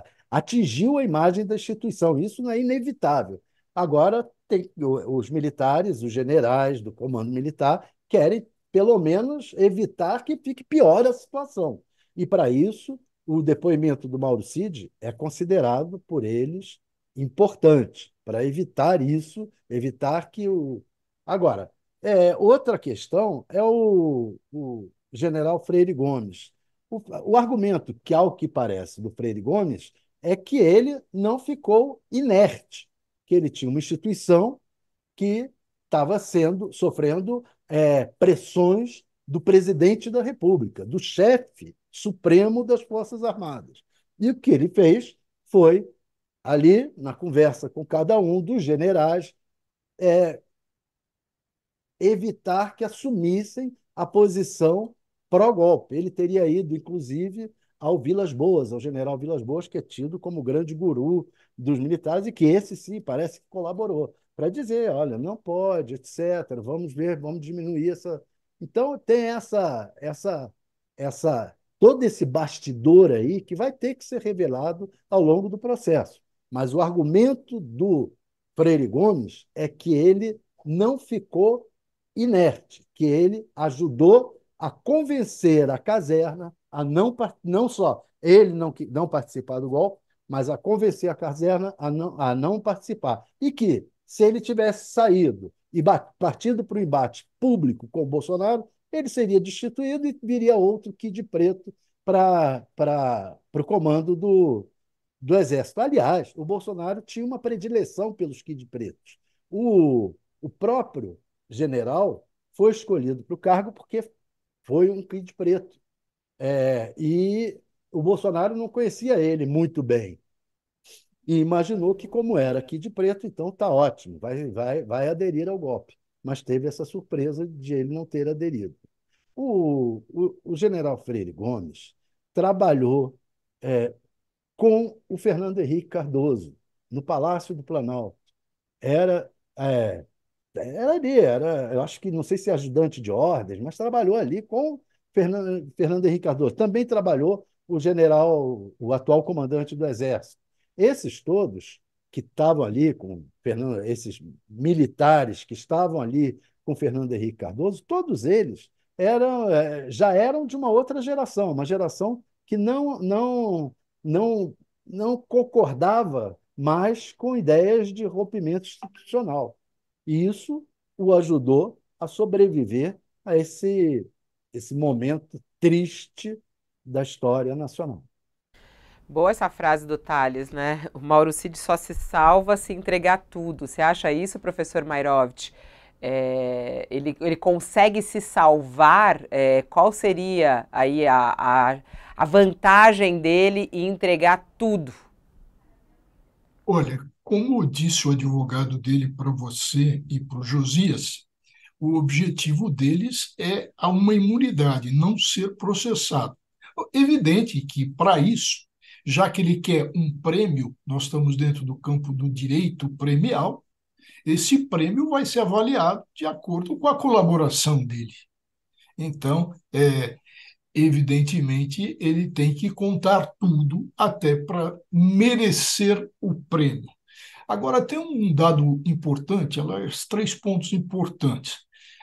é, atingiu a imagem da instituição. Isso não é inevitável. Agora, tem, os militares, os generais do comando militar, querem pelo menos evitar que fique pior a situação. E para isso, o depoimento do Mauro Cid é considerado por eles importante para evitar isso, evitar que o. Agora, é, outra questão é o, o general Freire Gomes. O, o, argumento que, ao que parece, do Freire Gomes é que ele não ficou inerte, que ele tinha uma instituição que estava sendo sofrendo é, pressões do presidente da República, do chefe supremo das Forças Armadas. E o que ele fez foi, ali, na conversa com cada um dos generais, é, evitar que assumissem a posição pró-golpe. Ele teria ido, inclusive, ao Vilas Boas, ao general Vilas Boas, que é tido como grande guru dos militares e que esse sim parece que colaborou para dizer, olha, não pode, etc. Vamos ver, vamos diminuir essa. Então tem essa, essa, essa, todo esse bastidor aí que vai ter que ser revelado ao longo do processo. Mas o argumento do Freire Gomes é que ele não ficou inerte, que ele ajudou a convencer a caserna a não, não só ele não, não participar do golpe, mas a convencer a caserna a não, a não participar. E que se ele tivesse saído e partido para o embate público com o Bolsonaro, ele seria destituído e viria outro que de preto para o comando do, do Exército. Aliás, o Bolsonaro tinha uma predileção pelos Kid Pretos. O, o próprio general foi escolhido para o cargo porque foi um Kid Preto. É, e o Bolsonaro não conhecia ele muito bem e imaginou que, como era aqui de preto, então está ótimo, vai, vai, vai aderir ao golpe. Mas teve essa surpresa de ele não ter aderido. O, o, o general Freire Gomes trabalhou é, com o Fernando Henrique Cardoso, no Palácio do Planalto. Era, é, era ali, era, eu acho que não sei se é ajudante de ordens, mas trabalhou ali com Fernando, Fernando Henrique Cardoso. Também trabalhou o general, o atual comandante do Exército, esses todos que estavam ali com Fernando, esses militares que estavam ali com Fernando Henrique Cardoso, todos eles eram, eh, já eram de uma outra geração, uma geração que não, não, não, não concordava mais com ideias de rompimento institucional. E isso o ajudou a sobreviver a esse, esse momento triste da história nacional.
Boa essa frase do Thales, né? O Mauro Cid só se salva se entregar tudo. Você acha isso, professor Mairovitch? É, ele, ele consegue se salvar? É, qual seria aí a, a, a vantagem dele em entregar tudo?
Olha, como disse o advogado dele para você e para o Josias, o objetivo deles é uma imunidade, não ser processado. Evidente que, para isso, já que ele quer um prêmio, nós estamos dentro do campo do direito premial, esse prêmio vai ser avaliado de acordo com a colaboração dele. Então, é, evidentemente, ele tem que contar tudo até para merecer o prêmio. Agora, tem um dado importante, aliás, três pontos importantes.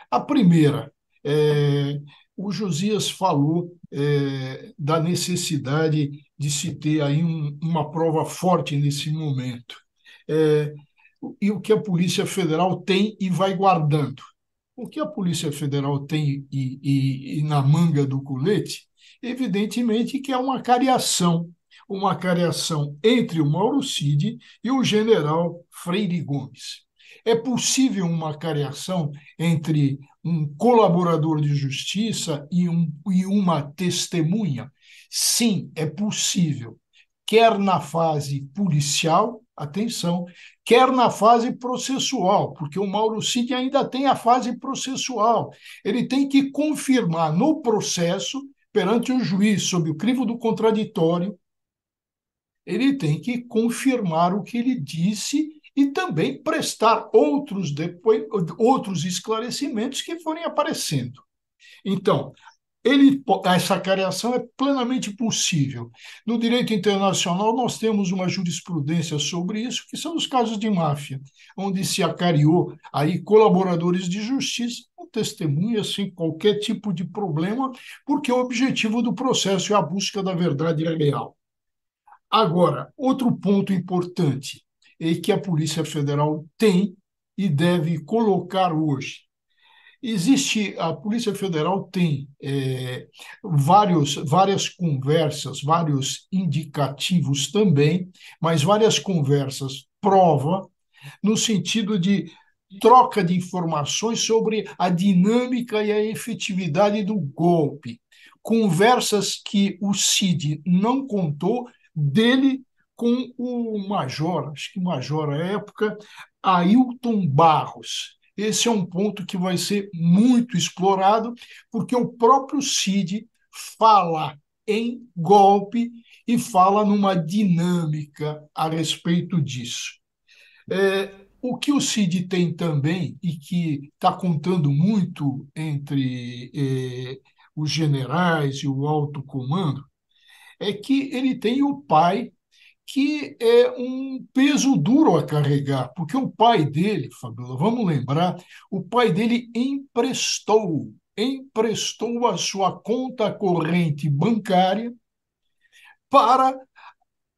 A primeira, é, o Josias falou é, da necessidade de se ter aí um, uma prova forte nesse momento. É, e o que a Polícia Federal tem e vai guardando. O que a Polícia Federal tem e, e, e na manga do colete, evidentemente que é uma cariação, uma cariação entre o Mauro Cid e o general Freire Gomes. É possível uma cariação entre um colaborador de justiça e, um, e uma testemunha? Sim, é possível, quer na fase policial, atenção, quer na fase processual, porque o Mauro Cid ainda tem a fase processual. Ele tem que confirmar no processo, perante o juiz, sob o crivo do contraditório, ele tem que confirmar o que ele disse e também prestar outros, depois, outros esclarecimentos que forem aparecendo. Então, ele, essa careação é plenamente possível. No direito internacional, nós temos uma jurisprudência sobre isso, que são os casos de máfia, onde se acariou aí colaboradores de justiça, testemunha sem qualquer tipo de problema, porque o objetivo do processo é a busca da verdade real. Agora, outro ponto importante é que a Polícia Federal tem e deve colocar hoje Existe, a Polícia Federal tem é, vários, várias conversas, vários indicativos também, mas várias conversas prova, no sentido de troca de informações sobre a dinâmica e a efetividade do golpe. Conversas que o CID não contou dele com o major, acho que major à época, Ailton Barros esse é um ponto que vai ser muito explorado, porque o próprio Cid fala em golpe e fala numa dinâmica a respeito disso. É, o que o Cid tem também, e que está contando muito entre é, os generais e o alto comando, é que ele tem o pai que é um peso duro a carregar, porque o pai dele, Fabiola, vamos lembrar, o pai dele emprestou, emprestou a sua conta corrente bancária para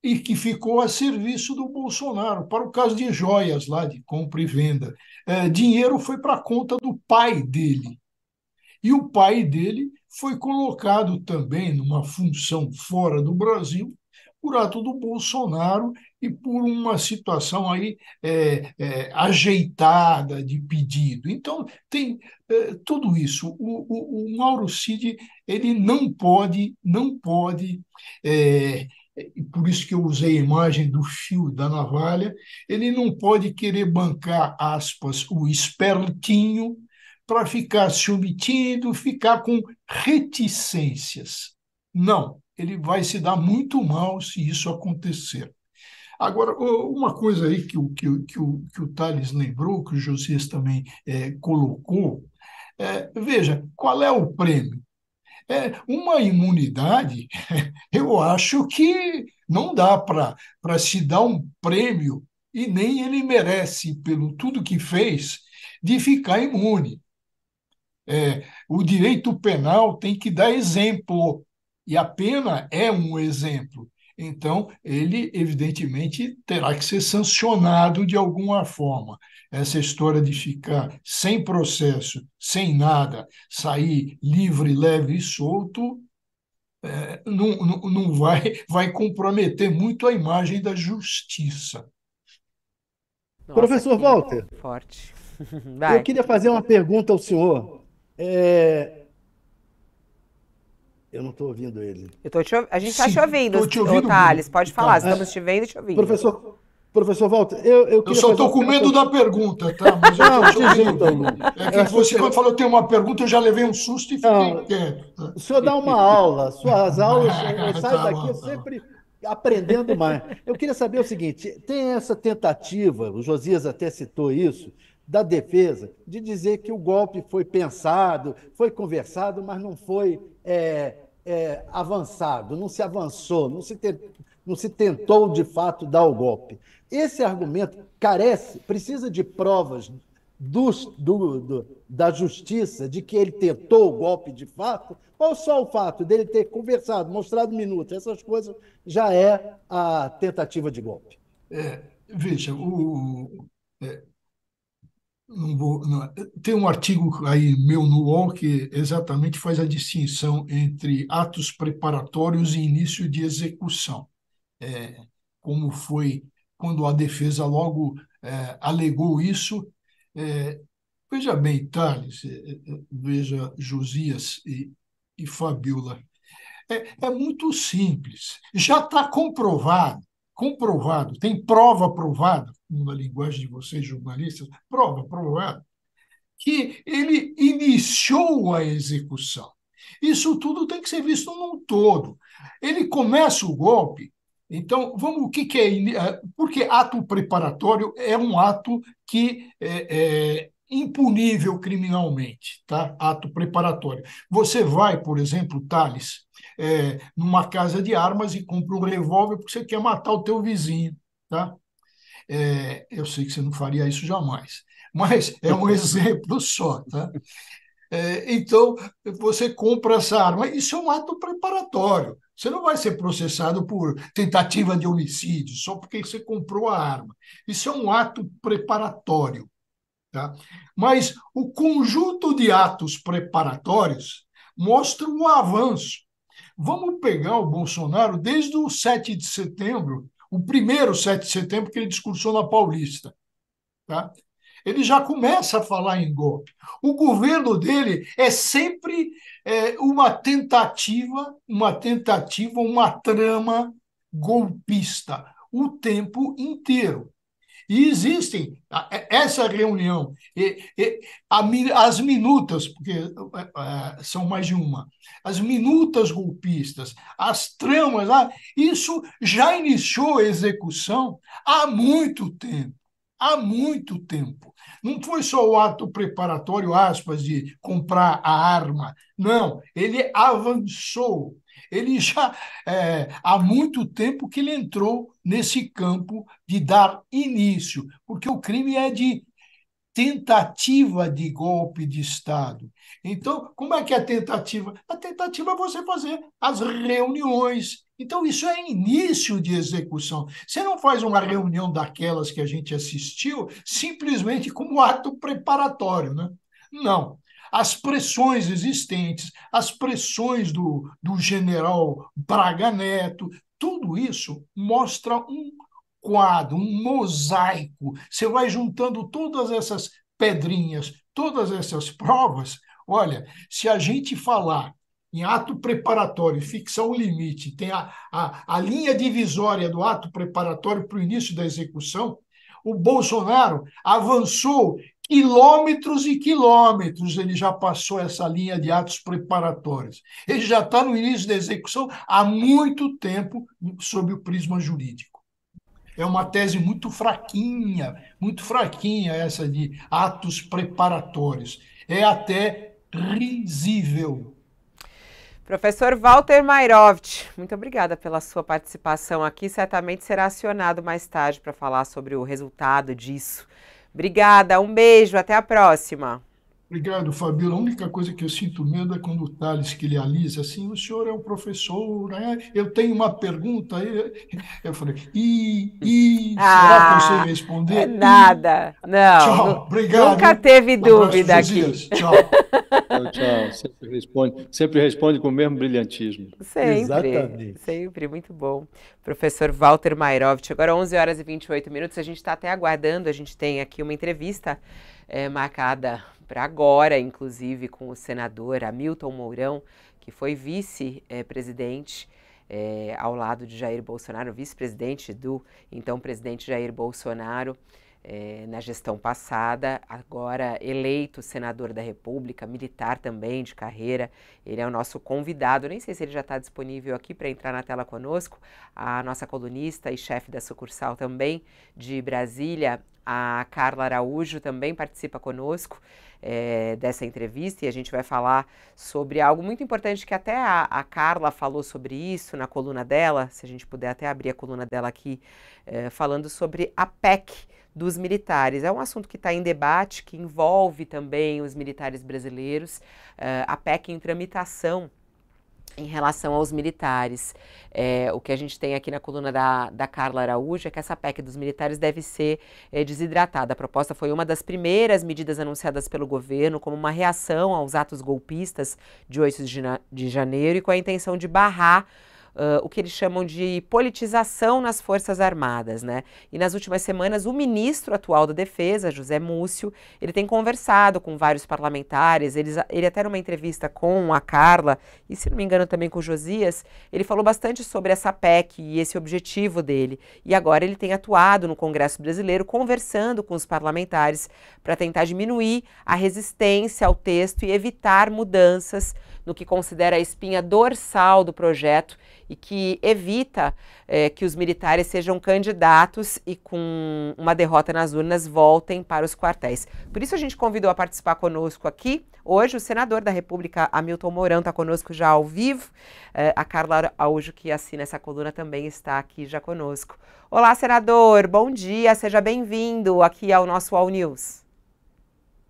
e que ficou a serviço do Bolsonaro, para o caso de joias lá de compra e venda. É, dinheiro foi para a conta do pai dele. E o pai dele foi colocado também numa função fora do Brasil por ato do Bolsonaro e por uma situação aí é, é, ajeitada de pedido. Então, tem é, tudo isso. O, o, o, Mauro Cid, ele não pode, não pode, é, por isso que eu usei a imagem do fio da navalha, ele não pode querer bancar, aspas, o espertinho para ficar se omitindo, ficar com reticências. Não, ele vai se dar muito mal se isso acontecer. Agora, uma coisa aí que o, que, que o, que o Thales lembrou, que o Josias também é, colocou, é, veja, qual é o prêmio? É, uma imunidade, eu acho que não dá para se dar um prêmio, e nem ele merece, pelo tudo que fez, de ficar imune. É, o direito penal tem que dar exemplo e a pena é um exemplo. Então, ele, evidentemente, terá que ser sancionado de alguma forma. Essa história de ficar sem processo, sem nada, sair livre, leve e solto, é, não, não, não vai, vai comprometer muito a imagem da justiça. Nossa, Professor
Walter, forte. Vai. eu queria fazer uma pergunta ao senhor.
É, eu não estou ouvindo ele. Eu tô te, a gente está te ouvindo, tô te ouvindo Thales. Pode falar, ah, estamos te vendo e te ouvindo.
Professor, professor Walter, eu, eu, eu só estou com medo da
pergunta,
tá?
Mas eu não, te
ouvindo. algum. É que é, você, quando falou que tem uma pergunta, eu já levei um susto e não, fiquei quieto. Tá? O senhor
dá uma aula, suas aulas, eu saio daqui, sempre aprendendo mais. Eu queria saber o seguinte: tem essa tentativa, o Josias até citou isso, da defesa, de dizer que o golpe foi pensado, foi conversado, mas não foi é, é, avançado, não se avançou, não se, te, não se tentou de fato dar o golpe. Esse argumento carece, precisa de provas do, do, do, da justiça de que ele tentou o golpe de fato, ou só o fato dele ter conversado, mostrado minutos, essas coisas, já é a tentativa
de golpe. É, veja, o, é, não vou, não, tem um artigo aí meu no UOL que exatamente faz a distinção entre atos preparatórios e início de execução. É, como foi quando a defesa logo é, alegou isso. É, veja bem, Thales, é, é, é, veja Josias e, e Fabiola. É, é muito simples. Já está comprovado comprovado, tem prova provada, na linguagem de vocês jornalistas, prova provada, que ele iniciou a execução. Isso tudo tem que ser visto num todo. Ele começa o golpe, então vamos o que, que é eh, porque ato preparatório é um ato que é, é, impunível criminalmente, tá? Ato preparatório. Você vai, por exemplo, Thales, é, numa casa de armas e compra um revólver porque você quer matar o teu vizinho, tá? É, eu sei que você não faria isso jamais, mas é um exemplo só, tá? É, então, você compra essa arma. Isso é um ato preparatório. Você não vai ser processado por tentativa de homicídio só porque você comprou a arma. Isso é um ato preparatório. Tá? Mas o conjunto de atos preparatórios mostra o avanço Vamos pegar o Bolsonaro desde o 7 de setembro, o primeiro 7 de setembro que ele discursou na Paulista. Tá? Ele já começa a falar em golpe. O governo dele é sempre é, uma tentativa, uma tentativa, uma trama golpista o tempo inteiro. E existem é, essa reunião, e, e, as minutas, porque é, é, são mais de uma, as minutas golpistas, as tramas, isso já iniciou a execução há muito tempo. Há muito tempo. Não foi só o ato preparatório, aspas, de comprar a arma. Não, ele avançou ele já é, há muito tempo que ele entrou nesse campo de dar início, porque o crime é de tentativa de golpe de Estado. Então, como é que é a tentativa? A tentativa é você fazer as reuniões. Então, isso é início de execução. Você não faz uma reunião daquelas que a gente assistiu simplesmente como ato preparatório, né? Não as pressões existentes, as pressões do, do general Braga Neto, tudo isso mostra um quadro, um mosaico. Você vai juntando todas essas pedrinhas, todas essas provas. Olha, se a gente falar em ato preparatório, o limite, tem a, a, a linha divisória do ato preparatório para o início da execução, o Bolsonaro avançou quilômetros e quilômetros ele já passou essa linha de atos preparatórios. Ele já está no início da execução há muito tempo sob o prisma jurídico. É uma tese muito fraquinha, muito fraquinha essa de atos preparatórios. É até risível.
Professor Walter Mairovitch, muito obrigada pela sua participação aqui. Certamente será acionado mais tarde para falar sobre o resultado disso. Obrigada, um beijo, até a próxima.
Obrigado, Fabíola. A única coisa que eu sinto medo é quando o Thales que ele alisa assim, o senhor é o professor, né? eu tenho uma pergunta. Eu falei, e,
e ah, será que eu sei responder? Nada, não. Tchau, obrigado. Nunca teve dúvida aqui. Dias. Tchau.
tchau, tchau.
Sempre responde, sempre responde com o mesmo brilhantismo. Sempre, Exatamente.
sempre, muito bom. Professor Walter Mairovich, agora 11 horas e 28 minutos, a gente está até aguardando, a gente tem aqui uma entrevista é, marcada para agora, inclusive com o senador Hamilton Mourão, que foi vice-presidente eh, é, eh, ao lado de Jair Bolsonaro, vice-presidente do então presidente Jair Bolsonaro é, na gestão passada, agora eleito senador da República, militar também de carreira. Ele é o nosso convidado. Nem sei se ele já está disponível aqui para entrar na tela conosco. A nossa colunista e chefe da sucursal também de Brasília, a Carla Araújo, também participa conosco é, dessa entrevista e a gente vai falar sobre algo muito importante que até a, a, Carla falou sobre isso na coluna dela. Se a gente puder até abrir a coluna dela aqui, é, falando sobre a PEC dos militares. É um assunto que está em debate, que envolve também os militares brasileiros, uh, a PEC em tramitação em relação aos militares. É, o que a gente tem aqui na coluna da, da Carla Araújo é que essa PEC dos militares deve ser é, desidratada. A proposta foi uma das primeiras medidas anunciadas pelo governo como uma reação aos atos golpistas de 8 de janeiro e com a intenção de barrar uh, o que eles chamam de politização nas Forças Armadas, né? E nas últimas semanas, o ministro atual da Defesa, José Múcio, ele tem conversado com vários parlamentares, eles, ele até numa entrevista com a Carla, e se não me engano também com o Josias, ele falou bastante sobre essa PEC e esse objetivo dele. E agora ele tem atuado no Congresso Brasileiro, conversando com os parlamentares para tentar diminuir a resistência ao texto e evitar mudanças no que considera a espinha dorsal do projeto e que evita é, que os militares sejam candidatos e, com uma derrota nas urnas, voltem para os quartéis. Por isso, a gente convidou a participar conosco aqui hoje o senador da República, Hamilton Mourão, está conosco já ao vivo. É, a Carla Araújo, que assina essa coluna, também está aqui já conosco. Olá, senador, bom dia, seja bem-vindo aqui ao nosso All News.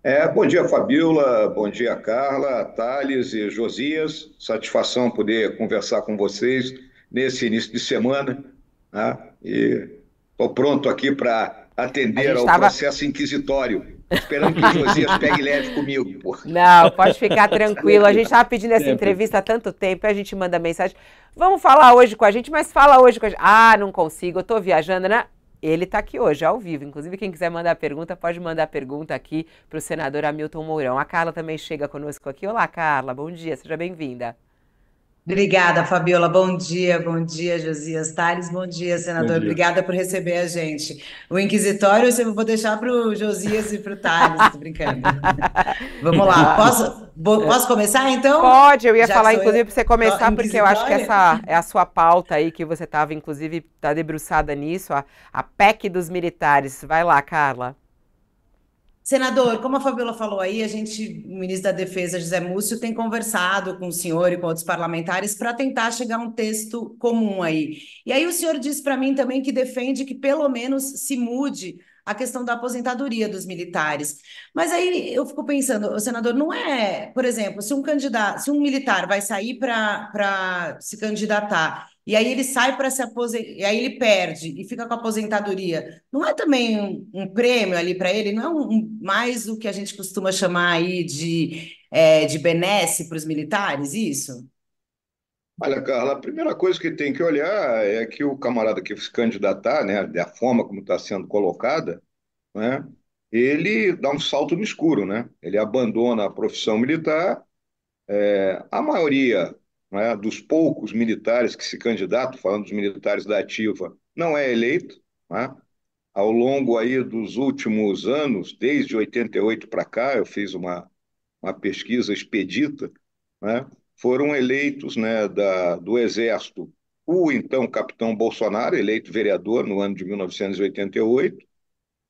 É, bom dia,
Fabiola, bom dia, Carla, Thales e Josias. Satisfação poder conversar com vocês nesse início de semana. Né? E estou pronto aqui para atender ao tava... processo inquisitório. Esperando que o Josias pegue leve comigo. Não, pode ficar tranquilo. A gente estava pedindo essa entrevista
há tanto tempo, a gente manda mensagem. Vamos falar hoje com a gente, mas fala hoje com a gente. Ah, não consigo, eu estou viajando, né? ele está aqui hoje, ao vivo. Inclusive, quem quiser mandar pergunta, pode mandar pergunta aqui para o senador Hamilton Mourão. A Carla também chega conosco aqui. Olá, Carla, bom dia, seja bem-vinda. Obrigada, Fabiola. Bom dia, bom dia, Josias Tales. Bom dia, senador. Bom dia. Obrigada por
receber a gente. O inquisitório eu vou deixar para o Josias e para o Tales, estou brincando.
Vamos lá. Posso, é. posso começar, então? Pode, eu ia Já falar, inclusive, para você começar, porque eu acho que essa é a sua pauta aí, que você estava, inclusive, tá debruçada nisso, a, a PEC dos militares. Vai lá, Carla.
Senador, como a Fabiola falou aí, a gente, o ministro da Defesa, José Múcio, tem conversado com o senhor e com outros parlamentares para tentar chegar a um texto comum aí. E aí o senhor disse para mim também que defende que pelo menos se mude a questão da aposentadoria dos militares. Mas aí eu fico pensando, senador, não é, por exemplo, se um candidato, se um militar vai sair para se candidatar e aí ele sai para se aposentar, e aí ele perde e fica com a aposentadoria. Não é também um, um prêmio ali para ele? Não é um, um, mais o que a gente costuma chamar aí de, é, de benesse para os militares, isso?
Olha, Carla, a primeira coisa que tem que olhar é que o camarada que se candidatar, né, da forma como está sendo colocada, né, ele dá um salto no escuro, né? Ele abandona a profissão militar. É, a maioria né, dos poucos militares que se candidatam, falando dos militares da ativa, não é eleito. Né? Ao longo aí dos últimos anos, desde 88 para cá, eu fiz uma, uma pesquisa expedita, né? foram eleitos né, da, do Exército o então capitão Bolsonaro, eleito vereador no ano de 1988,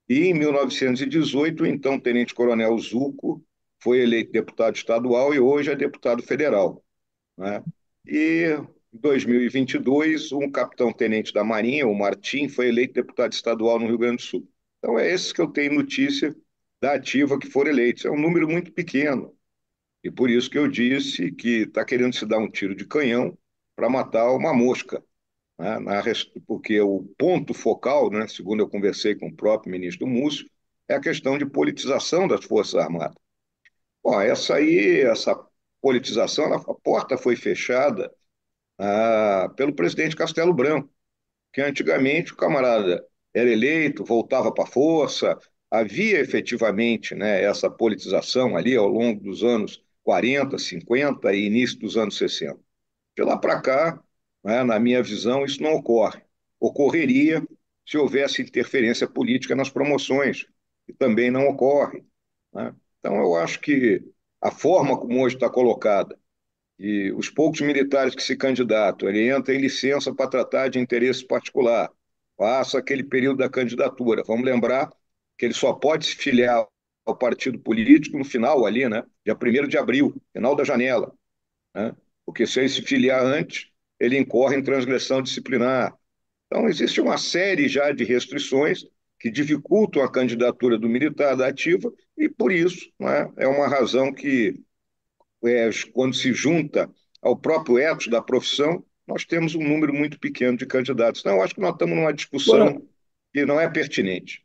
e em 1918 o então tenente-coronel Zuco foi eleito deputado estadual e hoje é deputado federal. Né? E em 2022, um capitão-tenente da Marinha, o Martim, foi eleito deputado estadual no Rio Grande do Sul. Então, é esses que eu tenho notícia da ativa que foram eleitos. É um número muito pequeno. E por isso que eu disse que está querendo se dar um tiro de canhão para matar uma mosca. Né? Na, porque o ponto focal, né, segundo eu conversei com o próprio ministro Múcio, é a questão de politização das Forças Armadas. Bom, essa aí, essa politização, ela, a porta foi fechada ah, pelo presidente Castelo Branco, que antigamente o camarada era eleito, voltava para a força, havia efetivamente né, essa politização ali ao longo dos anos 40, 50 e início dos anos 60. De lá para cá, né, na minha visão, isso não ocorre. Ocorreria se houvesse interferência política nas promoções, que também não ocorre. Né? Então, eu acho que a forma como hoje está colocada, e os poucos militares que se candidatam, ele entra em licença para tratar de interesse particular, passa aquele período da candidatura. Vamos lembrar que ele só pode se filiar ao partido político no final ali, né? Dia 1 de abril, final da janela. Né? Porque se ele se filiar antes, ele incorre em transgressão disciplinar. Então, existe uma série já de restrições que dificultam a candidatura do militar da ativa e por isso, né, é uma razão que, é, quando se junta ao próprio ethos da profissão, nós temos um número muito pequeno de candidatos. Então, eu acho que nós estamos numa discussão Bora. que não é pertinente.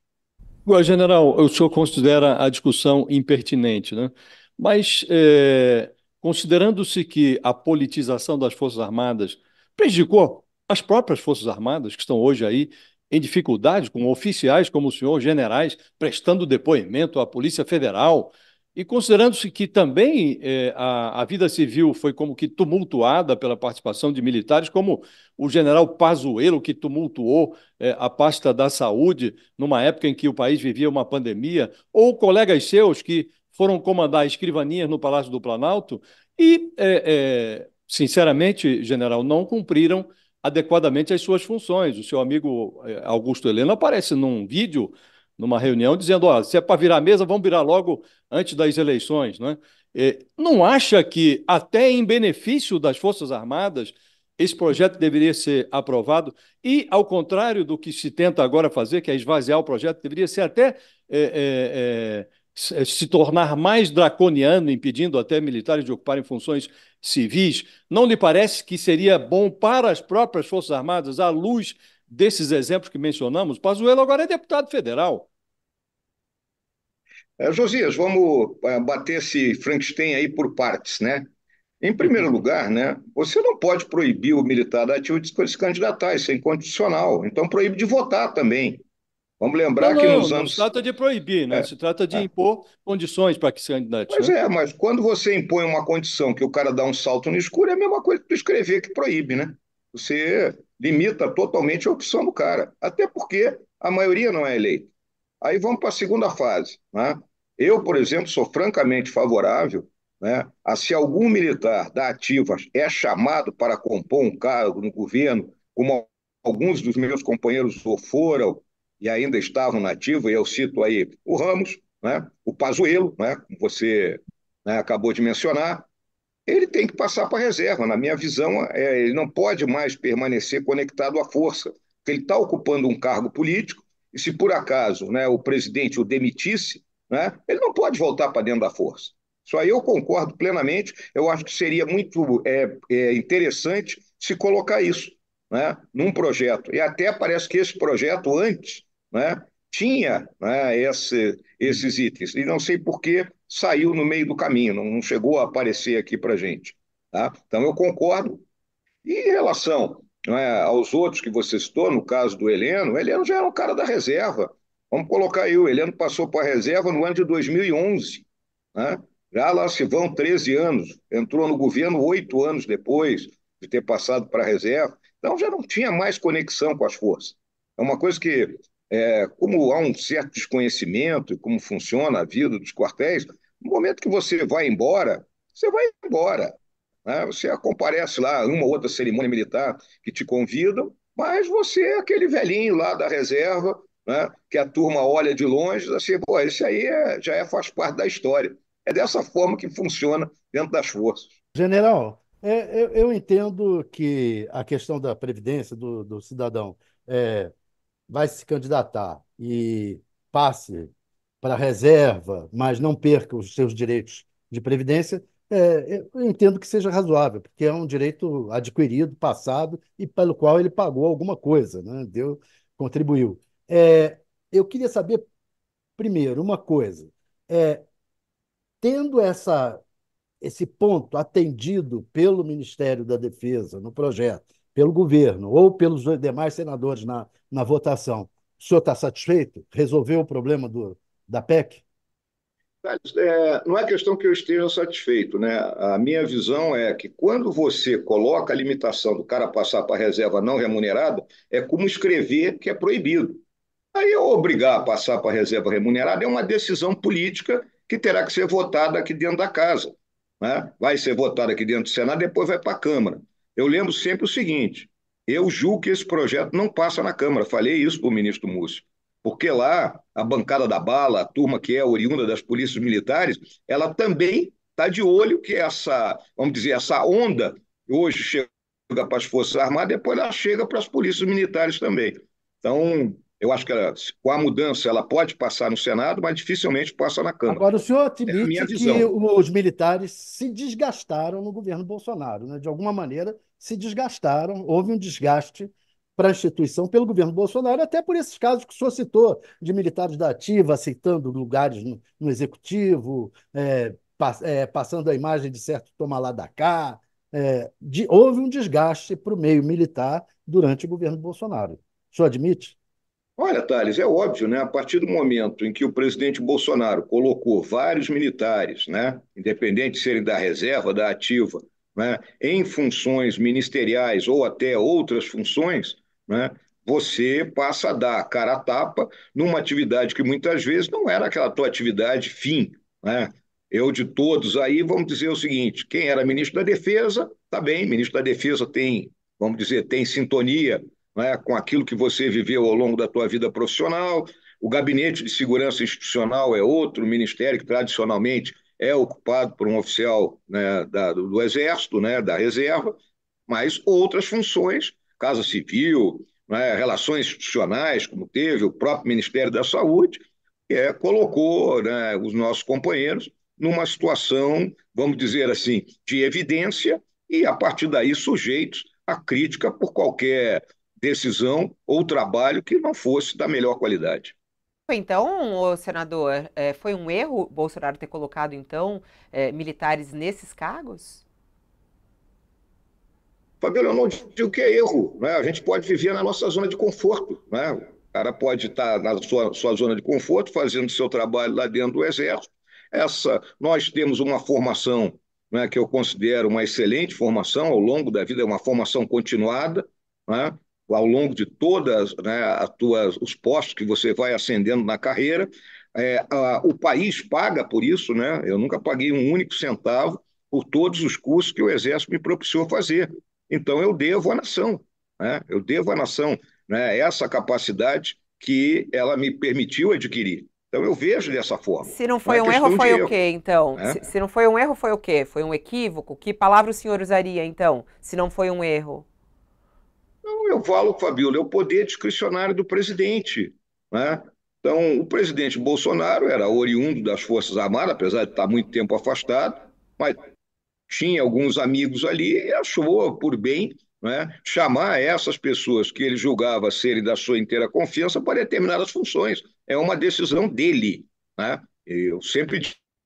Bom, general, o senhor considera a discussão impertinente, né? Mas, é, considerando-se que a politização das Forças Armadas prejudicou as próprias Forças Armadas, que estão hoje aí em dificuldade com oficiais como o senhor, generais, prestando depoimento à Polícia Federal. E considerando-se que também eh, a, a, vida civil foi como que tumultuada pela participação de militares, como o general Pazuello, que tumultuou eh, a pasta da saúde numa época em que o país vivia uma pandemia, ou colegas seus que foram comandar escrivanias no Palácio do Planalto e, eh, eh sinceramente, general, não cumpriram adequadamente às suas funções. O seu amigo eh, Augusto Heleno aparece num vídeo, numa reunião, dizendo: ó, se é para virar mesa, vamos virar logo antes das eleições. Né? não acha que, até em benefício das Forças Armadas, esse projeto deveria ser aprovado e, ao contrário do que se tenta agora fazer, que é esvaziar o projeto, deveria ser até é, é, é, se tornar mais draconiano, impedindo até militares de ocuparem funções civis, não lhe parece que seria bom para as próprias Forças Armadas, à luz desses exemplos que mencionamos? Pazuello agora é deputado federal.
É, Josias, vamos é, bater esse Frankenstein aí por partes, né? Em primeiro uhum. lugar, né, você não pode proibir o militar da ativa de se candidatar, isso é inconstitucional. Então, proíbe de votar também. Vamos lembrar não, que nos não, anos. Não se trata
de proibir, né? É. se trata de é. impor condições para que
se candidate. Pois né? é, mas quando você impõe uma condição que o cara dá um salto no escuro, é a mesma coisa que tu escrever que proíbe, né? Você limita totalmente a opção do cara, até porque a maioria não é eleita. Aí vamos para a segunda fase. Né? Eu, por exemplo, sou francamente favorável né, a se algum militar da ativa é chamado para compor um cargo no governo, como alguns dos meus companheiros ou foram, e ainda estavam na ativa, e eu cito aí o Ramos, né, o Pazuello, né, como você né, acabou de mencionar, ele tem que passar para a reserva. Na minha visão, é, ele não pode mais permanecer conectado à força, porque ele está ocupando um cargo político, e se por acaso né, o presidente o demitisse, né, ele não pode voltar para dentro da força. Isso aí eu concordo plenamente. Eu acho que seria muito é, é interessante se colocar isso né, num projeto. E até parece que esse projeto, antes né, tinha né, esse, esses itens. E não sei por que saiu no meio do caminho, não chegou a aparecer aqui para gente. Tá? Então, eu concordo. E em relação né, aos outros que você citou, no caso do Heleno, o Heleno já era um cara da reserva. Vamos colocar aí, o Heleno passou para a reserva no ano de 2011. Né? Já lá se vão 13 anos, entrou no governo oito anos depois de ter passado para a reserva. Então já não tinha mais conexão com as forças. É uma coisa que é, como há um certo desconhecimento como funciona a vida dos quartéis, no momento que você vai embora, você vai embora. Né? Você comparece lá uma ou outra cerimônia militar que te convidam, mas você é aquele velhinho lá da reserva, né? que a turma olha de longe, assim, pô, esse aí é, já é, faz parte da história. É dessa forma que funciona dentro das forças.
General, é, eu, eu, entendo que a questão da previdência do, do cidadão é, vai se candidatar e passe para a reserva, mas não perca os seus direitos de previdência, é, eu entendo que seja razoável, porque é um direito adquirido, passado e pelo qual ele pagou alguma coisa, né? Deu, contribuiu. É, eu queria saber, primeiro, uma coisa. É, tendo essa, esse ponto atendido pelo Ministério da Defesa no projeto, pelo governo ou pelos demais senadores na, na votação. O senhor está satisfeito? Resolveu o problema do, da PEC?
É, não é questão que eu esteja satisfeito, né? A minha visão é que quando você coloca a limitação do cara passar para a reserva não remunerada, é como escrever que é proibido. Aí eu obrigar a passar para a reserva remunerada é uma decisão política que terá que ser votada aqui dentro da casa. Né? Vai ser votada aqui dentro do Senado, depois vai para a Câmara. Eu lembro sempre o seguinte: eu julgo que esse projeto não passa na Câmara. Falei isso para o ministro Múcio. Porque lá, a bancada da bala, a turma que é oriunda das polícias militares, ela também está de olho que essa, vamos dizer, essa onda hoje chega para as Forças Armadas, depois ela chega para as polícias militares também. Então, eu acho que ela, com a mudança ela pode passar no Senado, mas dificilmente passa na Câmara. Agora, o senhor é admite é que
os militares se desgastaram no governo Bolsonaro, né? de alguma maneira se desgastaram, houve um desgaste para a instituição pelo governo Bolsonaro, até por esses casos que o senhor citou, de militares da ativa aceitando lugares no, no executivo, é, é, passando a imagem de certo tomar lá da cá. É, de, houve um desgaste para o meio militar durante o governo Bolsonaro. O senhor admite?
Olha, Thales, é óbvio, né? A partir do momento em que o presidente Bolsonaro colocou vários militares, né? Independente de serem da reserva, da ativa, né, em funções ministeriais ou até outras funções, né, você passa a dar cara a tapa numa atividade que muitas vezes não era aquela tua atividade fim. Né? Eu, de todos aí, vamos dizer o seguinte: quem era ministro da Defesa, tá bem, ministro da Defesa tem, vamos dizer, tem sintonia né, com aquilo que você viveu ao longo da tua vida profissional. O Gabinete de Segurança Institucional é outro ministério que tradicionalmente é ocupado por um oficial né, da, do, do, Exército, né, da Reserva, mas outras funções, Casa Civil, né, relações institucionais, como teve o próprio Ministério da Saúde, é, colocou né, os nossos companheiros numa situação, vamos dizer assim, de evidência e, a partir daí, sujeitos à crítica por qualquer decisão ou trabalho que não fosse da melhor qualidade.
Então, o senador, eh, foi um erro Bolsonaro ter colocado, então, eh, militares nesses cargos?
Fabíola, eu não digo que é erro. Né? A gente pode viver na nossa zona de conforto. Né? O cara pode estar tá na sua, sua zona de conforto, fazendo seu trabalho lá dentro do Exército. Essa, nós temos uma formação né, que eu considero uma excelente formação ao longo da vida, é uma formação continuada. Né? ao longo de todas né, as tuas, os postos que você vai ascendendo na carreira. É, a, o país paga por isso, né? Eu nunca paguei um único centavo por todos os cursos que o Exército me propiciou fazer. Então, eu devo à nação, né? eu devo à nação né? essa capacidade que ela me permitiu adquirir. Então, eu vejo dessa forma. Se não foi não é um erro, foi o
quê, então? Né? Se, se não foi um erro, foi o quê? Foi um equívoco? Que palavra o senhor usaria, então, se não foi um
erro?
Não, eu falo, Fabíola, é o poder discricionário do presidente. Né? Então, o presidente Bolsonaro era oriundo das Forças Armadas, apesar de estar muito tempo afastado, mas tinha alguns amigos ali e achou por bem né, chamar essas pessoas que ele julgava serem da sua inteira confiança para determinadas funções. É uma decisão dele. Né? Eu sempre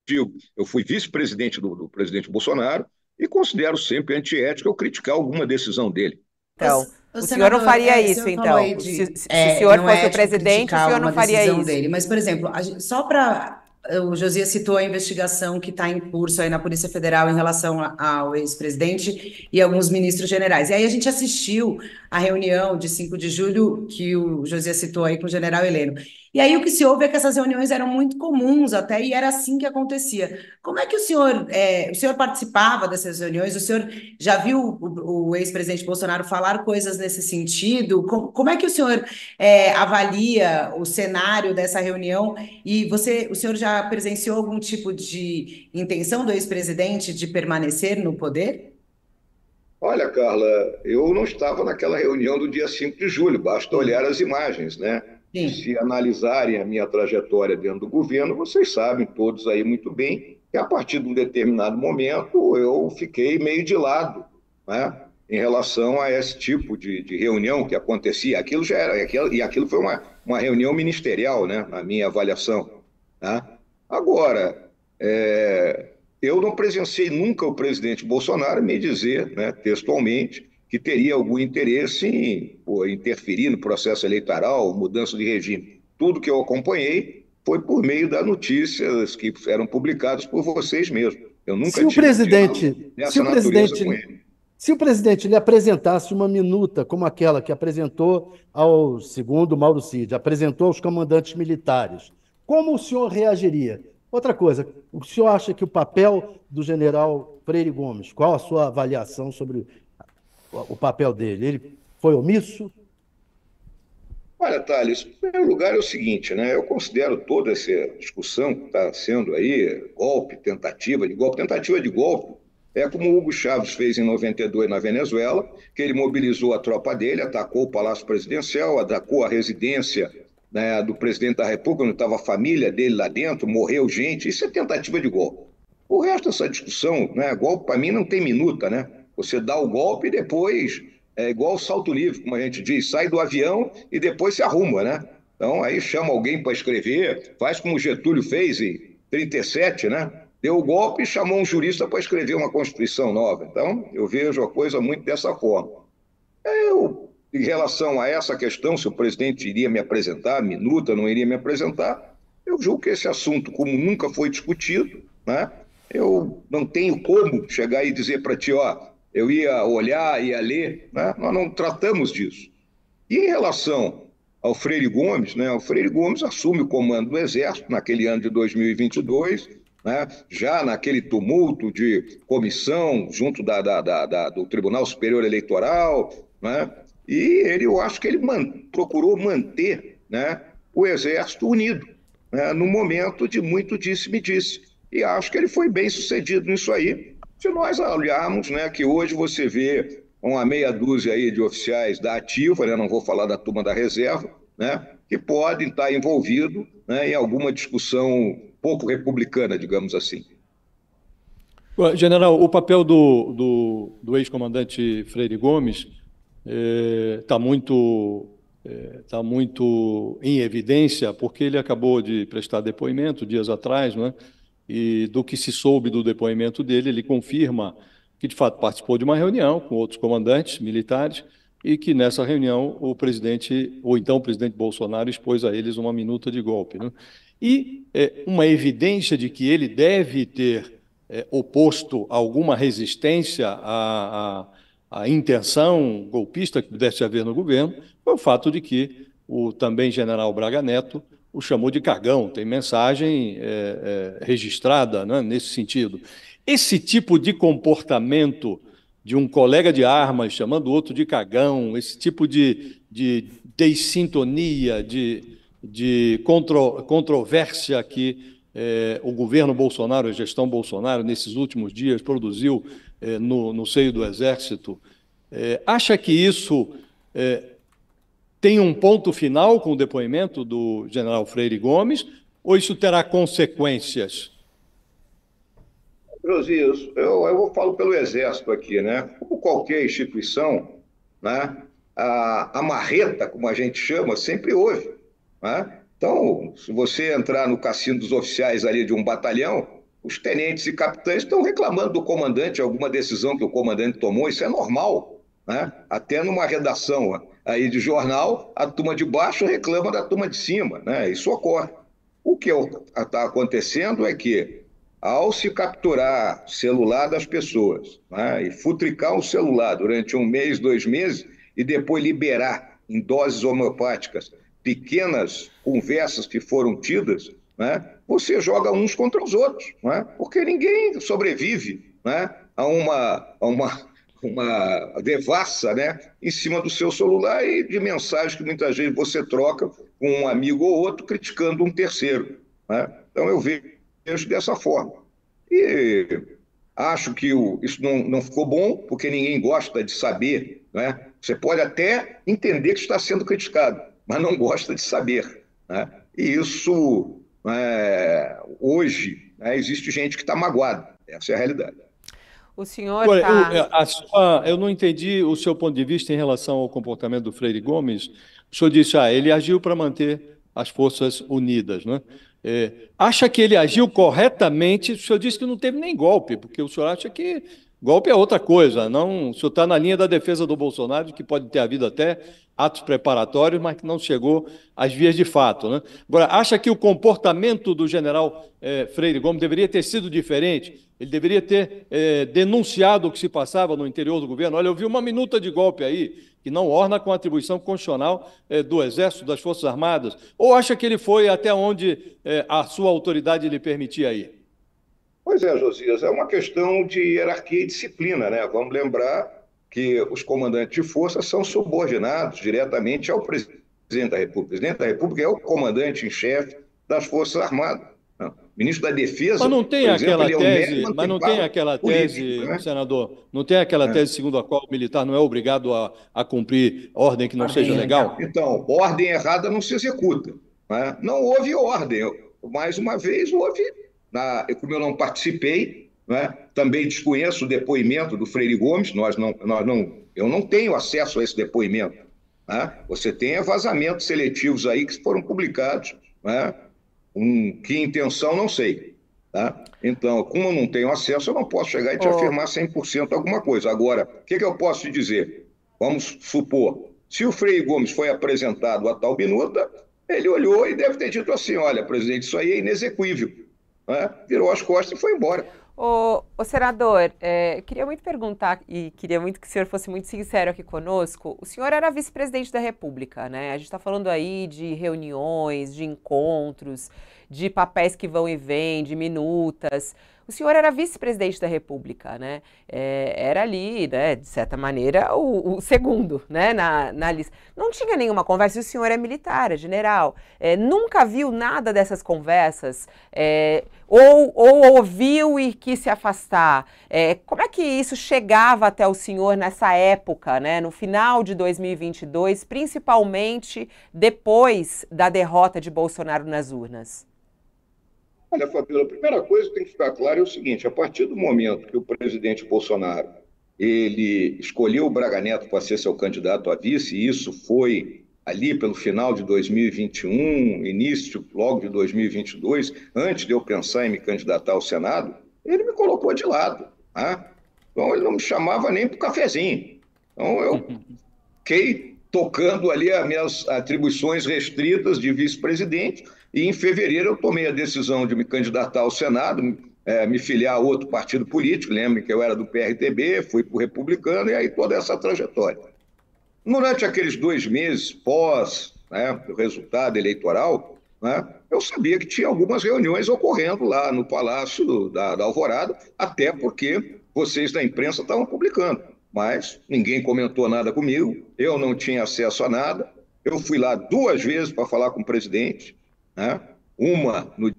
digo, eu fui vice-presidente do, do presidente Bolsonaro e considero sempre antiético eu criticar alguma decisão dele. Então, o, senador, senhor não é faria isso,
se então. De, se, se é, o senhor fosse é, o presidente, o senhor não faria isso. Dele. Mas, por exemplo, só para. O Josias citou a investigação que está em curso aí na Polícia Federal em relação ao ex-presidente e alguns ministros generais. E aí a gente assistiu a reunião de 5 de julho que o Josias citou aí com o general Heleno. E aí o que se ouve é que essas reuniões eram muito comuns até e era assim que acontecia. Como é que o senhor, é, o senhor participava dessas reuniões? O senhor já viu o, o ex-presidente Bolsonaro falar coisas nesse sentido? Como, como é que o senhor é, avalia o cenário dessa reunião? E você, o senhor já presenciou algum tipo de intenção do ex-presidente de permanecer no poder?
Olha, Carla, eu não estava naquela reunião do dia 5 de julho, basta olhar as imagens, né? Sim. Se analisarem a minha trajetória dentro do governo, vocês sabem todos aí muito bem que a partir de um determinado momento eu fiquei meio de lado, né? Em relação a esse tipo de, de reunião que acontecia, aquilo já era, aquilo, e aquilo foi uma, uma reunião ministerial, né, na minha avaliação. Né? Agora, é, eu não presenciei nunca o presidente Bolsonaro me dizer, né, textualmente, que teria algum interesse em pô, interferir no processo eleitoral, mudança de regime. Tudo que eu acompanhei foi por meio das notícias que eram publicadas por vocês mesmos. Eu nunca se o presidente, se o presidente,
se o presidente lhe apresentasse uma minuta como aquela que apresentou ao segundo Mauro Cid, apresentou aos comandantes militares, como o senhor reagiria? Outra coisa, o senhor acha que o papel do general Freire Gomes, qual a sua avaliação sobre o papel dele? Ele foi omisso?
Olha, Thales, em primeiro lugar é o seguinte, né? Eu considero toda essa discussão que está sendo aí, golpe, tentativa de golpe, tentativa de golpe, é como o Hugo Chávez fez em 92 na Venezuela, que ele mobilizou a tropa dele, atacou o Palácio Presidencial, atacou a residência né, do presidente da República, onde estava a família dele lá dentro, morreu gente. Isso é tentativa de golpe. O resto dessa discussão, né, golpe para mim não tem minuta, né? Você dá o golpe e depois é igual o salto livre, como a gente diz, sai do avião e depois se arruma, né? Então aí chama alguém para escrever, faz como Getúlio fez em 37, né? Deu o golpe e chamou um jurista para escrever uma Constituição nova. Então, eu vejo a coisa muito dessa forma. Eu, em relação a essa questão, se o presidente iria me apresentar, minuta, não iria me apresentar, eu julgo que esse assunto, como nunca foi discutido, né? Eu não tenho como chegar e dizer para ti, ó, eu ia olhar, ia ler, né? nós não tratamos disso. E em relação ao Freire Gomes, né? o Freire Gomes assume o comando do Exército naquele ano de 2022, né? já naquele tumulto de comissão junto da, da, da, da do Tribunal Superior Eleitoral, né? e ele, eu acho que ele man, procurou manter né? o Exército unido, né? no momento de muito disse-me-disse. Disse. E acho que ele foi bem sucedido nisso aí, se nós olharmos né, que hoje você vê uma meia dúzia aí de oficiais da ativa, né, não vou falar da turma da reserva, né, que podem estar envolvidos né, em alguma discussão pouco republicana, digamos assim.
General, o papel do, do, do ex-comandante Freire Gomes está eh, é, muito está eh, muito em evidência, porque ele acabou de prestar depoimento dias atrás, não é? e do que se soube do depoimento dele, ele confirma que de fato participou de uma reunião com outros comandantes militares e que nessa reunião o presidente, ou então o presidente Bolsonaro, expôs a eles uma minuta de golpe. Né? E é, uma evidência de que ele deve ter é, oposto alguma resistência à, à, à intenção golpista que pudesse haver no governo foi o fato de que o também general Braga Neto o chamou de cagão tem mensagem é, é, registrada né, nesse sentido. Esse tipo de comportamento de um colega de armas chamando outro de cagão, esse tipo de, de dessintonia, de, de contro, controvérsia que é, o governo Bolsonaro, a gestão Bolsonaro, nesses últimos dias produziu é, no, no, seio do Exército, é, acha que isso é, tem um ponto final com o depoimento do general Freire Gomes, ou isso terá consequências?
eu, vou falo pelo Exército aqui, né? Como qualquer instituição, né? A, a marreta, como a gente chama, sempre houve. Né? Então, se você entrar no cassino dos oficiais ali de um batalhão, os tenentes e capitães estão reclamando do comandante, alguma decisão que o comandante tomou, isso é normal. Né? Até numa redação aí de jornal, a turma de baixo reclama da turma de cima, né? Isso ocorre. O que está acontecendo é que, ao se capturar celular das pessoas né, e futricar o celular durante um mês, dois meses, e depois liberar em doses homeopáticas pequenas conversas que foram tidas, né, você joga uns contra os outros, né, porque ninguém sobrevive né, a uma. A uma uma devassa né, em cima do seu celular e de mensagens que muitas vezes você troca com um amigo ou outro criticando um terceiro. Né? Então eu vejo dessa forma. E acho que isso não, não ficou bom, porque ninguém gosta de saber. Né? Você pode até entender que está sendo criticado, mas não gosta de saber. Né? E isso, é, hoje, né, existe gente que está magoada. Essa é a realidade. O senhor Olha, tá...
eu, sua, eu, não entendi o seu ponto de vista em relação ao comportamento do Freire Gomes. O senhor disse, ah, ele agiu para manter as forças unidas, né? É, acha que ele agiu corretamente? O senhor disse que não teve nem golpe, porque o senhor acha que golpe é outra coisa. Não, o senhor está na linha da defesa do Bolsonaro, que pode ter havido até atos preparatórios, mas que não chegou às vias de fato. Né? Agora, acha que o comportamento do general é, Freire Gomes deveria ter sido diferente? Ele deveria ter é, denunciado o que se passava no interior do governo. Olha, eu vi uma minuta de golpe aí, que não orna com a atribuição constitucional é, do Exército, das Forças Armadas. Ou acha que ele foi até onde é, a sua autoridade lhe permitia ir?
Pois é, Josias, é uma questão de hierarquia e disciplina, né? Vamos lembrar que os comandantes de força são subordinados diretamente ao presidente da República. O presidente da República é o comandante em chefe das Forças Armadas ministro da Defesa. Mas não tem exemplo, aquela é tese, mas não tem aquela tese, político, né?
senador, não tem aquela é. tese segundo a qual o militar não é obrigado a, a
cumprir
ordem que não seja legal?
Então, ordem errada não se executa. Né? Não houve ordem. Mais uma vez, houve, na, como eu não participei, né? também desconheço o depoimento do Freire Gomes, nós não, nós não, eu não tenho acesso a esse depoimento. Né? Você tem vazamentos seletivos aí que foram publicados. Né? Um, que intenção, não sei. Tá? Então, como eu não tenho acesso, eu não posso chegar e te oh. afirmar 100% alguma coisa. Agora, o que, que, eu posso te dizer? Vamos supor, se o Frei Gomes foi apresentado a tal minuta ele olhou e deve ter dito assim, olha, presidente, isso aí é inexequível. Né? Virou as costas e foi embora.
Ô, o senador, é, queria muito perguntar e queria muito que o senhor fosse muito sincero aqui conosco. O senhor era vice-presidente da República, né? A gente está falando aí de reuniões, de encontros, de papéis que vão e vêm, de minutas. O senhor era vice-presidente da República, né? É, era ali, né, de certa maneira, o, o, segundo né, na, na lista. Não tinha nenhuma conversa, o senhor é militar, é general. É, nunca viu nada dessas conversas, é, ou, ou, ouviu e quis se afastar. É, como é que isso chegava até o senhor nessa época, né, no final de 2022, principalmente depois da derrota de Bolsonaro nas urnas?
Olha, Fabíola, a primeira coisa que tem que ficar clara é o seguinte: a partir do momento que o presidente Bolsonaro ele escolheu o Braga Neto para ser seu candidato a vice, e isso foi ali pelo final de 2021, início logo de 2022, antes de eu pensar em me candidatar ao Senado, ele me colocou de lado. Tá? Então ele não me chamava nem para o cafezinho. Então eu fiquei tocando ali as minhas atribuições restritas de vice-presidente e em fevereiro eu tomei a decisão de me candidatar ao Senado, é, me filiar a outro partido político. Lembre que eu era do PRTB, fui para o Republicano e aí toda essa trajetória. Durante aqueles dois meses pós né, o resultado eleitoral, né, eu sabia que tinha algumas reuniões ocorrendo lá no Palácio da, da Alvorada, até porque vocês da imprensa estavam publicando. Mas ninguém comentou nada comigo, eu não tinha acesso a nada. Eu fui lá duas vezes para falar com o presidente, né? uma no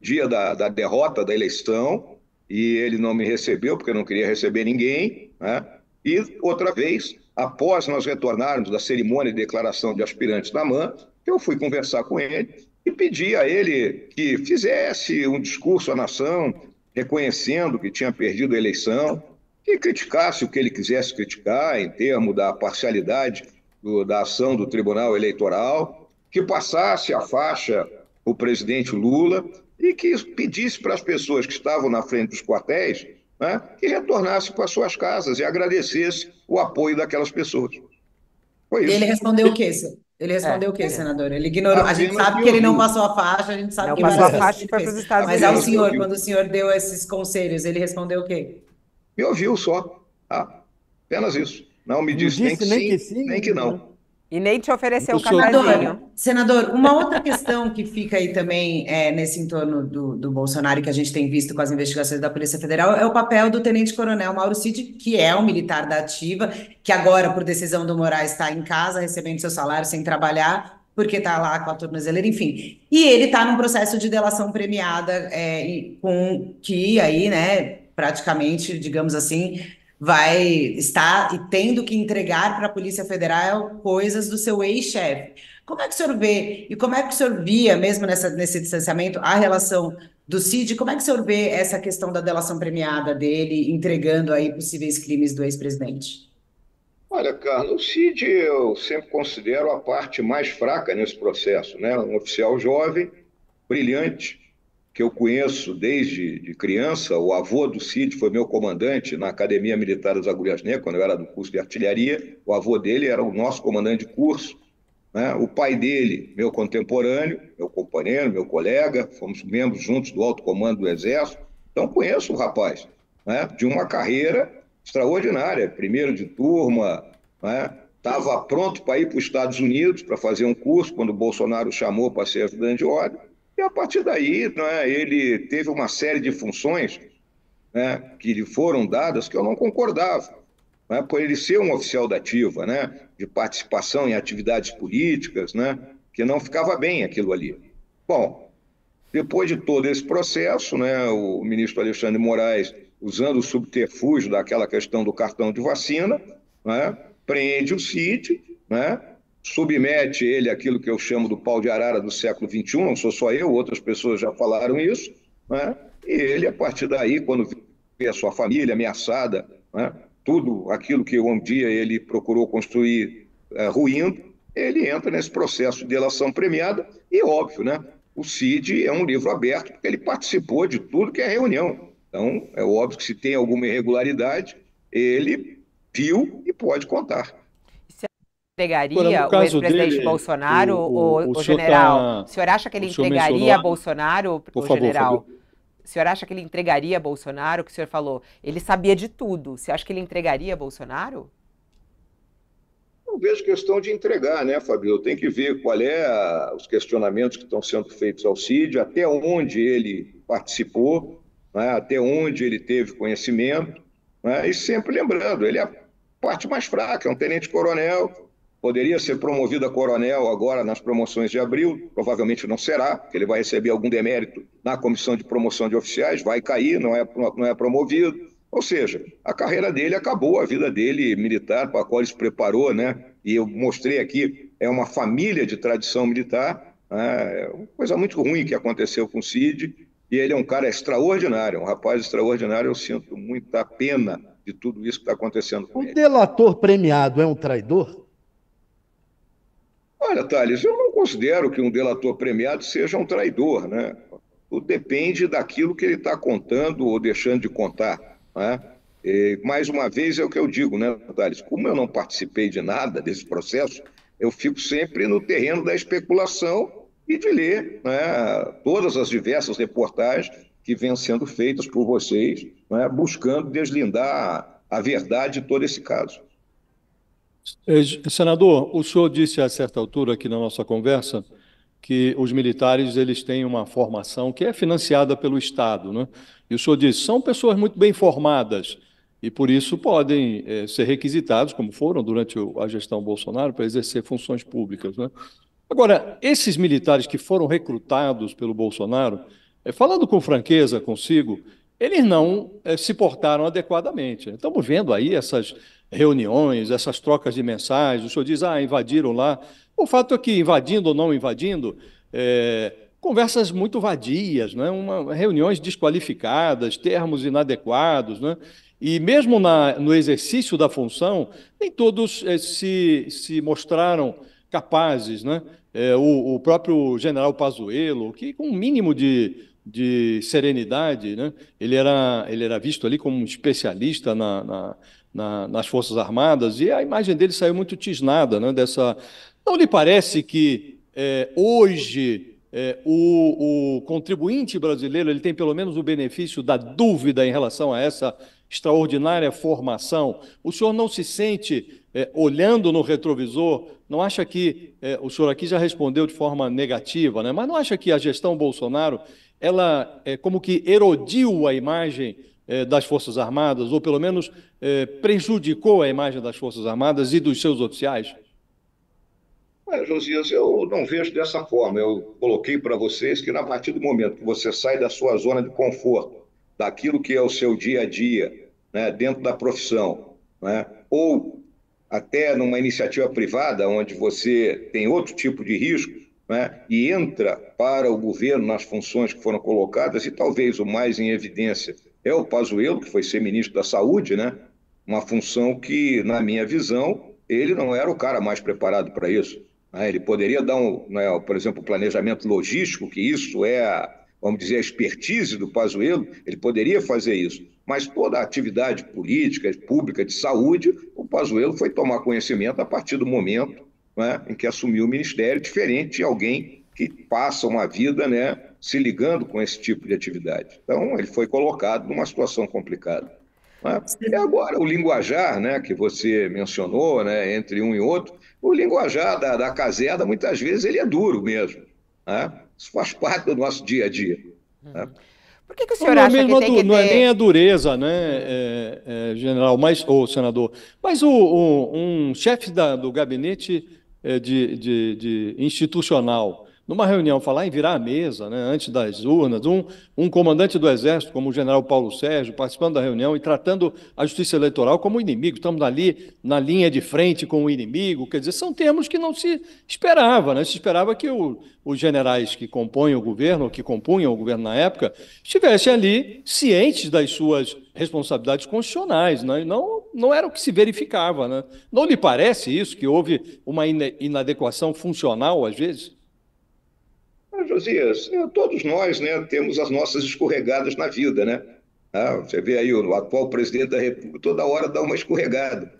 dia da, da derrota da eleição, e ele não me recebeu, porque não queria receber ninguém, né? e outra vez, após nós retornarmos da cerimônia de declaração de aspirantes da MAN, eu fui conversar com ele e pedi a ele que fizesse um discurso à nação, reconhecendo que tinha perdido a eleição, que criticasse o que ele quisesse criticar em termos da parcialidade do, da ação do Tribunal Eleitoral, que passasse a faixa o presidente Lula e que pedisse para as pessoas que estavam na frente dos quartéis né, que retornassem para suas casas e agradecesse o apoio daquelas pessoas.
Foi isso. Ele respondeu o quê, senhor? Ele é. respondeu é, o quê, é. senador? Ele ignorou. a tá gente sabe que ele não passou a faixa, a gente sabe não que passou a faixa e foi para os Estados Mas ao é senhor, quando o senhor deu esses conselhos, ele respondeu o quê?
Me ouviu só. Ah, apenas isso. Não me disse, disse nem,
que, nem sim, que sim, nem que não. Né?
E nem te ofereceu o casalzinho.
Senador, uma outra questão que fica aí também é, nesse entorno do, do Bolsonaro que a gente tem visto com as investigações da Polícia Federal é o papel do tenente-coronel Mauro Cid, que é um militar da ativa, que agora, por decisão do Moraes, está em casa recebendo seu salário sem trabalhar, porque está lá com a tornozeleira, enfim. E ele está num processo de delação premiada é, com que aí, né, praticamente, digamos assim, vai estar tendo que entregar para a Polícia Federal coisas do seu ex-chefe. Como é que o senhor vê e como é que o senhor via, mesmo nessa, nesse distanciamento, a relação do Cid? Como é que o senhor vê essa questão da delação premiada dele entregando aí possíveis crimes do ex-presidente?
Olha, Carlos, o Cid eu sempre considero a parte mais fraca nesse processo, né? Um oficial jovem, brilhante, que eu conheço desde de criança. O avô do Cid foi meu comandante na Academia Militar das Agulhas Negras, quando eu era do curso de artilharia. O avô dele era o nosso comandante de curso. Né? O pai dele, meu contemporâneo, meu companheiro, meu colega, fomos membros juntos do alto comando do Exército. Então conheço o rapaz, né? de uma carreira extraordinária, primeiro de turma, estava né? pronto para ir para os Estados Unidos para fazer um curso quando o Bolsonaro chamou para ser ajudante de ordem e a partir daí, né, ele teve uma série de funções né, que lhe foram dadas que eu não concordava, né, por ele ser um oficial da ativa, né, de participação em atividades políticas, né, que não ficava bem aquilo ali. Bom, depois de todo esse processo, né, o ministro Alexandre Moraes, usando o subterfúgio daquela questão do cartão de vacina, né, prende o CID, né, submete ele àquilo que eu chamo do pau de arara do século XXI, não sou só eu, outras pessoas já falaram isso, né? e ele, a partir daí, quando vê a sua família ameaçada, né? tudo aquilo que um dia ele procurou construir é, ruindo, ele entra nesse processo de delação premiada, e óbvio, né? O CID é um livro aberto, porque ele participou de tudo que é reunião. Então, é óbvio que se tem alguma irregularidade, ele viu e pode contar
entregaria o ex-presidente Bolsonaro, o, o, o, o general? Tá... O senhor acha que ele entregaria Bolsonaro, Por o favor, general? O senhor acha que ele entregaria Bolsonaro? O que o senhor falou? Ele sabia de tudo. Você acha que ele entregaria Bolsonaro?
Não vejo questão de entregar, né, Fabio? Tem que ver qual é a, os questionamentos que estão sendo feitos ao Cid, até onde ele participou, né, até onde ele teve conhecimento. Né, e sempre lembrando, ele é a parte mais fraca, é um tenente-coronel, Poderia ser promovido a coronel agora nas promoções de abril, provavelmente não será, ele vai receber algum demérito na comissão de promoção de oficiais, vai cair, não é, não é promovido. Ou seja, a carreira dele acabou, a vida dele militar, para a qual ele se preparou, né? E eu mostrei aqui, é uma família de tradição militar, né? É uma coisa muito ruim que aconteceu com o Cid, e ele é um cara extraordinário, um rapaz extraordinário, eu sinto muita pena de tudo isso que está acontecendo com
o ele. O delator premiado é um
traidor? Olha, Thales, eu não considero que um delator premiado seja um traidor, né? Tudo depende daquilo que ele está contando ou deixando de contar, né? E, mais uma vez é o que eu digo, né, Thales? Como eu não participei de nada desse processo, eu fico sempre no terreno da especulação e de ler né, todas as diversas reportagens que vêm sendo feitas por vocês, né, buscando deslindar a verdade de todo esse caso.
Eh, senador, o senhor disse a certa altura aqui na nossa conversa que os militares eles têm uma formação que é financiada pelo Estado, né? E o senhor disse são pessoas muito bem formadas e por isso podem é, ser requisitados, como foram durante a gestão Bolsonaro, para exercer funções públicas, né? Agora, esses militares que foram recrutados pelo Bolsonaro, é, falando com franqueza consigo, eles não é, se portaram adequadamente. Estamos vendo aí essas reuniões, essas trocas de mensagens, o senhor diz, ah, invadiram lá. O fato é que, invadindo ou não invadindo, é, conversas muito vadias, né? Uma, reuniões desqualificadas, termos inadequados, né? E mesmo na, no exercício da função, nem todos é, se, se mostraram capazes. Né? É, o, o, próprio general Pazuello, que com um mínimo de, de serenidade, né? ele, era, ele era visto ali como um especialista na, na na, nas Forças Armadas, e a imagem dele saiu muito tisnada né, dessa. Não lhe parece que é, hoje é, o, o, contribuinte brasileiro ele tem pelo menos o benefício da dúvida em relação a essa extraordinária formação? O senhor não se sente, é, olhando no retrovisor, não acha que é, o senhor aqui já respondeu de forma negativa, né? mas não acha que a gestão Bolsonaro ela é, como que erodiu a imagem eh, das Forças Armadas, ou pelo menos eh, prejudicou a imagem das Forças Armadas e dos seus oficiais?
É, Josias, eu não vejo dessa forma. Eu coloquei para vocês que, a partir do momento que você sai da sua zona de conforto, daquilo que é o seu dia a dia, né, dentro da profissão, né, ou até numa iniciativa privada, onde você tem outro tipo de risco, né, e entra para o governo nas funções que foram colocadas, e talvez o mais em evidência é o Pazuello, que foi ser ministro da Saúde, né? Uma função que, na minha visão, ele não era o cara mais preparado para isso. Né? Ele poderia dar, um, né, por exemplo, o planejamento logístico, que isso é vamos dizer, a expertise do Pazuello, ele poderia fazer isso. Mas toda a atividade política, pública, de saúde, o Pazuello foi tomar conhecimento a partir do momento né, em que assumiu o ministério, diferente de alguém que passa uma vida né, se ligando com esse tipo de atividade. Então, ele foi colocado numa situação complicada. Né? E agora, o linguajar né, que você mencionou, né, entre um e outro, o linguajar da, da muitas vezes, ele é duro mesmo. Né? Isso faz parte do nosso dia a dia. Né? Uhum. Por que, que o senhor não, é acha é que tem que é ter... é nem a dureza,
né, é, é, general, mas, ou senador, mas o, o um chefe da, do gabinete é, de, de, de institucional numa reunião, falar em virar a mesa, né, antes das urnas, um, um comandante do Exército, como o general Paulo Sérgio, participando da reunião e tratando a justiça eleitoral como inimigo. Estamos ali na linha de frente com o inimigo. Quer dizer, são termos que não se esperava. Né? Se esperava que o, os generais que compõem o governo, que compunham o governo na época, estivessem ali cientes das suas responsabilidades constitucionais, né? e não, não era o que se verificava. Né? Não lhe parece isso, que houve uma inadequação funcional, às vezes?
Josias, é, todos nós né, temos as nossas escorregadas na vida, né? Ah, você vê aí o atual presidente da República, toda hora dá uma escorregada.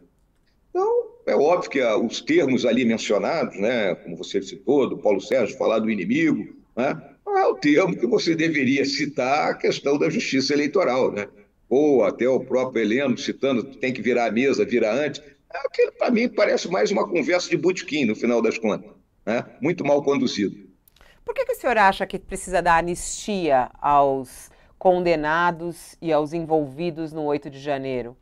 Então, é óbvio que ah, os termos ali mencionados, né, como você citou, do Paulo Sérgio falar do inimigo, né, é o termo que você deveria citar a questão da justiça eleitoral, né? Ou até o próprio Heleno citando tem que virar a mesa, virar antes. Aquilo, é para mim, parece mais uma conversa de butiquim, no final das contas, né? muito mal conduzido.
Por que, que o senhor acha que precisa dar anistia aos condenados e aos envolvidos no 8 de janeiro?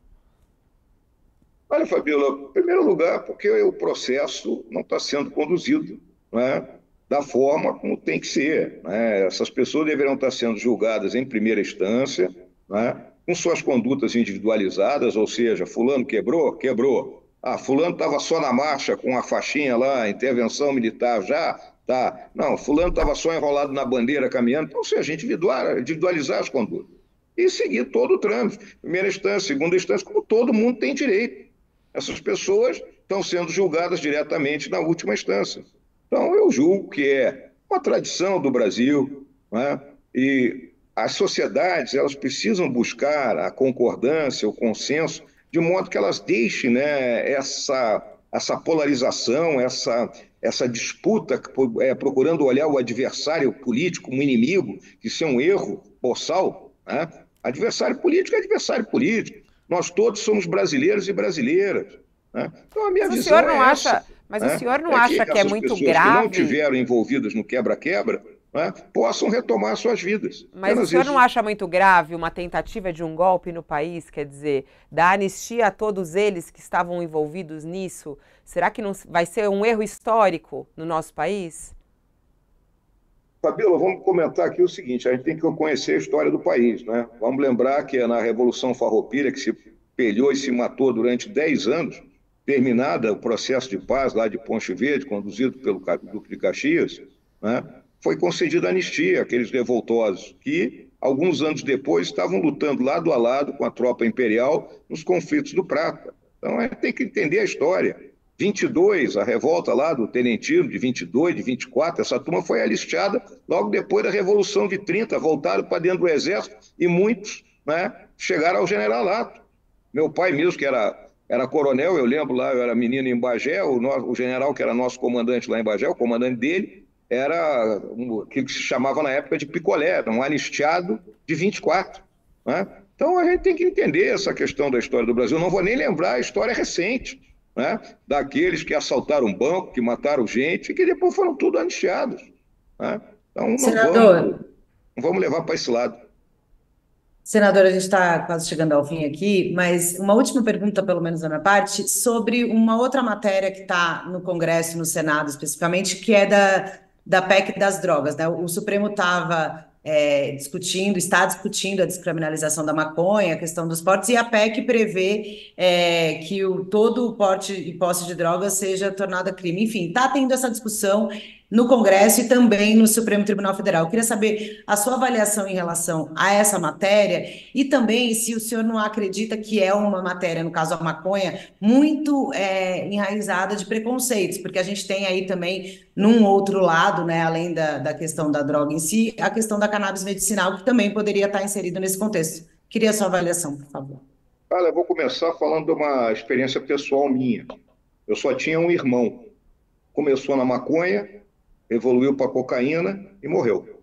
Olha, Fabíola, em primeiro lugar, porque o processo não está sendo conduzido né, da forma como tem que ser. Né? Essas pessoas deverão estar sendo julgadas em primeira instância, né, com suas condutas individualizadas, ou seja, fulano quebrou, quebrou. Ah, fulano estava só na marcha com a faixinha lá, intervenção militar já, Tá? Não, fulano estava só enrolado na bandeira caminhando. Então, se a gente individualizar as condutas e seguir todo o trâmite, primeira instância, segunda instância, como todo mundo tem direito. Essas pessoas estão sendo julgadas diretamente na última instância. Então, eu julgo que é uma tradição do Brasil, né? e as sociedades elas precisam buscar a concordância, o consenso, de modo que elas deixem né, essa, essa polarização, essa essa disputa, é, procurando olhar o adversário político como um inimigo, isso é um erro boçal. Né? Adversário político é adversário político. Nós todos somos brasileiros e brasileiras. Né? Então, a minha mas visão o senhor não é acha, essa, Mas né? o senhor não é acha que, que é muito grave? Que não tiveram envolvidas no quebra-quebra né, possam retomar suas vidas. Mas Apenas o senhor isso. não
acha muito grave uma tentativa de um golpe no país, quer dizer, da anistia a todos eles que estavam envolvidos nisso? Será que não vai ser um erro histórico no nosso país?
Fabíola, vamos comentar aqui o seguinte: a gente tem que conhecer a história do país. Né? Vamos lembrar que é na Revolução Farroupilha, que se pelhou e se matou durante 10 anos, terminada o processo de paz lá de Ponte Verde, conduzido pelo Duque de Caxias, né? foi concedida anistia àqueles revoltosos que, alguns anos depois, estavam lutando lado a lado com a tropa imperial nos conflitos do Prata. Então, é, tem que entender a história. 22, a revolta lá do Tenentino, de 22, de 24, essa turma foi alistada logo depois da Revolução de 30, voltaram para dentro do Exército e muitos né, chegaram ao generalato. Meu pai mesmo, que era, era coronel, eu lembro lá, eu era menino em Bagé, o, o general que era nosso comandante lá em Bagé, o comandante dele, era o que se chamava na época de picolé, um anistiado de 24. Né? Então a gente tem que entender essa questão da história do Brasil. Não vou nem lembrar a história recente né? daqueles que assaltaram um banco, que mataram gente e que depois foram tudo anistiados. Né? Então não Senador, vamos, não vamos levar para esse lado.
Senador, a gente está quase chegando ao fim aqui, mas uma última pergunta, pelo menos da minha parte, sobre uma outra matéria que está no Congresso, no Senado especificamente, que é da da PEC das drogas. Né? O Supremo estava é, discutindo, está discutindo a descriminalização da maconha, a questão dos portes, e a PEC prevê é, que o, todo o porte e posse de drogas seja tornado crime. Enfim, está tendo essa discussão, no Congresso e também no Supremo Tribunal Federal. Eu queria saber a sua avaliação em relação a essa matéria e também se o senhor não acredita que é uma matéria, no caso a maconha, muito é, enraizada de preconceitos, porque a gente tem aí também, num outro lado, né, além da, da questão da droga em si, a questão da cannabis medicinal, que também poderia estar inserida nesse contexto. Queria a sua avaliação,
por favor. Olha, eu vou começar falando de uma experiência pessoal minha. Eu só tinha um irmão. Começou na maconha, evoluiu para cocaína e morreu,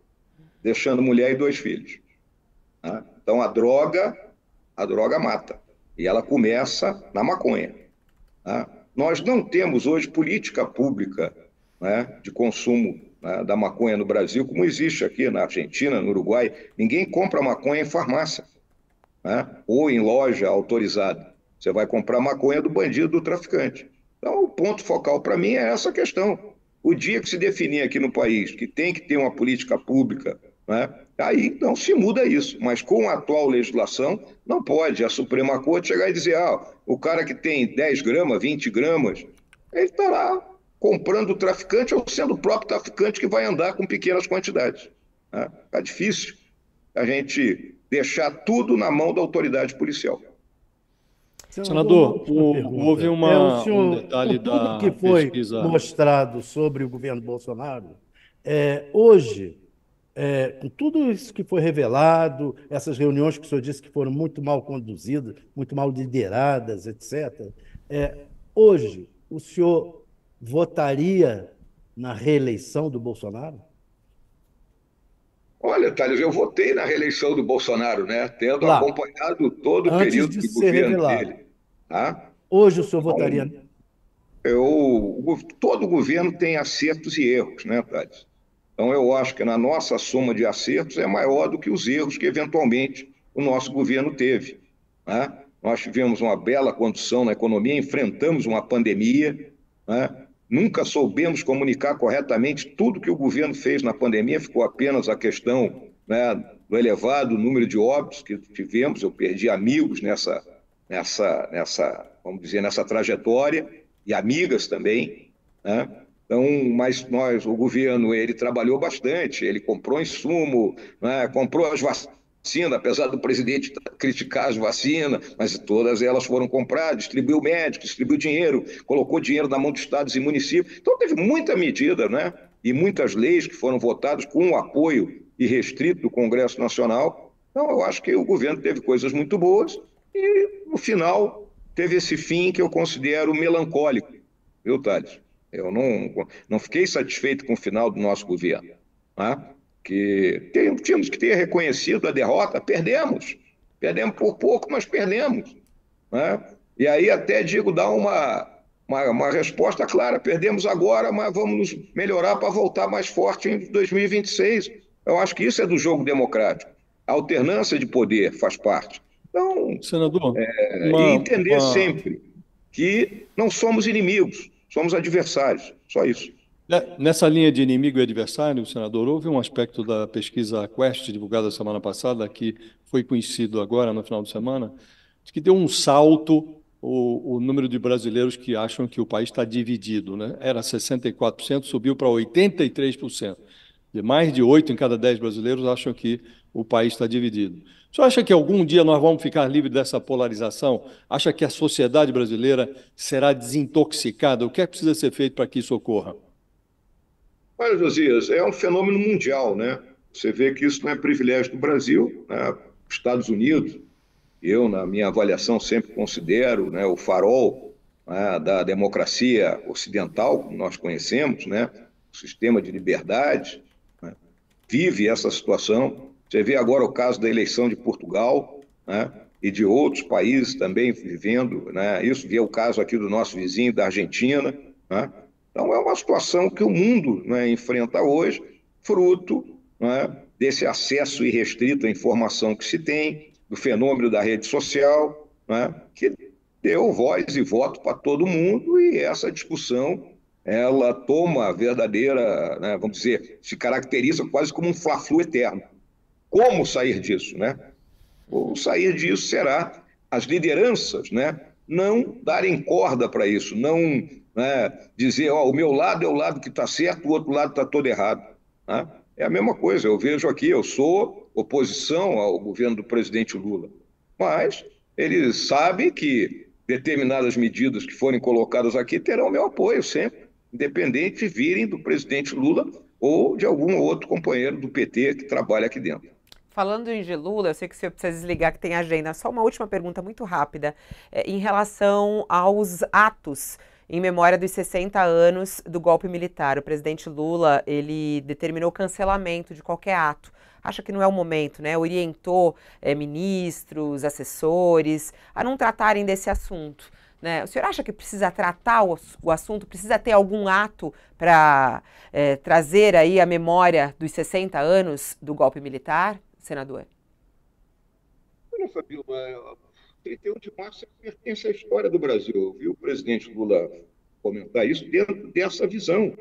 deixando mulher e dois filhos. Né? Então a droga, a droga mata. E ela começa na maconha. Né? Nós não temos hoje política pública né, de consumo né, da maconha no Brasil, como existe aqui na Argentina, no Uruguai. Ninguém compra maconha em farmácia né, ou em loja autorizada. Você vai comprar maconha do bandido, do traficante. Então, o ponto focal para mim é essa questão. O dia que se definir aqui no país que tem que ter uma política pública, né, aí não se muda isso. Mas com a atual legislação, não pode a Suprema Corte chegar e dizer: ah, o cara que tem 10 gramas, 20 gramas, ele estará comprando o traficante ou sendo o próprio traficante que vai andar com pequenas quantidades. Né? Tá difícil a gente deixar tudo na mão da autoridade policial. Então, Senador,
Senador houve uma, é, senhor, um detalhe tudo da que foi pesquisa... mostrado sobre o governo Bolsonaro, é, hoje, é, com tudo isso que foi revelado, essas reuniões que o senhor disse que foram muito mal conduzidas, muito mal lideradas, etc., é, hoje o senhor votaria na reeleição do Bolsonaro?
Olha, Thales, eu votei na reeleição do Bolsonaro, né? Tendo claro. acompanhado todo Antes o período de, de governo revelado. dele. Tá? Hoje o senhor então, votaria? Eu, todo governo tem acertos e erros, né, Thales? Então eu acho que na nossa soma de acertos é maior do que os erros que eventualmente o nosso governo teve. Né? Nós tivemos uma bela condução na economia, enfrentamos uma pandemia, né? Nunca soubemos comunicar corretamente tudo que o governo fez na pandemia, ficou apenas a questão né, do elevado número de óbitos que tivemos. Eu perdi amigos nessa, nessa, nessa, vamos dizer, nessa trajetória e amigas também. Né? Então, mas nós, o governo, ele trabalhou bastante, ele comprou insumo, né, comprou as vacinas vacina, apesar do presidente criticar as vacinas, mas todas elas foram compradas, distribuiu médicos, distribuiu dinheiro, colocou dinheiro na mão dos estados e municípios. Então teve muita medida, né? E muitas leis que foram votadas com o apoio irrestrito do Congresso Nacional. Então eu acho que o governo teve coisas muito boas e no final teve esse fim que eu considero melancólico, viu, Thales? Eu não, não fiquei satisfeito com o final do nosso governo. Né? que tínhamos que ter reconhecido a derrota, perdemos. Perdemos por pouco, mas perdemos. Né? E aí até digo, dá uma, uma, uma, resposta clara, perdemos agora, mas vamos nos melhorar para voltar mais forte em 2026. Eu acho que isso é do jogo democrático. A alternância de poder faz parte. Então, Senador, é, uma, e entender uma... sempre que não somos inimigos, somos adversários. Só isso.
Né, nessa linha de inimigo e adversário, senador, houve um aspecto da pesquisa Quest, divulgada semana passada, que foi conhecido agora, no final de semana, que deu um salto o, o, número de brasileiros que acham que o país está dividido. Né? Era 64%, subiu para 83%. De mais de 8 em cada 10 brasileiros acham que o país está dividido. Você acha que algum dia nós vamos ficar livres dessa polarização? Acha que a sociedade brasileira será desintoxicada? O que é que precisa ser feito para que isso ocorra?
Olha, Josias, é um fenômeno mundial, né? Você vê que isso não é privilégio do Brasil, né? Estados Unidos, eu, na minha avaliação, sempre considero né, o farol né, da democracia ocidental, como nós conhecemos, né? O sistema de liberdade né, vive essa situação. Você vê agora o caso da eleição de Portugal, né? e de outros países também vivendo, né? isso vê o caso aqui do nosso vizinho da Argentina, né? Então, é uma situação que o mundo né, enfrenta hoje, fruto né, desse acesso irrestrito à informação que se tem, do fenômeno da rede social, né, que deu voz e voto para todo mundo e essa discussão ela toma verdadeira, né, vamos dizer, se caracteriza quase como um fla eterno. Como sair disso, né? O sair disso será as lideranças, né, não darem corda para isso, não né? dizer, ó, o meu lado é o lado que está certo, o outro lado está todo errado. Né? É a mesma coisa, eu vejo aqui, eu sou oposição ao governo do presidente Lula, mas ele sabe que determinadas medidas que forem colocadas aqui terão meu apoio sempre, independente de virem do presidente Lula ou de algum outro companheiro do PT que trabalha aqui dentro.
Falando em Lula, eu sei que você precisa desligar que tem agenda. Só uma última pergunta muito rápida é, em relação aos atos em memória dos 60 anos do golpe militar. O presidente Lula, ele determinou o cancelamento de qualquer ato. Acha que não é o momento, né? Orientou é, ministros, assessores a não tratarem desse assunto. Né? O senhor acha que precisa tratar o, o assunto, precisa ter algum ato para é, eh, trazer aí a memória dos 60 anos do golpe militar, senador?
Olha, Fabíola, 31 de março pertence é à história do Brasil. Eu vi o presidente Lula comentar isso dentro dessa visão.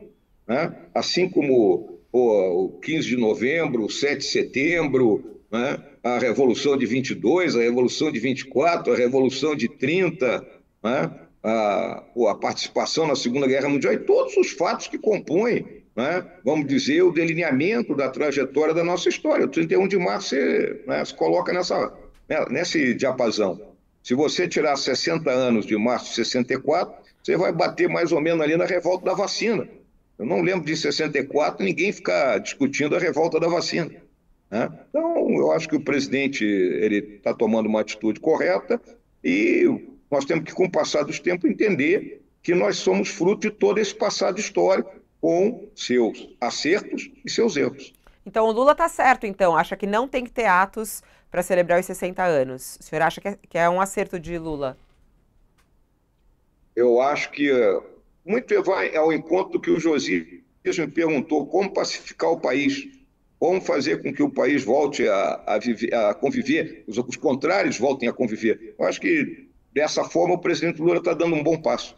Né? Assim como pô, o 15 de novembro, o 7 de setembro, né? a Revolução de 22, a Revolução de 24, a Revolução de 30, né? a, pô, a participação na Segunda Guerra Mundial e todos os fatos que compõem né? vamos dizer, o delineamento da trajetória da nossa história. O 31 de março se, né, se coloca nessa, né, nesse diapasão. Se você tirar 60 anos de março de 64, você vai bater mais ou menos ali na revolta da vacina. Eu não lembro de 64 ninguém ficar discutindo a revolta da vacina. Né? Então, eu acho que o presidente ele está tomando uma atitude correta e nós temos que, com o passar dos tempos, entender que nós somos fruto de todo esse passado histórico com seus acertos e seus erros.
Então, o Lula está certo, então. Acha que não tem que ter atos para celebrar os 60 anos. O senhor acha que é, que é um acerto de Lula?
Eu acho que eh, muito é, vai ao é encontro que o Josi me perguntou, como pacificar o país, como fazer com que o país volte a, a, viver, a conviver, os, os contrários voltem a conviver. Eu acho que, dessa forma, o presidente Lula está dando um bom passo.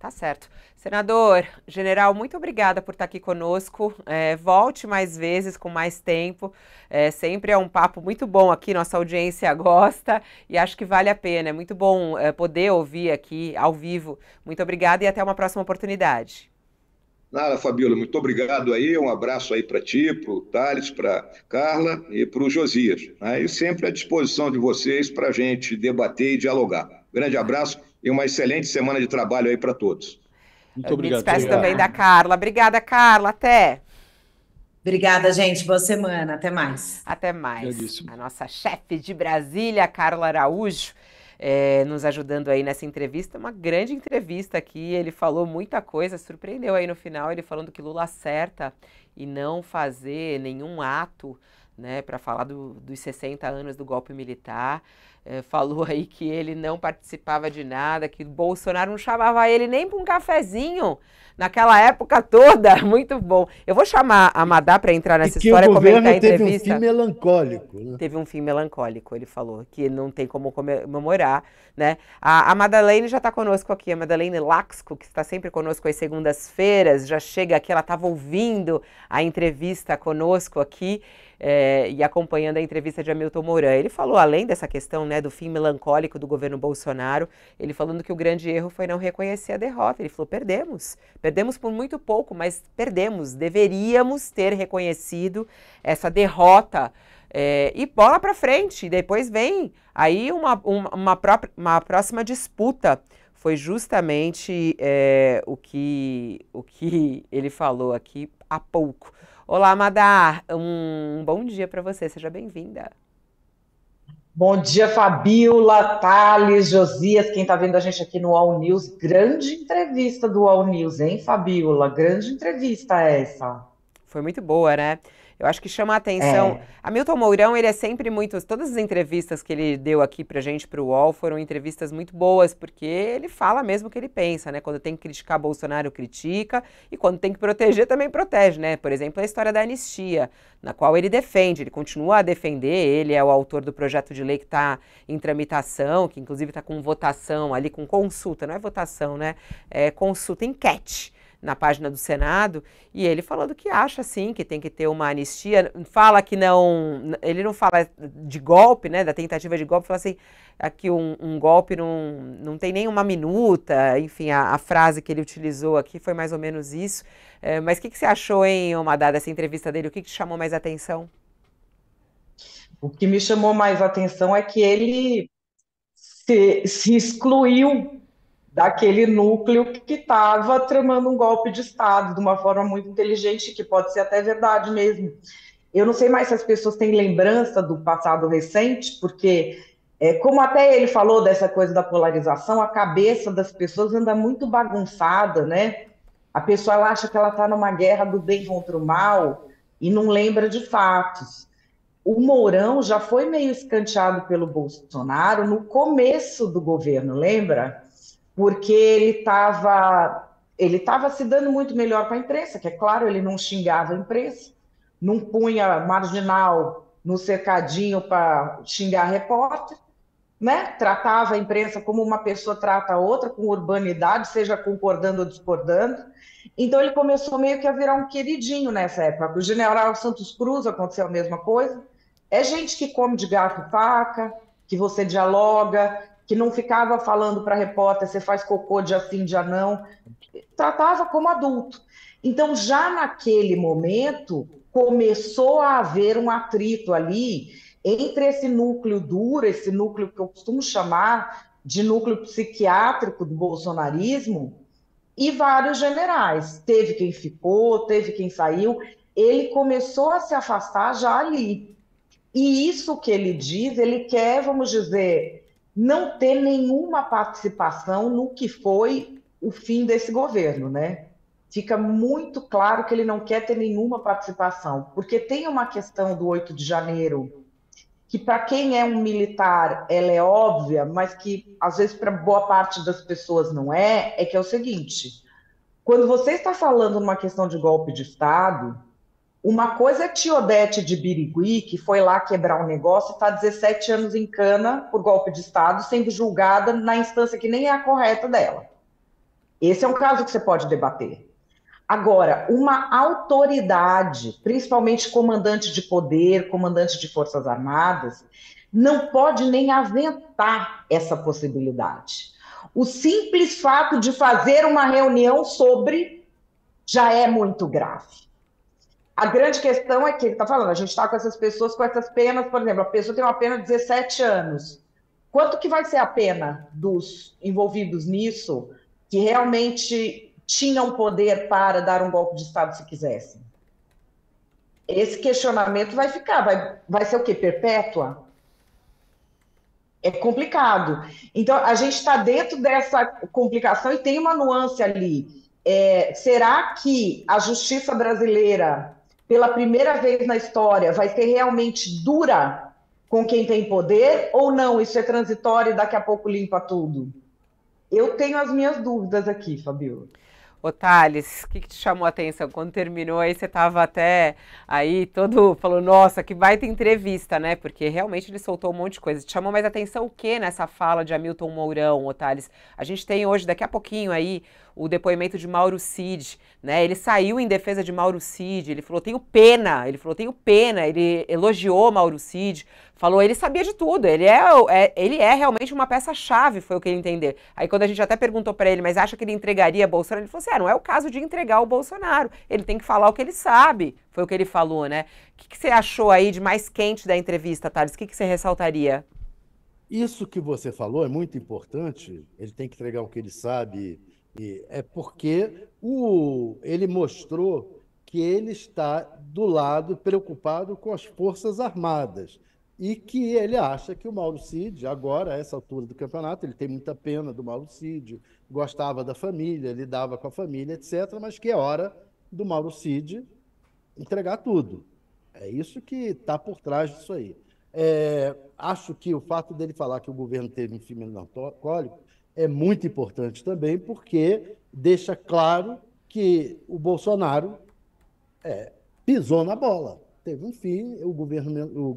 Tá certo. Senador, general, muito obrigada por estar aqui conosco. É, volte mais vezes, com mais tempo. É, sempre é um papo muito bom aqui, nossa audiência gosta e acho que vale a pena. É muito bom é, poder ouvir aqui ao vivo. Muito obrigada e até uma próxima oportunidade.
Nada, Fabíola, muito obrigado aí. Um abraço aí para ti, para o Thales, para Carla e para o Josias. Né? E sempre à disposição de vocês para a gente debater e dialogar. Grande abraço e uma excelente semana de trabalho aí para todos. Muito
obrigado. Me despeço obrigado. também da Carla. Obrigada, Carla. Até. Obrigada, gente. Boa semana. Até mais. Até mais. A nossa chefe de Brasília, Carla Araújo. É, nos ajudando aí nessa entrevista, uma grande entrevista aqui. Ele falou muita coisa, surpreendeu aí no final, ele falando que Lula acerta e não fazer nenhum ato né, para falar do, dos 60 anos do golpe militar. Eh, falou aí que ele não participava de nada, que Bolsonaro não chamava ele nem para um cafezinho naquela época toda. Muito bom. Eu vou chamar a Madá para entrar nessa e história, comentar a entrevista. Teve um fim melancólico. Né? Teve um fim melancólico, ele falou, que não tem como comemorar. Né? A, a Madalene já está conosco aqui, a Madalene Laxco, que está sempre conosco às segundas-feiras, já chega aqui, ela estava ouvindo a entrevista conosco aqui é, e acompanhando a entrevista de Hamilton Mourão. Ele falou, além dessa questão né, do fim melancólico do governo Bolsonaro, ele falando que o grande erro foi não reconhecer a derrota. Ele falou: perdemos, perdemos por muito pouco, mas perdemos. Deveríamos ter reconhecido essa derrota. É, e bola para frente. Depois vem aí uma, uma, uma, própria, uma próxima disputa. Foi justamente é, o, que, o que ele falou aqui há pouco. Olá, Madar, um bom dia para você, seja bem-vinda.
Bom dia, Fabiola, Thales, Josias, quem está vendo a gente aqui no All News. Grande entrevista do All News, hein, Fabiola? Grande entrevista essa. Foi muito boa, né? Eu
acho que chama a atenção. É. Hamilton Mourão, ele é sempre muito. Todas as entrevistas que ele deu aqui pra gente, pro UOL, foram entrevistas muito boas, porque ele fala mesmo o que ele pensa, né? Quando tem que criticar Bolsonaro, critica, e quando tem que proteger, também protege, né? Por exemplo, a história da anistia, na qual ele defende, ele continua a defender, ele é o autor do projeto de lei que está em tramitação, que inclusive está com votação ali, com consulta, não é votação, né? É consulta, enquete na página do Senado, e ele falando que acha sim que tem que ter uma anistia, fala que não, ele não fala de golpe, né, da tentativa de golpe, fala assim, aqui é um, um golpe não, não tem uma minuta, enfim, a, a, frase que ele utilizou aqui foi mais ou menos isso, é, mas o que, que você achou, uma dada essa entrevista dele, o que, que te chamou mais
atenção? O que me chamou mais atenção é que ele se, se excluiu daquele núcleo que estava tramando um golpe de Estado de uma forma muito inteligente, que pode ser até verdade mesmo. Eu não sei mais se as pessoas têm lembrança do passado recente, porque, é, como até ele falou dessa coisa da polarização, a cabeça das pessoas anda muito bagunçada, né? A pessoa acha que ela está numa guerra do bem contra o mal e não lembra de fatos. O Mourão já foi meio escanteado pelo Bolsonaro no começo do governo, lembra? porque ele estava ele estava se dando muito melhor para a imprensa, que é claro, ele não xingava a imprensa, não punha marginal no cercadinho para xingar repórter, né? tratava a imprensa como uma pessoa trata a outra, com urbanidade, seja concordando ou discordando. Então ele começou meio que a virar um queridinho nessa época. O general Santos Cruz aconteceu a mesma coisa. É gente que come de garfo e faca, que você dialoga, que não ficava falando para repórter, você faz cocô de assim de anão, tratava como adulto. Então, já naquele momento, começou a haver um atrito ali entre esse núcleo duro, esse núcleo que eu costumo chamar de núcleo psiquiátrico do bolsonarismo, e vários generais. Teve quem ficou, teve quem saiu. Ele começou a se afastar já ali. E isso que ele diz, ele quer, vamos dizer, não ter nenhuma participação no que foi o fim desse governo, né? Fica muito claro que ele não quer ter nenhuma participação, porque tem uma questão do 8 de janeiro que para quem é um militar ela é óbvia, mas que às vezes para boa parte das pessoas não é, é que é o seguinte: quando você está falando numa questão de golpe de Estado, uma coisa é Tio Odete de Birigui, que foi lá quebrar um negócio e está 17 anos em cana por golpe de Estado, sendo julgada na instância que nem é a correta dela. Esse é um caso que você pode debater. Agora, uma autoridade, principalmente comandante de poder, comandante de Forças Armadas, não pode nem aventar essa possibilidade. O simples fato de fazer uma reunião sobre já é muito grave. A grande questão é que ele está falando, a gente está com essas pessoas com essas penas, por exemplo, a pessoa tem uma pena de 17 anos. Quanto que vai ser a pena dos envolvidos nisso que realmente tinham poder para dar um golpe de Estado se quisessem? Esse questionamento vai ficar, vai, vai ser o quê? Perpétua? É complicado. Então, a gente está dentro dessa complicação e tem uma nuance ali. É, será que a justiça brasileira pela primeira vez na história, vai ser realmente dura com quem tem poder ou não? Isso é transitório e daqui a pouco limpa tudo? Eu tenho as minhas dúvidas aqui, Fabio.
Ô Thales, o que, que, te chamou a atenção? Quando terminou aí, você estava até aí todo. Falou, nossa, que baita entrevista, né? Porque realmente ele soltou um monte de coisa. Te chamou mais atenção o que nessa fala de Hamilton Mourão, ô Thales? A gente tem hoje, daqui a pouquinho aí, o depoimento de Mauro Cid, né? Ele saiu em defesa de Mauro Cid, ele falou, tenho pena, ele falou, tenho pena, ele elogiou Mauro Cid, falou, ele sabia de tudo, ele é, é ele é realmente uma peça-chave, foi o que ele entender. Aí quando a gente até perguntou para ele, mas acha que ele entregaria Bolsonaro? Ele falou assim, ah, não é o caso de entregar o Bolsonaro, ele tem que falar o que ele sabe, foi o que ele falou, né? O que, que você achou aí de mais quente da entrevista, Thales? O que, que você ressaltaria? Isso que
você falou é muito importante. Ele tem que entregar o que ele sabe, é porque o, ele mostrou que ele está do lado preocupado com as Forças Armadas e que ele acha que o Mauro Cid, agora, a essa altura do campeonato, ele tem muita pena do Mauro Cid, gostava da família, lidava com a família, etc., mas que é hora do Mauro Cid entregar tudo. É isso que está por trás disso aí. É, acho que o fato dele falar que o governo teve um filme alcoólico é muito importante também, porque deixa claro que o Bolsonaro é, pisou na bola. Teve um fim, o, governo, o,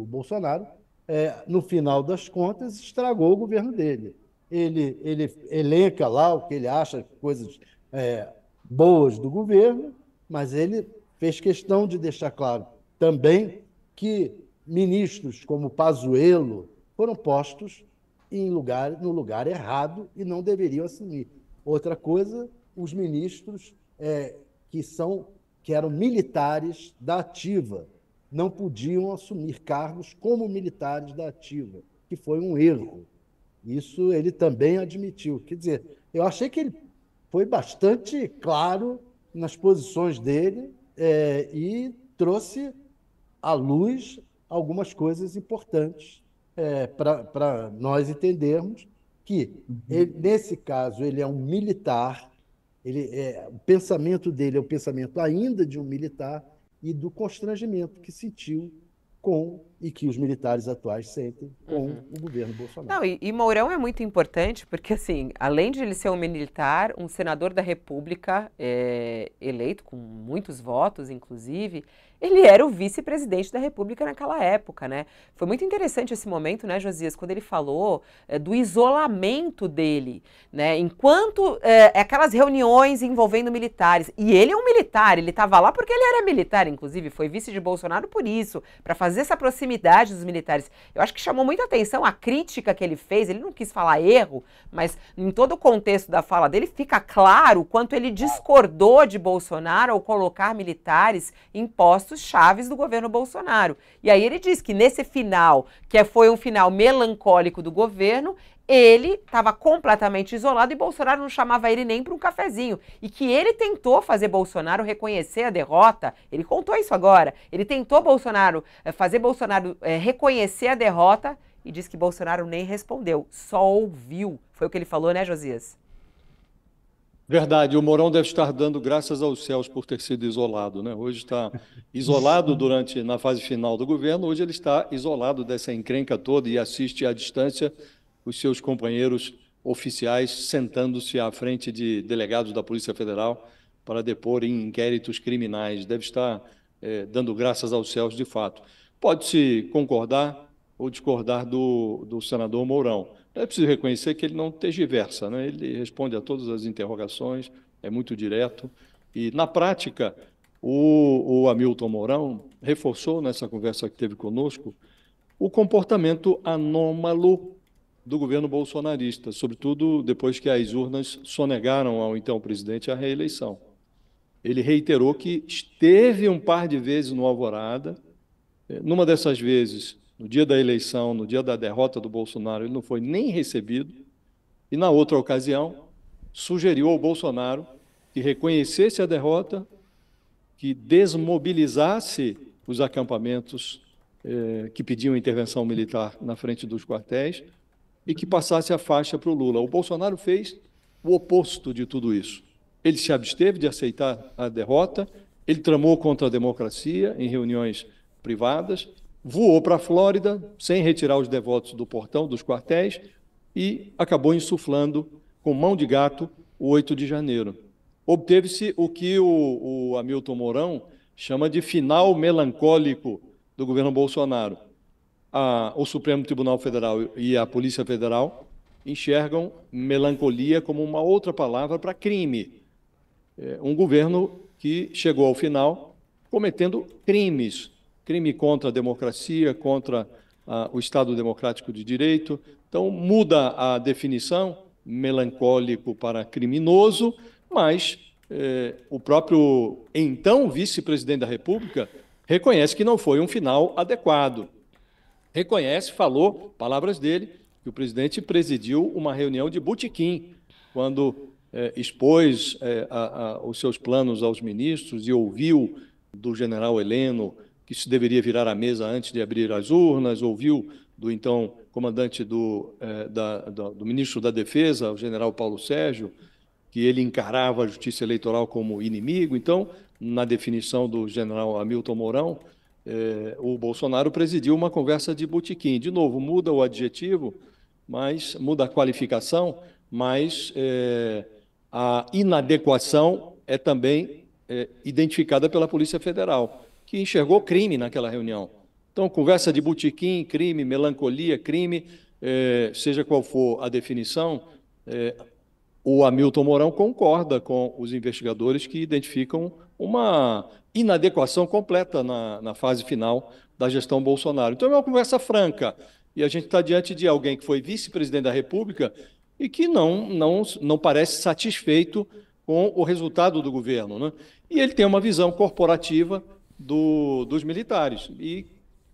o Bolsonaro, é, no final das contas, estragou o governo dele. Ele, ele elenca lá o que ele acha coisas é, boas do governo, mas ele fez questão de deixar claro também que ministros como Pazuello foram postos em lugar, no lugar errado e não deveriam assumir. Outra coisa, os ministros é, que são que eram militares da ativa não podiam assumir cargos como militares da ativa, que foi um erro. Isso ele também admitiu. Quer dizer, eu achei que ele foi bastante claro nas posições dele é, e trouxe à luz algumas coisas importantes é, para nós entendermos que, uhum. ele, nesse caso, ele é um militar, ele é, o pensamento dele é o pensamento ainda de um militar e do constrangimento que sentiu com e que os militares atuais sentem com uhum. o governo Bolsonaro.
Não, e, e, Mourão é muito importante porque, assim, além de ele ser um militar, um senador da República é, eleito com muitos votos, inclusive, ele era o vice-presidente da República naquela época, né? Foi muito interessante esse momento, né, Josias, quando ele falou é, do isolamento dele, né? Enquanto é, aquelas reuniões envolvendo militares, e ele é um militar, ele estava lá porque ele era militar, inclusive, foi vice de Bolsonaro por isso, para fazer essa proximidade dos militares. Eu acho que chamou muita atenção a crítica que ele fez, ele não quis falar erro, mas em todo o contexto da fala dele fica claro o quanto ele discordou de Bolsonaro ao colocar militares em postos chaves do governo Bolsonaro. E aí ele diz que nesse final, que é, foi um final melancólico do governo, ele estava completamente isolado e Bolsonaro não chamava ele nem para um cafezinho. E que ele tentou fazer Bolsonaro reconhecer a derrota, ele contou isso agora. Ele tentou Bolsonaro eh, fazer Bolsonaro é, reconhecer a derrota e diz que Bolsonaro nem respondeu, só ouviu. Foi o que ele falou, né, Josias?
Verdade, o Mourão deve estar dando graças aos céus por ter sido isolado. Né? Hoje está isolado durante na fase final do governo, hoje ele está isolado dessa encrenca toda e assiste à distância os seus companheiros oficiais sentando-se à frente de delegados da Polícia Federal para depor em inquéritos criminais. Deve estar eh, dando graças aos céus de fato. Pode-se concordar ou discordar do, do senador Mourão, é preciso reconhecer que ele não tergiversa, né? ele responde a todas as interrogações, é muito direto. E, na prática, o, o Hamilton Mourão reforçou nessa conversa que teve conosco o comportamento anômalo do governo bolsonarista, sobretudo depois que as urnas sonegaram ao então presidente a reeleição. Ele reiterou que esteve um par de vezes no Alvorada, numa dessas vezes no dia da eleição, no dia da derrota do Bolsonaro, ele não foi nem recebido, e na outra ocasião, sugeriu ao Bolsonaro que reconhecesse a derrota, que desmobilizasse os acampamentos eh, que pediam intervenção militar na frente dos quartéis e que passasse a faixa para o Lula. O Bolsonaro fez o oposto de tudo isso. Ele se absteve de aceitar a derrota, ele tramou contra a democracia em reuniões privadas, voou para a Flórida, sem retirar os devotos do portão, dos quartéis, e acabou insuflando com mão de gato o 8 de janeiro. Obteve-se o que o, o Hamilton Mourão chama de final melancólico do governo Bolsonaro. A, o Supremo Tribunal Federal e a Polícia Federal enxergam melancolia como uma outra palavra para crime. É um governo que chegou ao final cometendo crimes, crime contra a democracia, contra ah, o Estado Democrático de Direito. Então, muda a definição, melancólico para criminoso, mas eh, o próprio então vice-presidente da República reconhece que não foi um final adequado. Reconhece, falou, palavras dele, que o presidente presidiu uma reunião de botequim, quando eh, expôs eh, a, a, os seus planos aos ministros e ouviu do general Heleno que se deveria virar à mesa antes de abrir as urnas, ouviu do então comandante do, eh, da, do ministro da Defesa, o general Paulo Sérgio, que ele encarava a justiça eleitoral como inimigo. Então, na definição do general Hamilton Mourão, eh, o Bolsonaro presidiu uma conversa de botequim. De novo, muda o adjetivo, mas muda a qualificação, mas eh, a inadequação é também identificada pela Polícia Federal que enxergou crime naquela reunião. Então, conversa de butiquim, crime, melancolia, crime, é, seja qual for a definição, é, o Hamilton Mourão concorda com os investigadores que identificam uma inadequação completa na, na fase final da gestão Bolsonaro. Então, é uma conversa franca. E a gente está diante de alguém que foi vice-presidente da República e que não, não, não parece satisfeito com o resultado do governo. Né? E ele tem uma visão corporativa do, dos militares e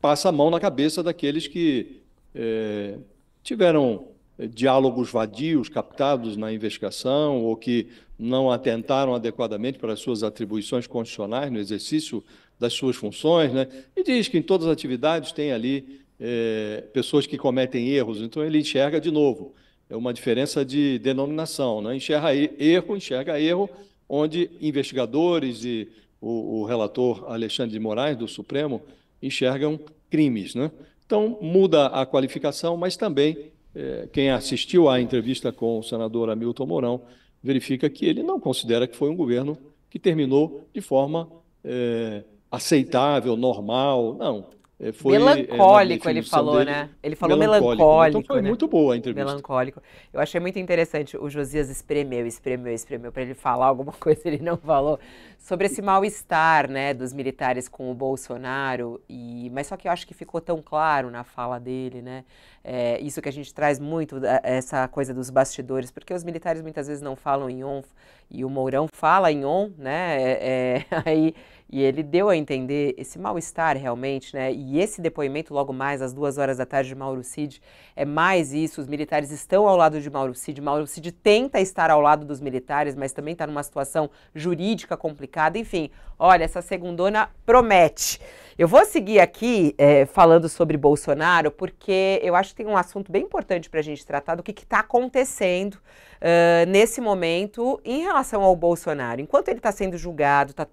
passa a mão na cabeça daqueles que é, tiveram é, diálogos vadios captados na investigação ou que não atentaram adequadamente para as suas atribuições constitucionais no exercício das suas funções, né? e diz que em todas as atividades tem ali é, pessoas que cometem erros, então ele enxerga de novo, é uma diferença de denominação, né? enxerga erro, enxerga erro, onde investigadores e o, o relator Alexandre de Moraes, do Supremo, enxergam crimes. Né? Então, muda a qualificação, mas também eh, quem assistiu à entrevista com o senador Hamilton Mourão verifica que ele não considera que foi um governo que terminou de forma eh, aceitável, normal. Não. É, foi, é, melancólico, é, ele falou, dele, né? Ele falou melancólico. melancólico então foi né? muito boa a entrevista.
Melancólico. Eu achei muito interessante. O Josias espremeu, espremeu, espremeu para ele falar alguma coisa ele não falou sobre esse mal-estar, né, dos militares com o Bolsonaro. E mas só que eu acho que ficou tão claro na fala dele, né? É, isso que a gente traz muito essa coisa dos bastidores, porque os militares muitas vezes não falam em on e o Mourão fala em on, né? É, é aí e ele deu a entender esse mal-estar realmente, né? E esse depoimento, logo mais, às duas horas da tarde de Mauro Cid, é mais isso. Os militares estão ao lado de Mauro Cid. Mauro Cid tenta estar ao lado dos militares, mas também está numa situação jurídica complicada. Enfim, olha, essa segundona promete. Eu vou seguir aqui é, falando sobre Bolsonaro, porque eu acho que tem um assunto bem importante para a gente tratar do que está acontecendo uh, nesse momento em relação ao Bolsonaro. Enquanto ele está sendo julgado, está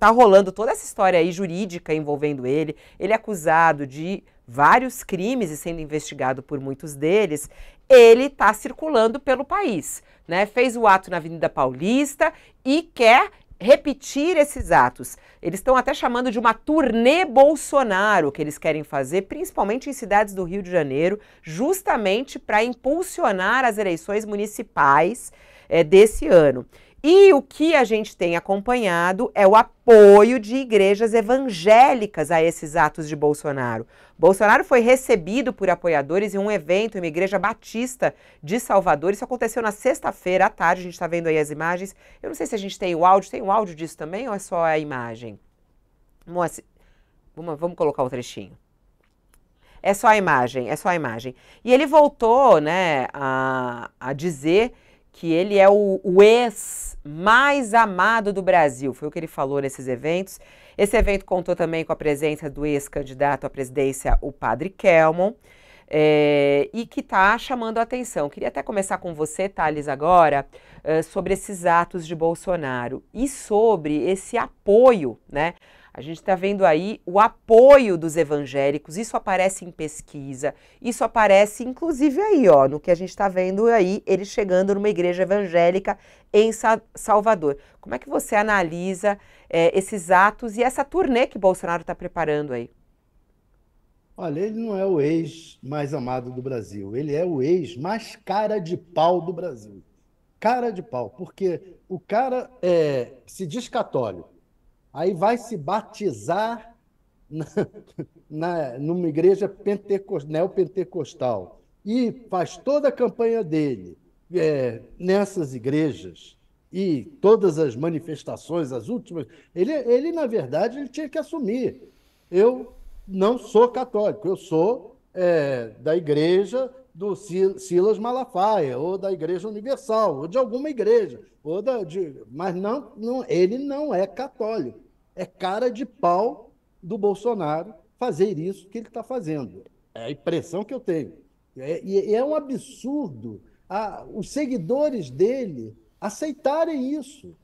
tá rolando toda essa história aí jurídica envolvendo ele, ele é acusado de vários crimes e sendo investigado por muitos deles, ele está circulando pelo país. Né? Fez o ato na Avenida Paulista e quer repetir esses atos. Eles estão até chamando de uma turnê Bolsonaro que eles querem fazer, principalmente em cidades do Rio de Janeiro, justamente para impulsionar as eleições municipais é, desse ano. E o que a gente tem acompanhado é o apoio de igrejas evangélicas a esses atos de Bolsonaro. Bolsonaro foi recebido por apoiadores em um evento em uma igreja batista de Salvador. Isso aconteceu na sexta-feira à tarde. A gente está vendo aí as imagens. Eu não sei se a gente tem o áudio. Tem o áudio disso também ou é só a imagem? vamos, vamos colocar o um trechinho. É só a imagem, é só a imagem. E ele voltou né, a, a dizer que ele é o, o ex mais amado do Brasil, foi o que ele falou nesses eventos. Esse evento contou também com a presença do ex-candidato à presidência, o padre Kelmon, é, e que está chamando a atenção. Queria até começar com você, Thales, agora, é, sobre esses atos de Bolsonaro e sobre esse apoio, né? A gente está vendo aí o apoio dos evangélicos, isso aparece em pesquisa, isso aparece inclusive aí, ó, no que a gente está vendo aí, ele chegando numa igreja evangélica em Sa Salvador. Como é que você analisa é, esses atos e essa turnê que Bolsonaro está preparando aí?
Olha, ele não é o ex mais amado do Brasil, ele é o ex mais cara de pau do Brasil. Cara de pau, porque o cara é, se diz católico, Aí vai se batizar na, na, numa igreja pentecostal, neopentecostal e faz toda a campanha dele é, nessas igrejas e todas as manifestações, as últimas. Ele, ele, na verdade, ele tinha que assumir. Eu não sou católico, eu sou é, da igreja do Silas Malafaia, ou da Igreja Universal, ou de alguma igreja, ou da, de, mas não, não, ele não é católico. É cara de pau do Bolsonaro fazer isso que ele está fazendo. É a impressão que eu tenho. É, e é um absurdo a, os seguidores dele aceitarem isso.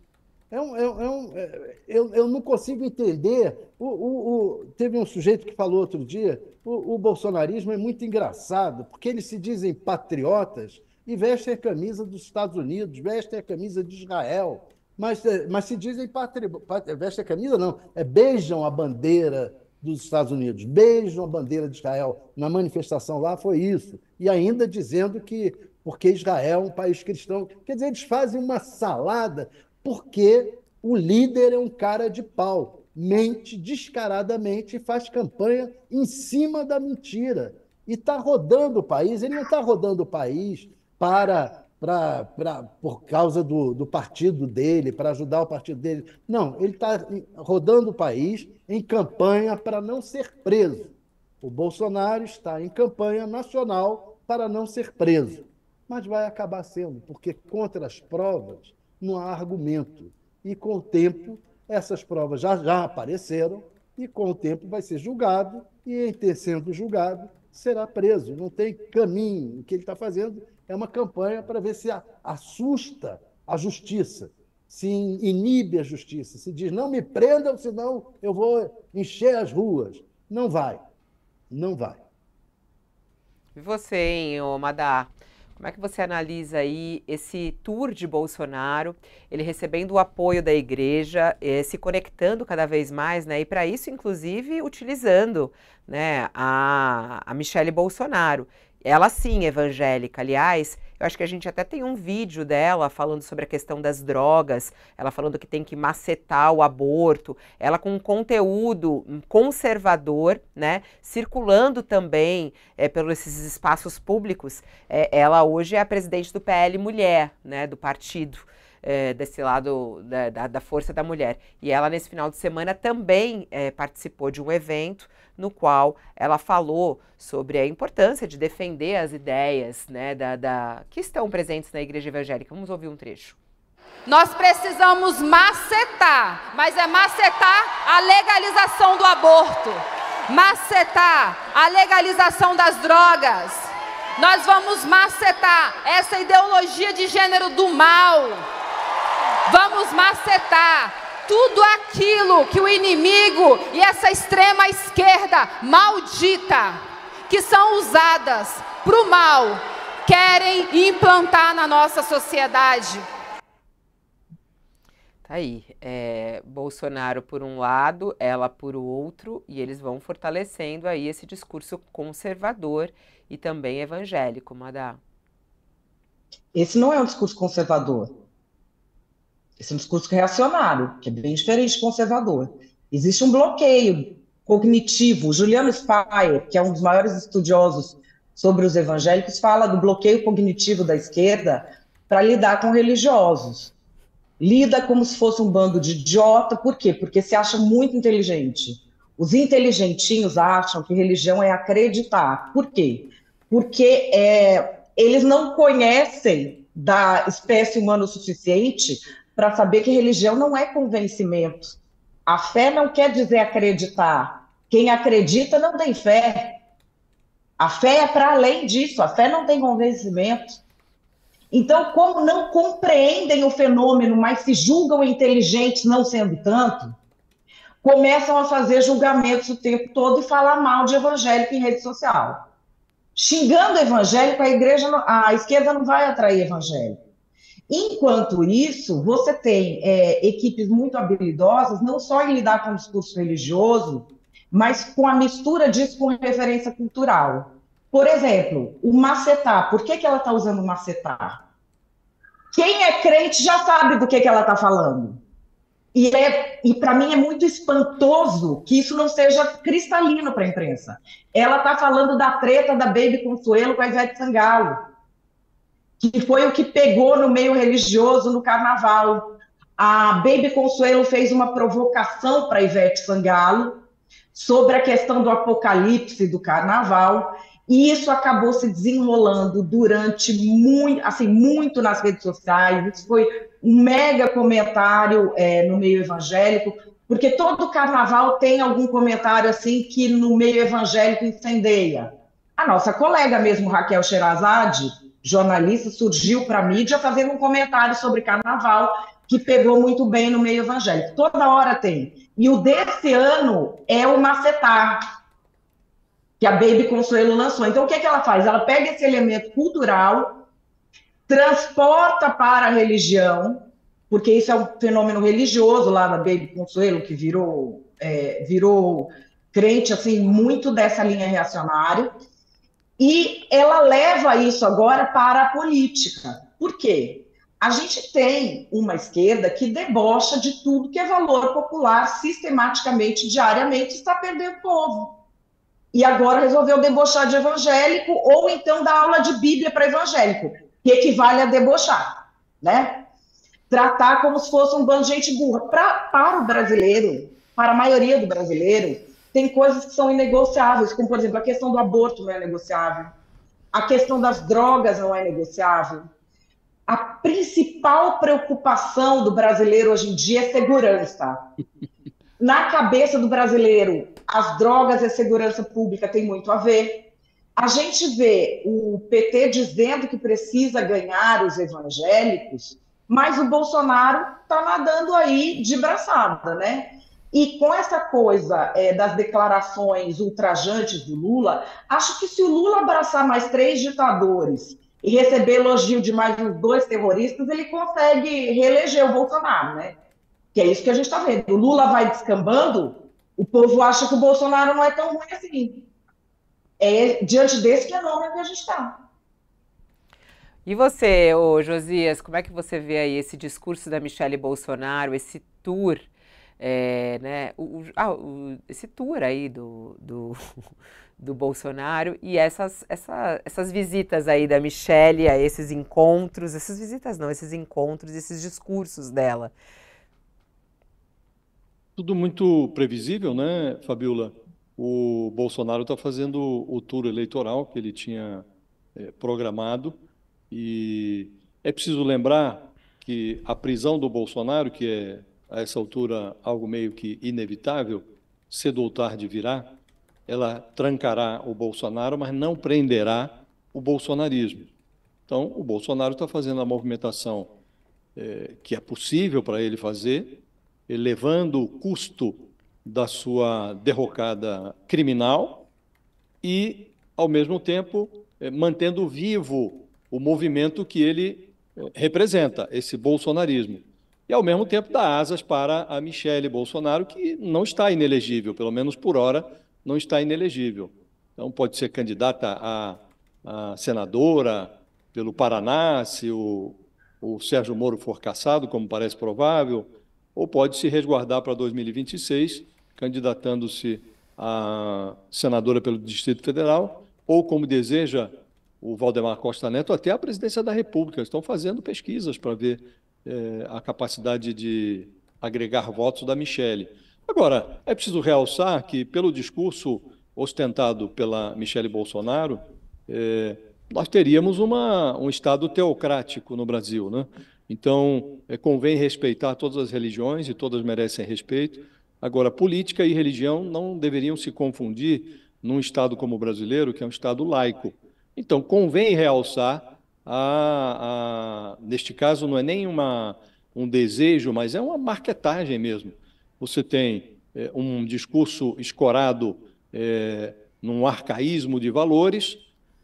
É, é um, é um, é eu, eu, não consigo entender. O, o, o, teve um sujeito que falou outro dia: o, o bolsonarismo é muito engraçado, porque eles se dizem patriotas e vestem a camisa dos Estados Unidos, vestem a camisa de Israel, mas, é, mas se dizem patri, veste a camisa, não, é beijam a bandeira dos Estados Unidos, beijam a bandeira de Israel. Na manifestação lá foi isso. E ainda dizendo que porque Israel é um país cristão. Quer dizer, eles fazem uma salada porque o líder é um cara de pau, mente descaradamente e faz campanha em cima da mentira. E está rodando o país, ele não está rodando o país para pra, pra, por causa do, do partido dele, para ajudar o partido dele. Não, ele está rodando o país em campanha para não ser preso. O Bolsonaro está em campanha nacional para não ser preso. Mas vai acabar sendo, porque contra as provas não há argumento. E com o tempo, essas provas já, já apareceram, e com o tempo vai ser julgado, e em ter sendo julgado, será preso. Não tem caminho. O que ele está fazendo é uma campanha para ver se assusta a justiça, se inibe a justiça, se diz não me prendam, senão eu vou encher as ruas. Não vai, não vai.
E você, hein, Madar? Como é que você analisa aí esse tour de Bolsonaro, ele recebendo o apoio da igreja, eh, se conectando cada vez mais, né? E para isso, inclusive, utilizando né, a, a Michele Bolsonaro. Ela sim, é evangélica. Aliás, eu acho que a gente até tem um vídeo dela falando sobre a questão das drogas, ela falando que tem que macetar o aborto, ela com um conteúdo conservador, né, circulando também é, pelos espaços públicos. É, ela hoje é a presidente do PL Mulher, né, do partido é, desse lado da, da, da, força da mulher. E ela, nesse final de semana, também é, participou de um evento no qual ela falou sobre a importância de defender as ideias né, da, da, que estão presentes na igreja evangélica. Vamos ouvir um trecho.
Nós precisamos macetar, mas é macetar a legalização do aborto, macetar a legalização das drogas. Nós vamos macetar essa ideologia de gênero do mal. Vamos
macetar tudo aquilo que o inimigo e essa extrema esquerda maldita, que são usadas para o mal, querem implantar na nossa sociedade. Tá aí. É, Bolsonaro por um lado, ela por outro, e eles vão fortalecendo aí esse discurso conservador e também evangélico, Madá.
Esse não é um discurso conservador. Esse é um discurso reacionário, que é bem diferente de conservador. Existe um bloqueio cognitivo. Juliano Spayer, que é um dos maiores estudiosos sobre os evangélicos, fala do bloqueio cognitivo da esquerda para lidar com religiosos. Lida como se fosse um bando de idiota, por quê? Porque se acha muito inteligente. Os inteligentinhos acham que religião é acreditar. Por quê? Porque é, eles não conhecem da espécie humana o suficiente para saber que religião não é convencimento. A fé não quer dizer acreditar. Quem acredita não tem fé. A fé é para além disso, a fé não tem convencimento. Então, como não compreendem o fenômeno, mas se julgam inteligentes, não sendo tanto, começam a fazer julgamentos o tempo todo e falar mal de evangélico em rede social. Xingando evangélico, a igreja, a esquerda não vai atrair evangélico. Enquanto isso, você tem é, equipes muito habilidosas, não só em lidar com o discurso religioso, mas com a mistura disso com referência cultural. Por exemplo, o macetar. Por que, que ela está usando macetar? Quem é crente já sabe do que, que ela está falando. E, é, e para mim é muito espantoso que isso não seja cristalino para a imprensa. Ela está falando da treta da Baby Consuelo com a Ivete Sangalo que foi o que pegou no meio religioso no carnaval. A Baby Consuelo fez uma provocação para Ivete Sangalo sobre a questão do apocalipse do carnaval, e isso acabou se desenrolando durante muito, assim, muito nas redes sociais. Isso foi um mega comentário é, no meio evangélico, porque todo carnaval tem algum comentário assim que no meio evangélico incendeia. A nossa colega mesmo, Raquel Sherazade, jornalista, surgiu para a mídia fazendo um comentário sobre carnaval que pegou muito bem no meio evangélico. Toda hora tem. E o desse ano é o Macetar, que a Baby Consuelo lançou. Então, o que, é que ela faz? Ela pega esse elemento cultural, transporta para a religião, porque isso é um fenômeno religioso lá da Baby Consuelo, que virou, é, virou crente, assim, muito dessa linha reacionária e ela leva isso agora para a política. Por quê? A gente tem uma esquerda que debocha de tudo que é valor popular sistematicamente, diariamente, está perdendo o povo. E agora resolveu debochar de evangélico ou então dar aula de Bíblia para evangélico, que equivale a debochar, né? Tratar como se fosse um bando de gente burra. Pra, para o brasileiro, para a maioria do brasileiro, tem coisas que são inegociáveis, como, por exemplo, a questão do aborto não é negociável, a questão das drogas não é negociável. A principal preocupação do brasileiro hoje em dia é segurança. Na cabeça do brasileiro, as drogas e a segurança pública têm muito a ver. A gente vê o PT dizendo que precisa ganhar os evangélicos, mas o Bolsonaro está nadando aí de braçada, né? E com essa coisa é, das declarações ultrajantes do Lula, acho que se o Lula abraçar mais três ditadores e receber elogio de mais uns dois terroristas, ele consegue reeleger o Bolsonaro, né? Que é isso que a gente está vendo. O Lula vai descambando, o povo acha que o Bolsonaro não é tão ruim assim. É diante desse fenômeno que a gente está.
E você, ô Josias, como é que você vê aí esse discurso da Michelle Bolsonaro, esse tour é, né, o, o, ah, o, esse tour aí do, do, do Bolsonaro e essas, essa, essas visitas aí da Michelle a esses encontros, essas visitas não, esses encontros, esses discursos dela.
Tudo muito previsível, né, Fabiola? O Bolsonaro está fazendo o tour eleitoral que ele tinha é, programado e é preciso lembrar que a prisão do Bolsonaro, que é a essa altura algo meio que inevitável, cedo ou tarde virá, ela trancará o Bolsonaro, mas não prenderá o bolsonarismo. Então, o Bolsonaro está fazendo a movimentação é, que é possível para ele fazer, elevando o custo da sua derrocada criminal e, ao mesmo tempo, é, mantendo vivo o movimento que ele é, representa, esse bolsonarismo e, ao mesmo tempo, dá asas para a Michele Bolsonaro, que não está inelegível, pelo menos por hora, não está inelegível. Então, pode ser candidata a, a senadora pelo Paraná, se o, o Sérgio Moro for caçado, como parece provável, ou pode se resguardar para 2026, candidatando-se a senadora pelo Distrito Federal, ou, como deseja o Valdemar Costa Neto, até a presidência da República. Estão fazendo pesquisas para ver é, a capacidade de agregar votos da Michele. Agora, é preciso realçar que, pelo discurso ostentado pela Michele Bolsonaro, é, nós teríamos uma, um Estado teocrático no Brasil. Né? Então, é, convém respeitar todas as religiões e todas merecem respeito. Agora, política e religião não deveriam se confundir num Estado como o brasileiro, que é um Estado laico. Então, convém realçar a, a, neste caso, não é nem uma, um desejo, mas é uma marketagem mesmo. Você tem é, um discurso escorado é, num arcaísmo de valores,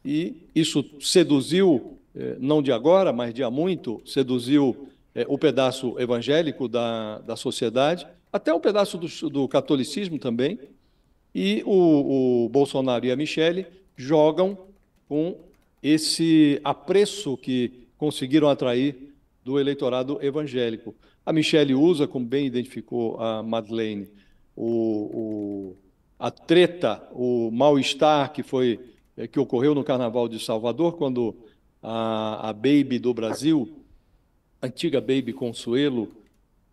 e isso seduziu, é, não de agora, mas de há muito, seduziu o pedaço evangélico da, da sociedade, até o um pedaço do, do, catolicismo também, e o, o Bolsonaro e a Michele jogam com esse apreço que conseguiram atrair do eleitorado evangélico. A Michelle usa, como bem identificou a Madeleine, o, o, a treta, o mal-estar que foi eh, que ocorreu no Carnaval de Salvador, quando a, a Baby do Brasil, antiga Baby Consuelo,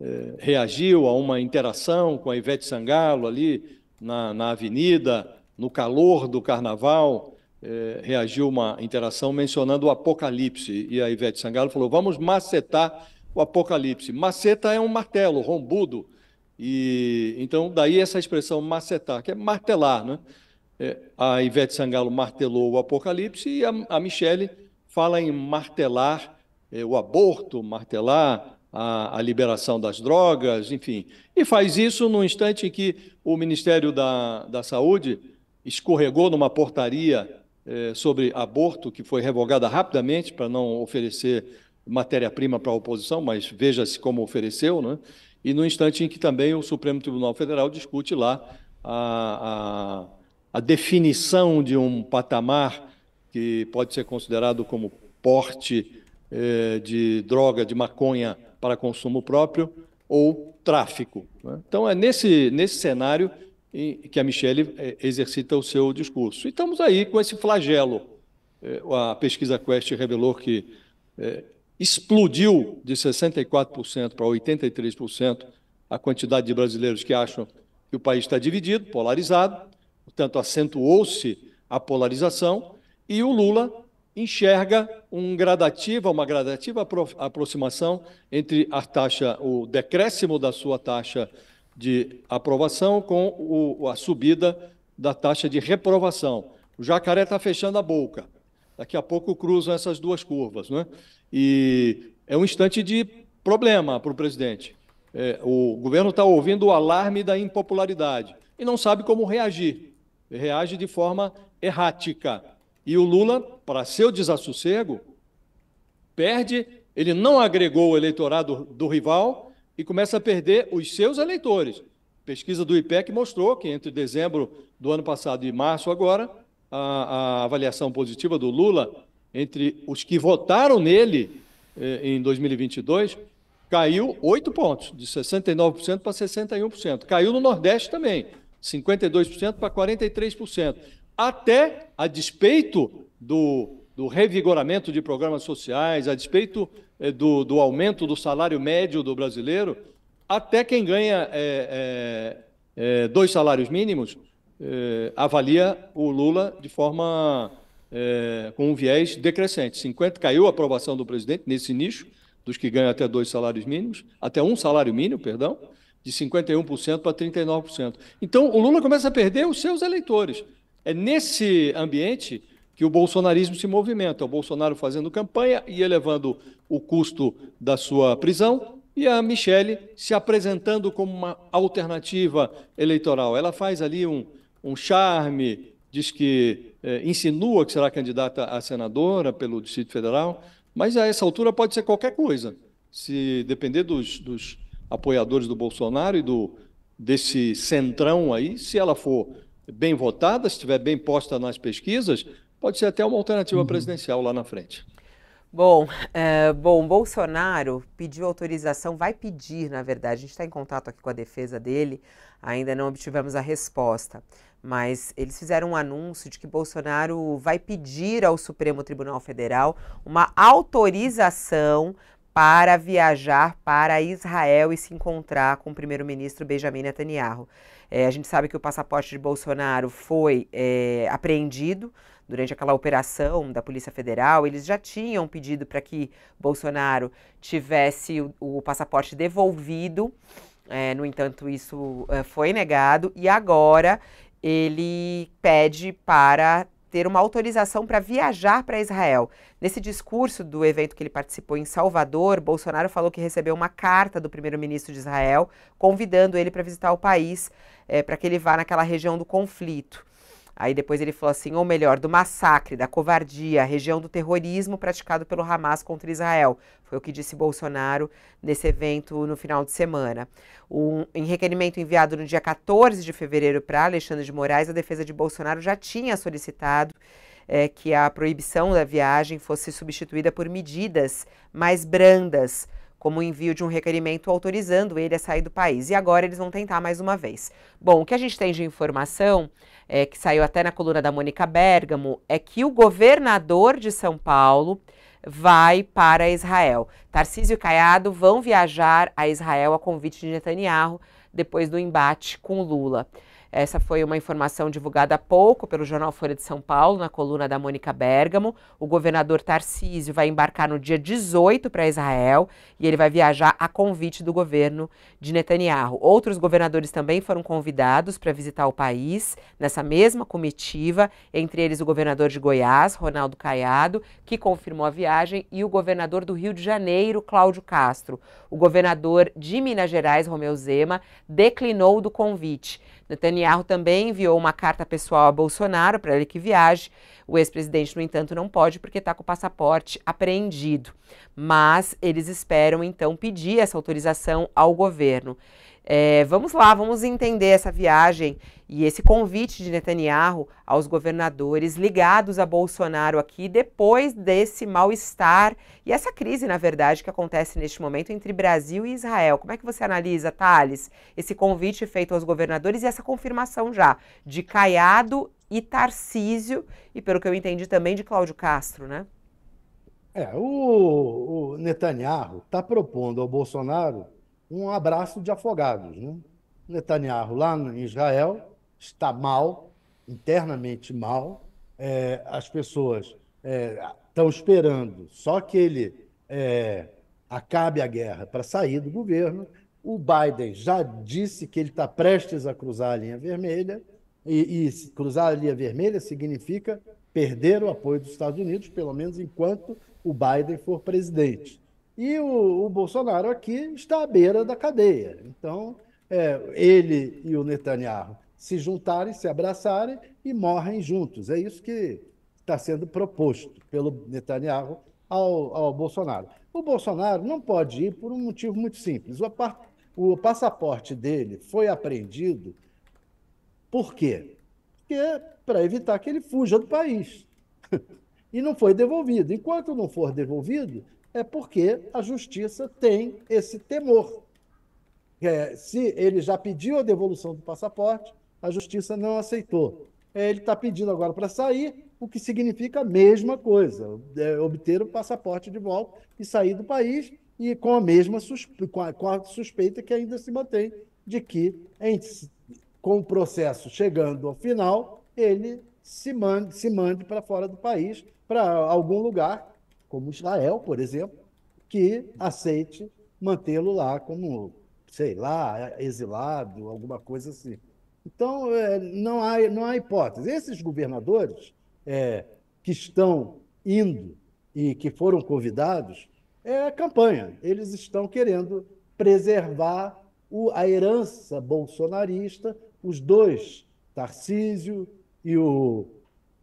eh, reagiu a uma interação com a Ivete Sangalo ali na, na avenida, no calor do Carnaval, eh, reagiu uma interação mencionando o Apocalipse. E a Ivete Sangalo falou: vamos macetar o Apocalipse. Maceta é um martelo, rombudo. E então daí essa expressão macetar, que é martelar, né? É, a Ivete Sangalo martelou o Apocalipse e a, a Michele fala em martelar é, o aborto, martelar a, a, liberação das drogas, enfim. E faz isso no instante em que o Ministério da, da Saúde escorregou numa portaria eh, sobre aborto, que foi revogada rapidamente para não oferecer matéria-prima para a oposição, mas veja-se como ofereceu, né? e no instante em que também o Supremo Tribunal Federal discute lá a, a, a definição de um patamar que pode ser considerado como porte eh, de droga, de maconha para consumo próprio ou tráfico. Né? Então, é nesse, nesse cenário em que a Michelle eh, exercita o seu discurso. E estamos aí com esse flagelo. Eh, a pesquisa Quest revelou que eh, explodiu de 64% para 83% a quantidade de brasileiros que acham que o país está dividido, polarizado, portanto, acentuou-se a polarização, e o Lula enxerga um gradativa, uma gradativa aproximação entre a taxa, o decréscimo da sua taxa de aprovação com o, a subida da taxa de reprovação. O jacaré está fechando a boca. Daqui a pouco cruzam essas duas curvas. Né? E é um instante de problema para o presidente. É, o governo está ouvindo o alarme da impopularidade e não sabe como reagir. Reage de forma errática. E o Lula, para seu desassossego, perde, ele não agregou o eleitorado do rival e começa a perder os seus eleitores. Pesquisa do IPEC mostrou que entre dezembro do ano passado e março agora, a, a avaliação positiva do Lula entre os que votaram nele eh, em 2022 caiu 8 pontos, de 69% para 61%. Caiu no Nordeste também, 52% para 43%. Até a despeito do, do revigoramento de programas sociais, a despeito é, do, do aumento do salário médio do brasileiro, até quem ganha é, é, é dois salários mínimos é, avalia o Lula de forma com um viés decrescente. 50 caiu a aprovação do presidente nesse nicho dos que ganham até dois salários mínimos, até um salário mínimo, perdão, de 51% para 39%. Então o Lula começa a perder os seus eleitores. É nesse ambiente que o bolsonarismo se movimenta. O Bolsonaro fazendo campanha e elevando o custo da sua prisão, e a Michelle se apresentando como uma alternativa eleitoral. Ela faz ali um, um charme, diz que é, insinua que será candidata a senadora pelo Distrito Federal, mas a essa altura pode ser qualquer coisa. Se depender dos, dos apoiadores do Bolsonaro e do desse centrão aí, se ela for bem votada, se estiver bem posta nas pesquisas, pode ser até uma alternativa uhum. presidencial lá na frente.
Bom, é, bom, Bolsonaro pediu autorização, vai pedir, na verdade. A gente está em contato aqui com a defesa dele, ainda não obtivemos a resposta. Mas eles fizeram um anúncio de que Bolsonaro vai pedir ao Supremo Tribunal Federal uma autorização para viajar para Israel e se encontrar com o primeiro-ministro Benjamin Netanyahu. É, a gente sabe que o passaporte de Bolsonaro foi é, apreendido durante aquela operação da Polícia Federal, eles já tinham pedido para que Bolsonaro tivesse o, o passaporte devolvido. É, no entanto, isso é, foi negado e agora ele pede para ter uma autorização para viajar para Israel. Nesse discurso do evento que ele participou em Salvador, Bolsonaro falou que recebeu uma carta do primeiro-ministro de Israel convidando ele para visitar o país, é, eh, para que ele vá naquela região do conflito. Aí depois ele falou assim, ou melhor, do massacre, da covardia, região do terrorismo praticado pelo Hamas contra Israel. Foi o que disse Bolsonaro nesse evento no final de semana. Um, em requerimento enviado no dia 14 de fevereiro para Alexandre de Moraes, a defesa de Bolsonaro já tinha solicitado é, que a proibição da viagem fosse substituída por medidas mais brandas como o envio de um requerimento autorizando ele a sair do país. E agora eles vão tentar mais uma vez. Bom, o que a gente tem de informação, é, que saiu até na coluna da Mônica Bergamo, é que o governador de São Paulo vai para Israel. Tarcísio e Caiado vão viajar a Israel a convite de Netanyahu depois do embate com Lula. Essa foi uma informação divulgada há pouco pelo jornal Folha de São Paulo, na coluna da Mônica Bergamo. O governador Tarcísio vai embarcar no dia 18 para Israel e ele vai viajar a convite do governo de Netanyahu. Outros governadores também foram convidados para visitar o país nessa mesma comitiva, entre eles o governador de Goiás, Ronaldo Caiado, que confirmou a viagem, e o governador do Rio de Janeiro, Cláudio Castro. O governador de Minas Gerais, Romeu Zema, declinou do convite. Netanyahu também enviou uma carta pessoal a Bolsonaro para ele que viaje. O ex-presidente, no entanto, não pode porque está com o passaporte apreendido. Mas eles esperam, então, pedir essa autorização ao governo. É, vamos lá, vamos entender essa viagem e esse convite de Netanyahu aos governadores ligados a Bolsonaro aqui depois desse mal-estar e essa crise, na verdade, que acontece neste momento entre Brasil e Israel. Como é que você analisa, Thales, esse convite feito aos governadores e essa confirmação já de Caiado e Tarcísio e, pelo que eu entendi, também de Cláudio Castro, né? É,
o, o Netanyahu está propondo ao Bolsonaro um abraço de afogados. Né? Netanyahu, lá em Israel, está mal, internamente mal. É, as pessoas é, estão é, esperando só que ele é, acabe a guerra para sair do governo. O Biden já disse que ele está prestes a cruzar a linha vermelha, e, e cruzar a linha vermelha significa perder o apoio dos Estados Unidos, pelo menos enquanto o Biden for presidente. E o, o Bolsonaro aqui está à beira da cadeia. Então, é, ele e o Netanyahu se juntarem, se abraçarem e morrem juntos. É isso que está sendo proposto pelo Netanyahu ao, ao Bolsonaro. O Bolsonaro não pode ir por um motivo muito simples. O, o passaporte dele foi apreendido por quê? Porque é para evitar que ele fuja do país. e não foi devolvido. Enquanto não for devolvido, é porque a justiça tem esse temor. É, se ele já pediu a devolução do passaporte, a justiça não aceitou. É, ele está pedindo agora para sair, o que significa a mesma coisa, é, obter o passaporte de volta e sair do país, e com a mesma suspe... com a, com a suspeita que ainda se mantém de que, em, com o processo chegando ao final, ele se mande, se mande para fora do país, para algum lugar como Israel, por exemplo, que aceite mantê-lo lá como, sei lá, exilado, alguma coisa assim. Então, é, não, há, não há hipótese. Esses governadores é, que estão indo e que foram convidados é campanha. Eles estão querendo preservar o, a herança bolsonarista. Os dois, Tarcísio e o,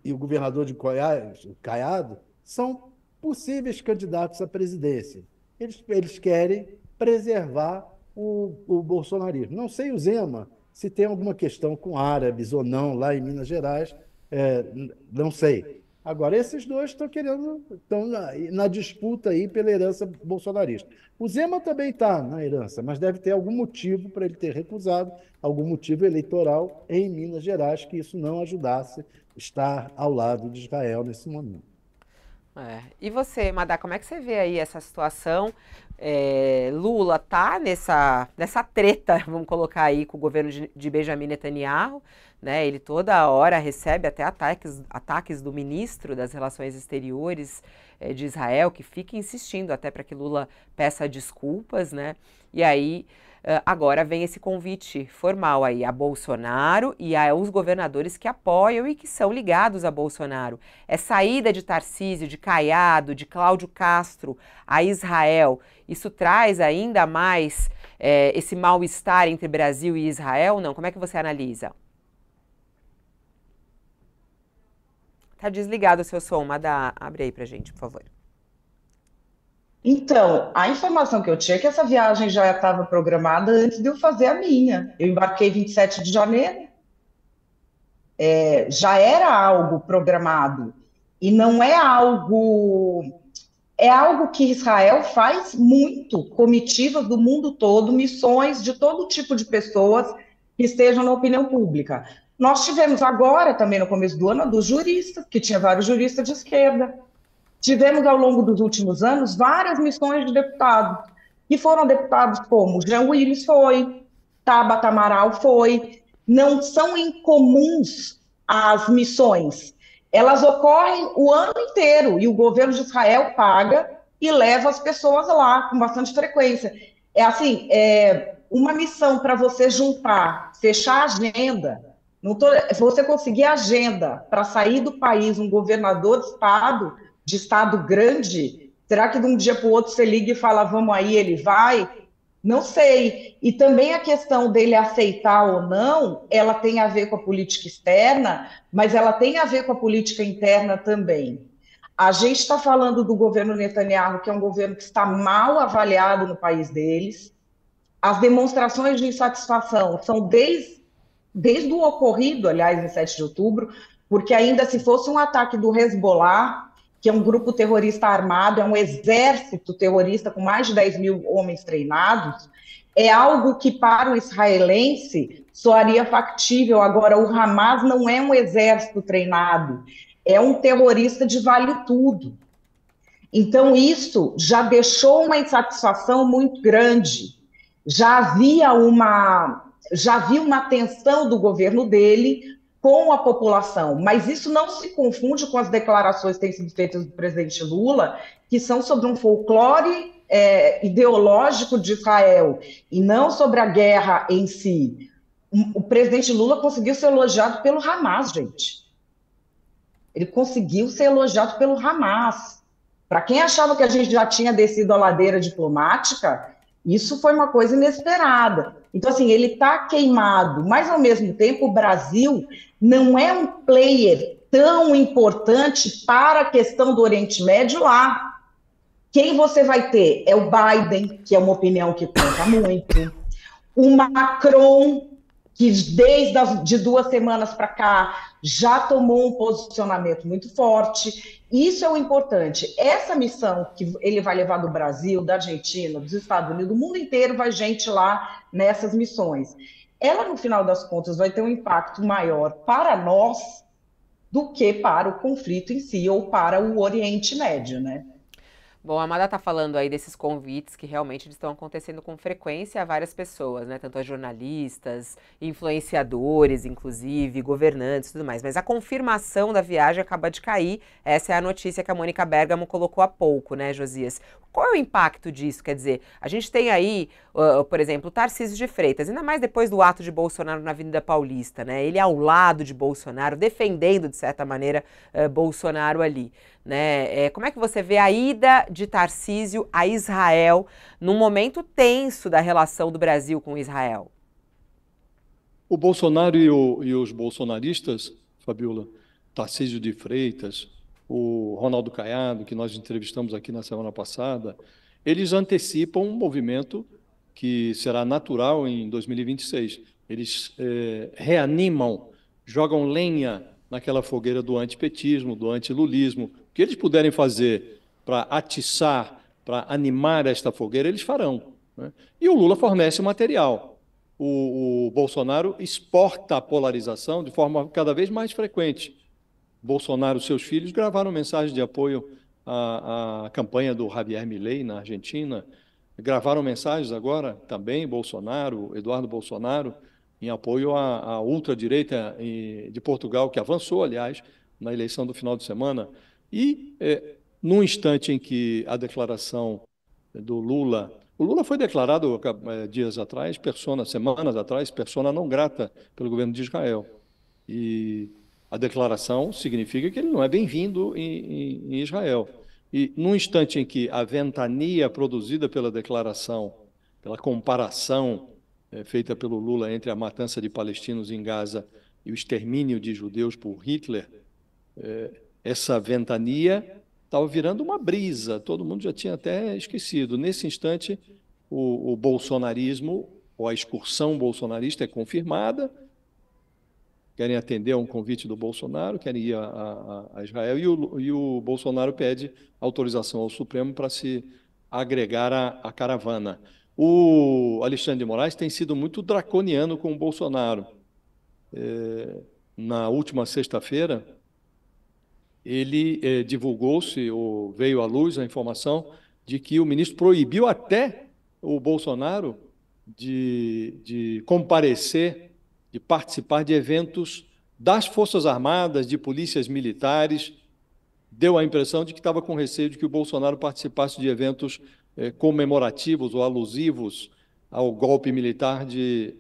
e o governador de Goiás, Caiado, são possíveis candidatos à presidência. Eles, eles querem preservar o, o bolsonarismo. Não sei o Zema se tem alguma questão com árabes ou não lá em Minas Gerais, é, não sei. Agora, esses dois estão querendo, estão na, na, disputa aí pela herança bolsonarista. O Zema também está na herança, mas deve ter algum motivo para ele ter recusado, algum motivo eleitoral em Minas Gerais, que isso não ajudasse estar ao lado de Israel nesse momento.
É. E você, Madá, como é que você vê aí essa situação? É, Lula tá nessa, nessa treta, vamos colocar aí, com o governo de, de Benjamin Netanyahu, né? Ele toda hora recebe até ataques, ataques do ministro das Relações Exteriores é, de Israel, que fica insistindo até para que Lula peça desculpas, né? E aí eh, agora vem esse convite formal aí a Bolsonaro e aos governadores que apoiam e que são ligados a Bolsonaro. É saída de Tarcísio, de Caiado, de Cláudio Castro a Israel. Isso traz ainda mais é, esse mal-estar entre Brasil e Israel? Não? Como é que você analisa? Tá desligado o seu som, Madá. Abre aí pra gente, por favor.
Então, a informação que eu tinha é que essa viagem já estava programada antes de eu fazer a minha. Eu embarquei 27 de janeiro. É, já era algo programado. E não é algo. É algo que Israel faz muito, comitivas do mundo todo, missões de todo tipo de pessoas que estejam na opinião pública. Nós tivemos agora, também no começo do ano, dos juristas, que tinha vários juristas de esquerda, Tivemos ao longo dos últimos anos várias missões de deputado, e foram deputados como Jean Willis foi, Tabata Amaral foi. Não são incomuns as missões. Elas ocorrem o ano inteiro e o governo de Israel paga e leva as pessoas lá com bastante frequência. É assim, é uma missão para você juntar, fechar a agenda, não tô, você conseguir agenda para sair do país um governador de estado, de Estado grande, será que de um dia para o outro você liga e fala, vamos aí, ele vai? Não sei. E também a questão dele aceitar ou não, ela tem a ver com a política externa, mas ela tem a ver com a política interna também. A gente está falando do governo Netanyahu, que é um governo que está mal avaliado no país deles. As demonstrações de insatisfação são desde, desde o ocorrido, aliás, em 7 de outubro, porque ainda se fosse um ataque do Hezbollah, que é um grupo terrorista armado, é um exército terrorista com mais de 10 mil homens treinados, é algo que para o israelense soaria factível. Agora, o Hamas não é um exército treinado, é um terrorista de vale tudo. Então, isso já deixou uma insatisfação muito grande. Já havia uma já havia uma tensão do governo dele com a população, mas isso não se confunde com as declarações que têm sido feitas do presidente Lula, que são sobre um folclore é, ideológico de Israel e não sobre a guerra em si. O presidente Lula conseguiu ser elogiado pelo Hamas, gente. Ele conseguiu ser elogiado pelo Hamas. Para quem achava que a gente já tinha descido a ladeira diplomática, isso foi uma coisa inesperada. Então, assim, ele está queimado, mas ao mesmo tempo o Brasil não é um player tão importante para a questão do Oriente Médio lá. Quem você vai ter é o Biden, que é uma opinião que conta muito, o Macron, que desde as, de duas semanas para cá já tomou um posicionamento muito forte. Isso é o importante. Essa missão que ele vai levar do Brasil, da Argentina, dos Estados Unidos, do mundo inteiro vai gente lá nessas missões. Ela, no final das contas, vai ter um impacto maior para nós do que para o conflito em si ou para o Oriente Médio, né? Bom, a Amada
está falando aí desses convites que realmente estão acontecendo com frequência a várias pessoas, né? Tanto a jornalistas, influenciadores, inclusive, governantes e tudo mais. Mas a confirmação da viagem acaba de cair. Essa é a notícia que a Mônica Bergamo colocou há pouco, né, Josias? Qual é o impacto disso? Quer dizer, a gente tem aí, uh, por exemplo, o Tarcísio de Freitas, ainda mais depois do ato de Bolsonaro na Avenida Paulista, né? Ele ao lado de Bolsonaro, defendendo, de certa maneira, uh, Bolsonaro ali. Né? É, como é que você vê a ida de Tarcísio a Israel num momento tenso da relação do Brasil com Israel?
O Bolsonaro e, o, e os bolsonaristas, Fabiola, Tarcísio de Freitas, o Ronaldo Caiado, que nós entrevistamos aqui na semana passada, eles antecipam um movimento que será natural em 2026. Eles é, reanimam, jogam lenha naquela fogueira do antipetismo, do antilulismo, que eles puderem fazer para atiçar, para animar esta fogueira, eles farão. Né? E o Lula fornece o material. O, o Bolsonaro exporta a polarização de forma cada vez mais frequente. Bolsonaro e seus filhos gravaram mensagens de apoio à, à campanha do Javier Milei na Argentina, gravaram mensagens agora também, Bolsonaro, Eduardo Bolsonaro, em apoio à, à ultradireita de Portugal, que avançou, aliás, na eleição do final de semana. E, é, num instante em que a declaração do Lula. O Lula foi declarado é, dias atrás, persona, semanas atrás, persona não grata pelo governo de Israel. E a declaração significa que ele não é bem-vindo em, em, em Israel. E num instante em que a ventania produzida pela declaração, pela comparação é, feita pelo Lula entre a matança de palestinos em Gaza e o extermínio de judeus por Hitler, é, essa ventania estava virando uma brisa, todo mundo já tinha até esquecido. Nesse instante, o, o bolsonarismo, ou a excursão bolsonarista é confirmada, querem atender a um convite do Bolsonaro, querem ir a, a, a Israel, e o, e o, Bolsonaro pede autorização ao Supremo para se agregar à caravana. O Alexandre de Moraes tem sido muito draconiano com o Bolsonaro. É, na última sexta-feira, ele eh, divulgou-se, ou veio à luz a informação, de que o ministro proibiu até o Bolsonaro de, de comparecer, de participar de eventos das Forças Armadas, de polícias militares. Deu a impressão de que estava com receio de que o Bolsonaro participasse de eventos eh, comemorativos ou alusivos ao golpe militar de,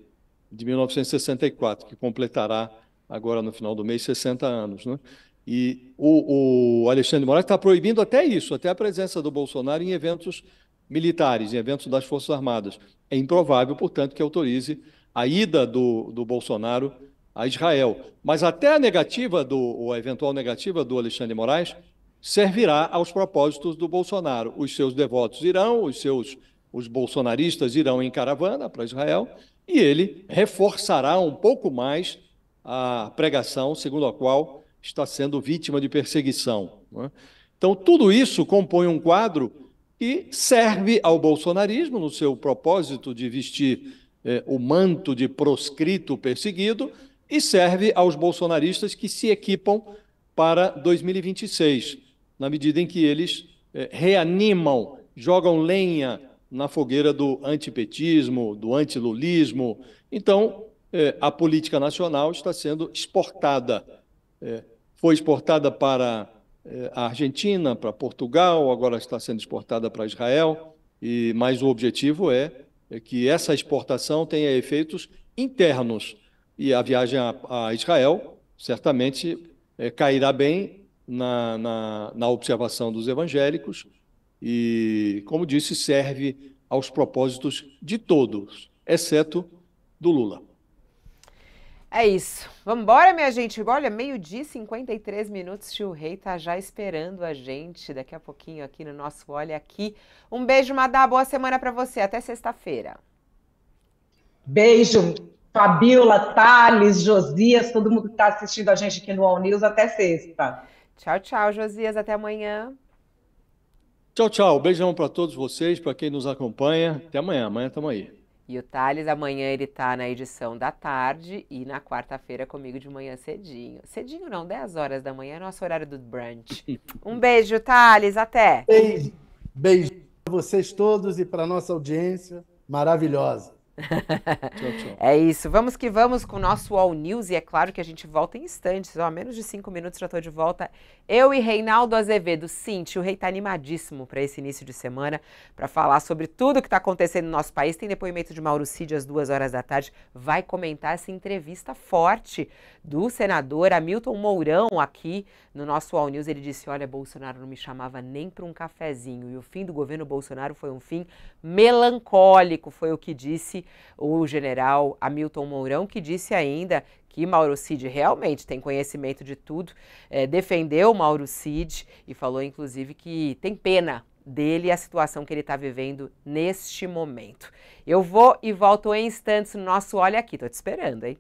de 1964, que completará agora no final do mês 60 anos. Né? E o, o Alexandre Moraes está proibindo até isso, até a presença do Bolsonaro em eventos militares, em eventos das Forças Armadas. É improvável, portanto, que autorize a ida do, do Bolsonaro a Israel. Mas até a negativa do, ou a eventual negativa do Alexandre Moraes servirá aos propósitos do Bolsonaro. Os seus devotos irão, os seus os bolsonaristas irão em caravana para Israel e ele reforçará um pouco mais a pregação segundo a qual está sendo vítima de perseguição. É? Então, tudo isso compõe um quadro que serve ao bolsonarismo, no seu propósito de vestir eh, o manto de proscrito perseguido, e serve aos bolsonaristas que se equipam para 2026, na medida em que eles eh, reanimam, jogam lenha na fogueira do antipetismo, do antilulismo. Então, eh, a política nacional está sendo exportada. É, foi exportada para eh, a Argentina, para Portugal, agora está sendo exportada para Israel, e mas o objetivo é, é que essa exportação tenha efeitos internos. E a viagem a, a Israel certamente é, cairá bem na, na, na observação dos evangélicos e, como disse, serve aos propósitos de todos, exceto do Lula.
É isso. Vamos embora, minha gente. Olha, meio-dia e 53 minutos. Tio Rei tá já esperando a gente daqui a pouquinho aqui no nosso Olha Aqui. Um beijo, Madá. Boa semana para você. Até sexta-feira.
Beijo, Fabiola, Thales, Josias, todo mundo que está assistindo a gente aqui no All News. Até sexta.
Tchau, tchau, Josias. Até amanhã.
Tchau, tchau. Beijão
para todos vocês, para quem nos acompanha. Até amanhã. Amanhã estamos aí.
E o Thales, amanhã ele tá na edição da tarde e na quarta-feira comigo de manhã cedinho. Cedinho não, 10 horas da manhã é nosso horário do brunch. Um beijo, Thales, até. Beijo, beijo
a vocês todos e para nossa audiência maravilhosa tchau,
tchau. É isso. Vamos que vamos com o nosso All News. E é claro que a gente volta em instantes. Ó, menos de cinco minutos já estou de volta. Eu e Reinaldo Azevedo. Sim, o rei está animadíssimo para esse início de semana para falar sobre tudo que está acontecendo no nosso país. Tem depoimento de Mauro Cid às duas horas da tarde. Vai comentar essa entrevista forte do senador Hamilton Mourão aqui no nosso All News ele disse: Olha, Bolsonaro não me chamava nem para um cafezinho. E o fim do governo Bolsonaro foi um fim melancólico, foi o que disse o general Hamilton Mourão, que disse ainda que Mauro Cid realmente tem conhecimento de tudo, é, defendeu Mauro Cid e falou inclusive que tem pena dele e a situação que ele está vivendo neste momento. Eu vou e volto em instantes no nosso Olha Aqui, tô te esperando, hein?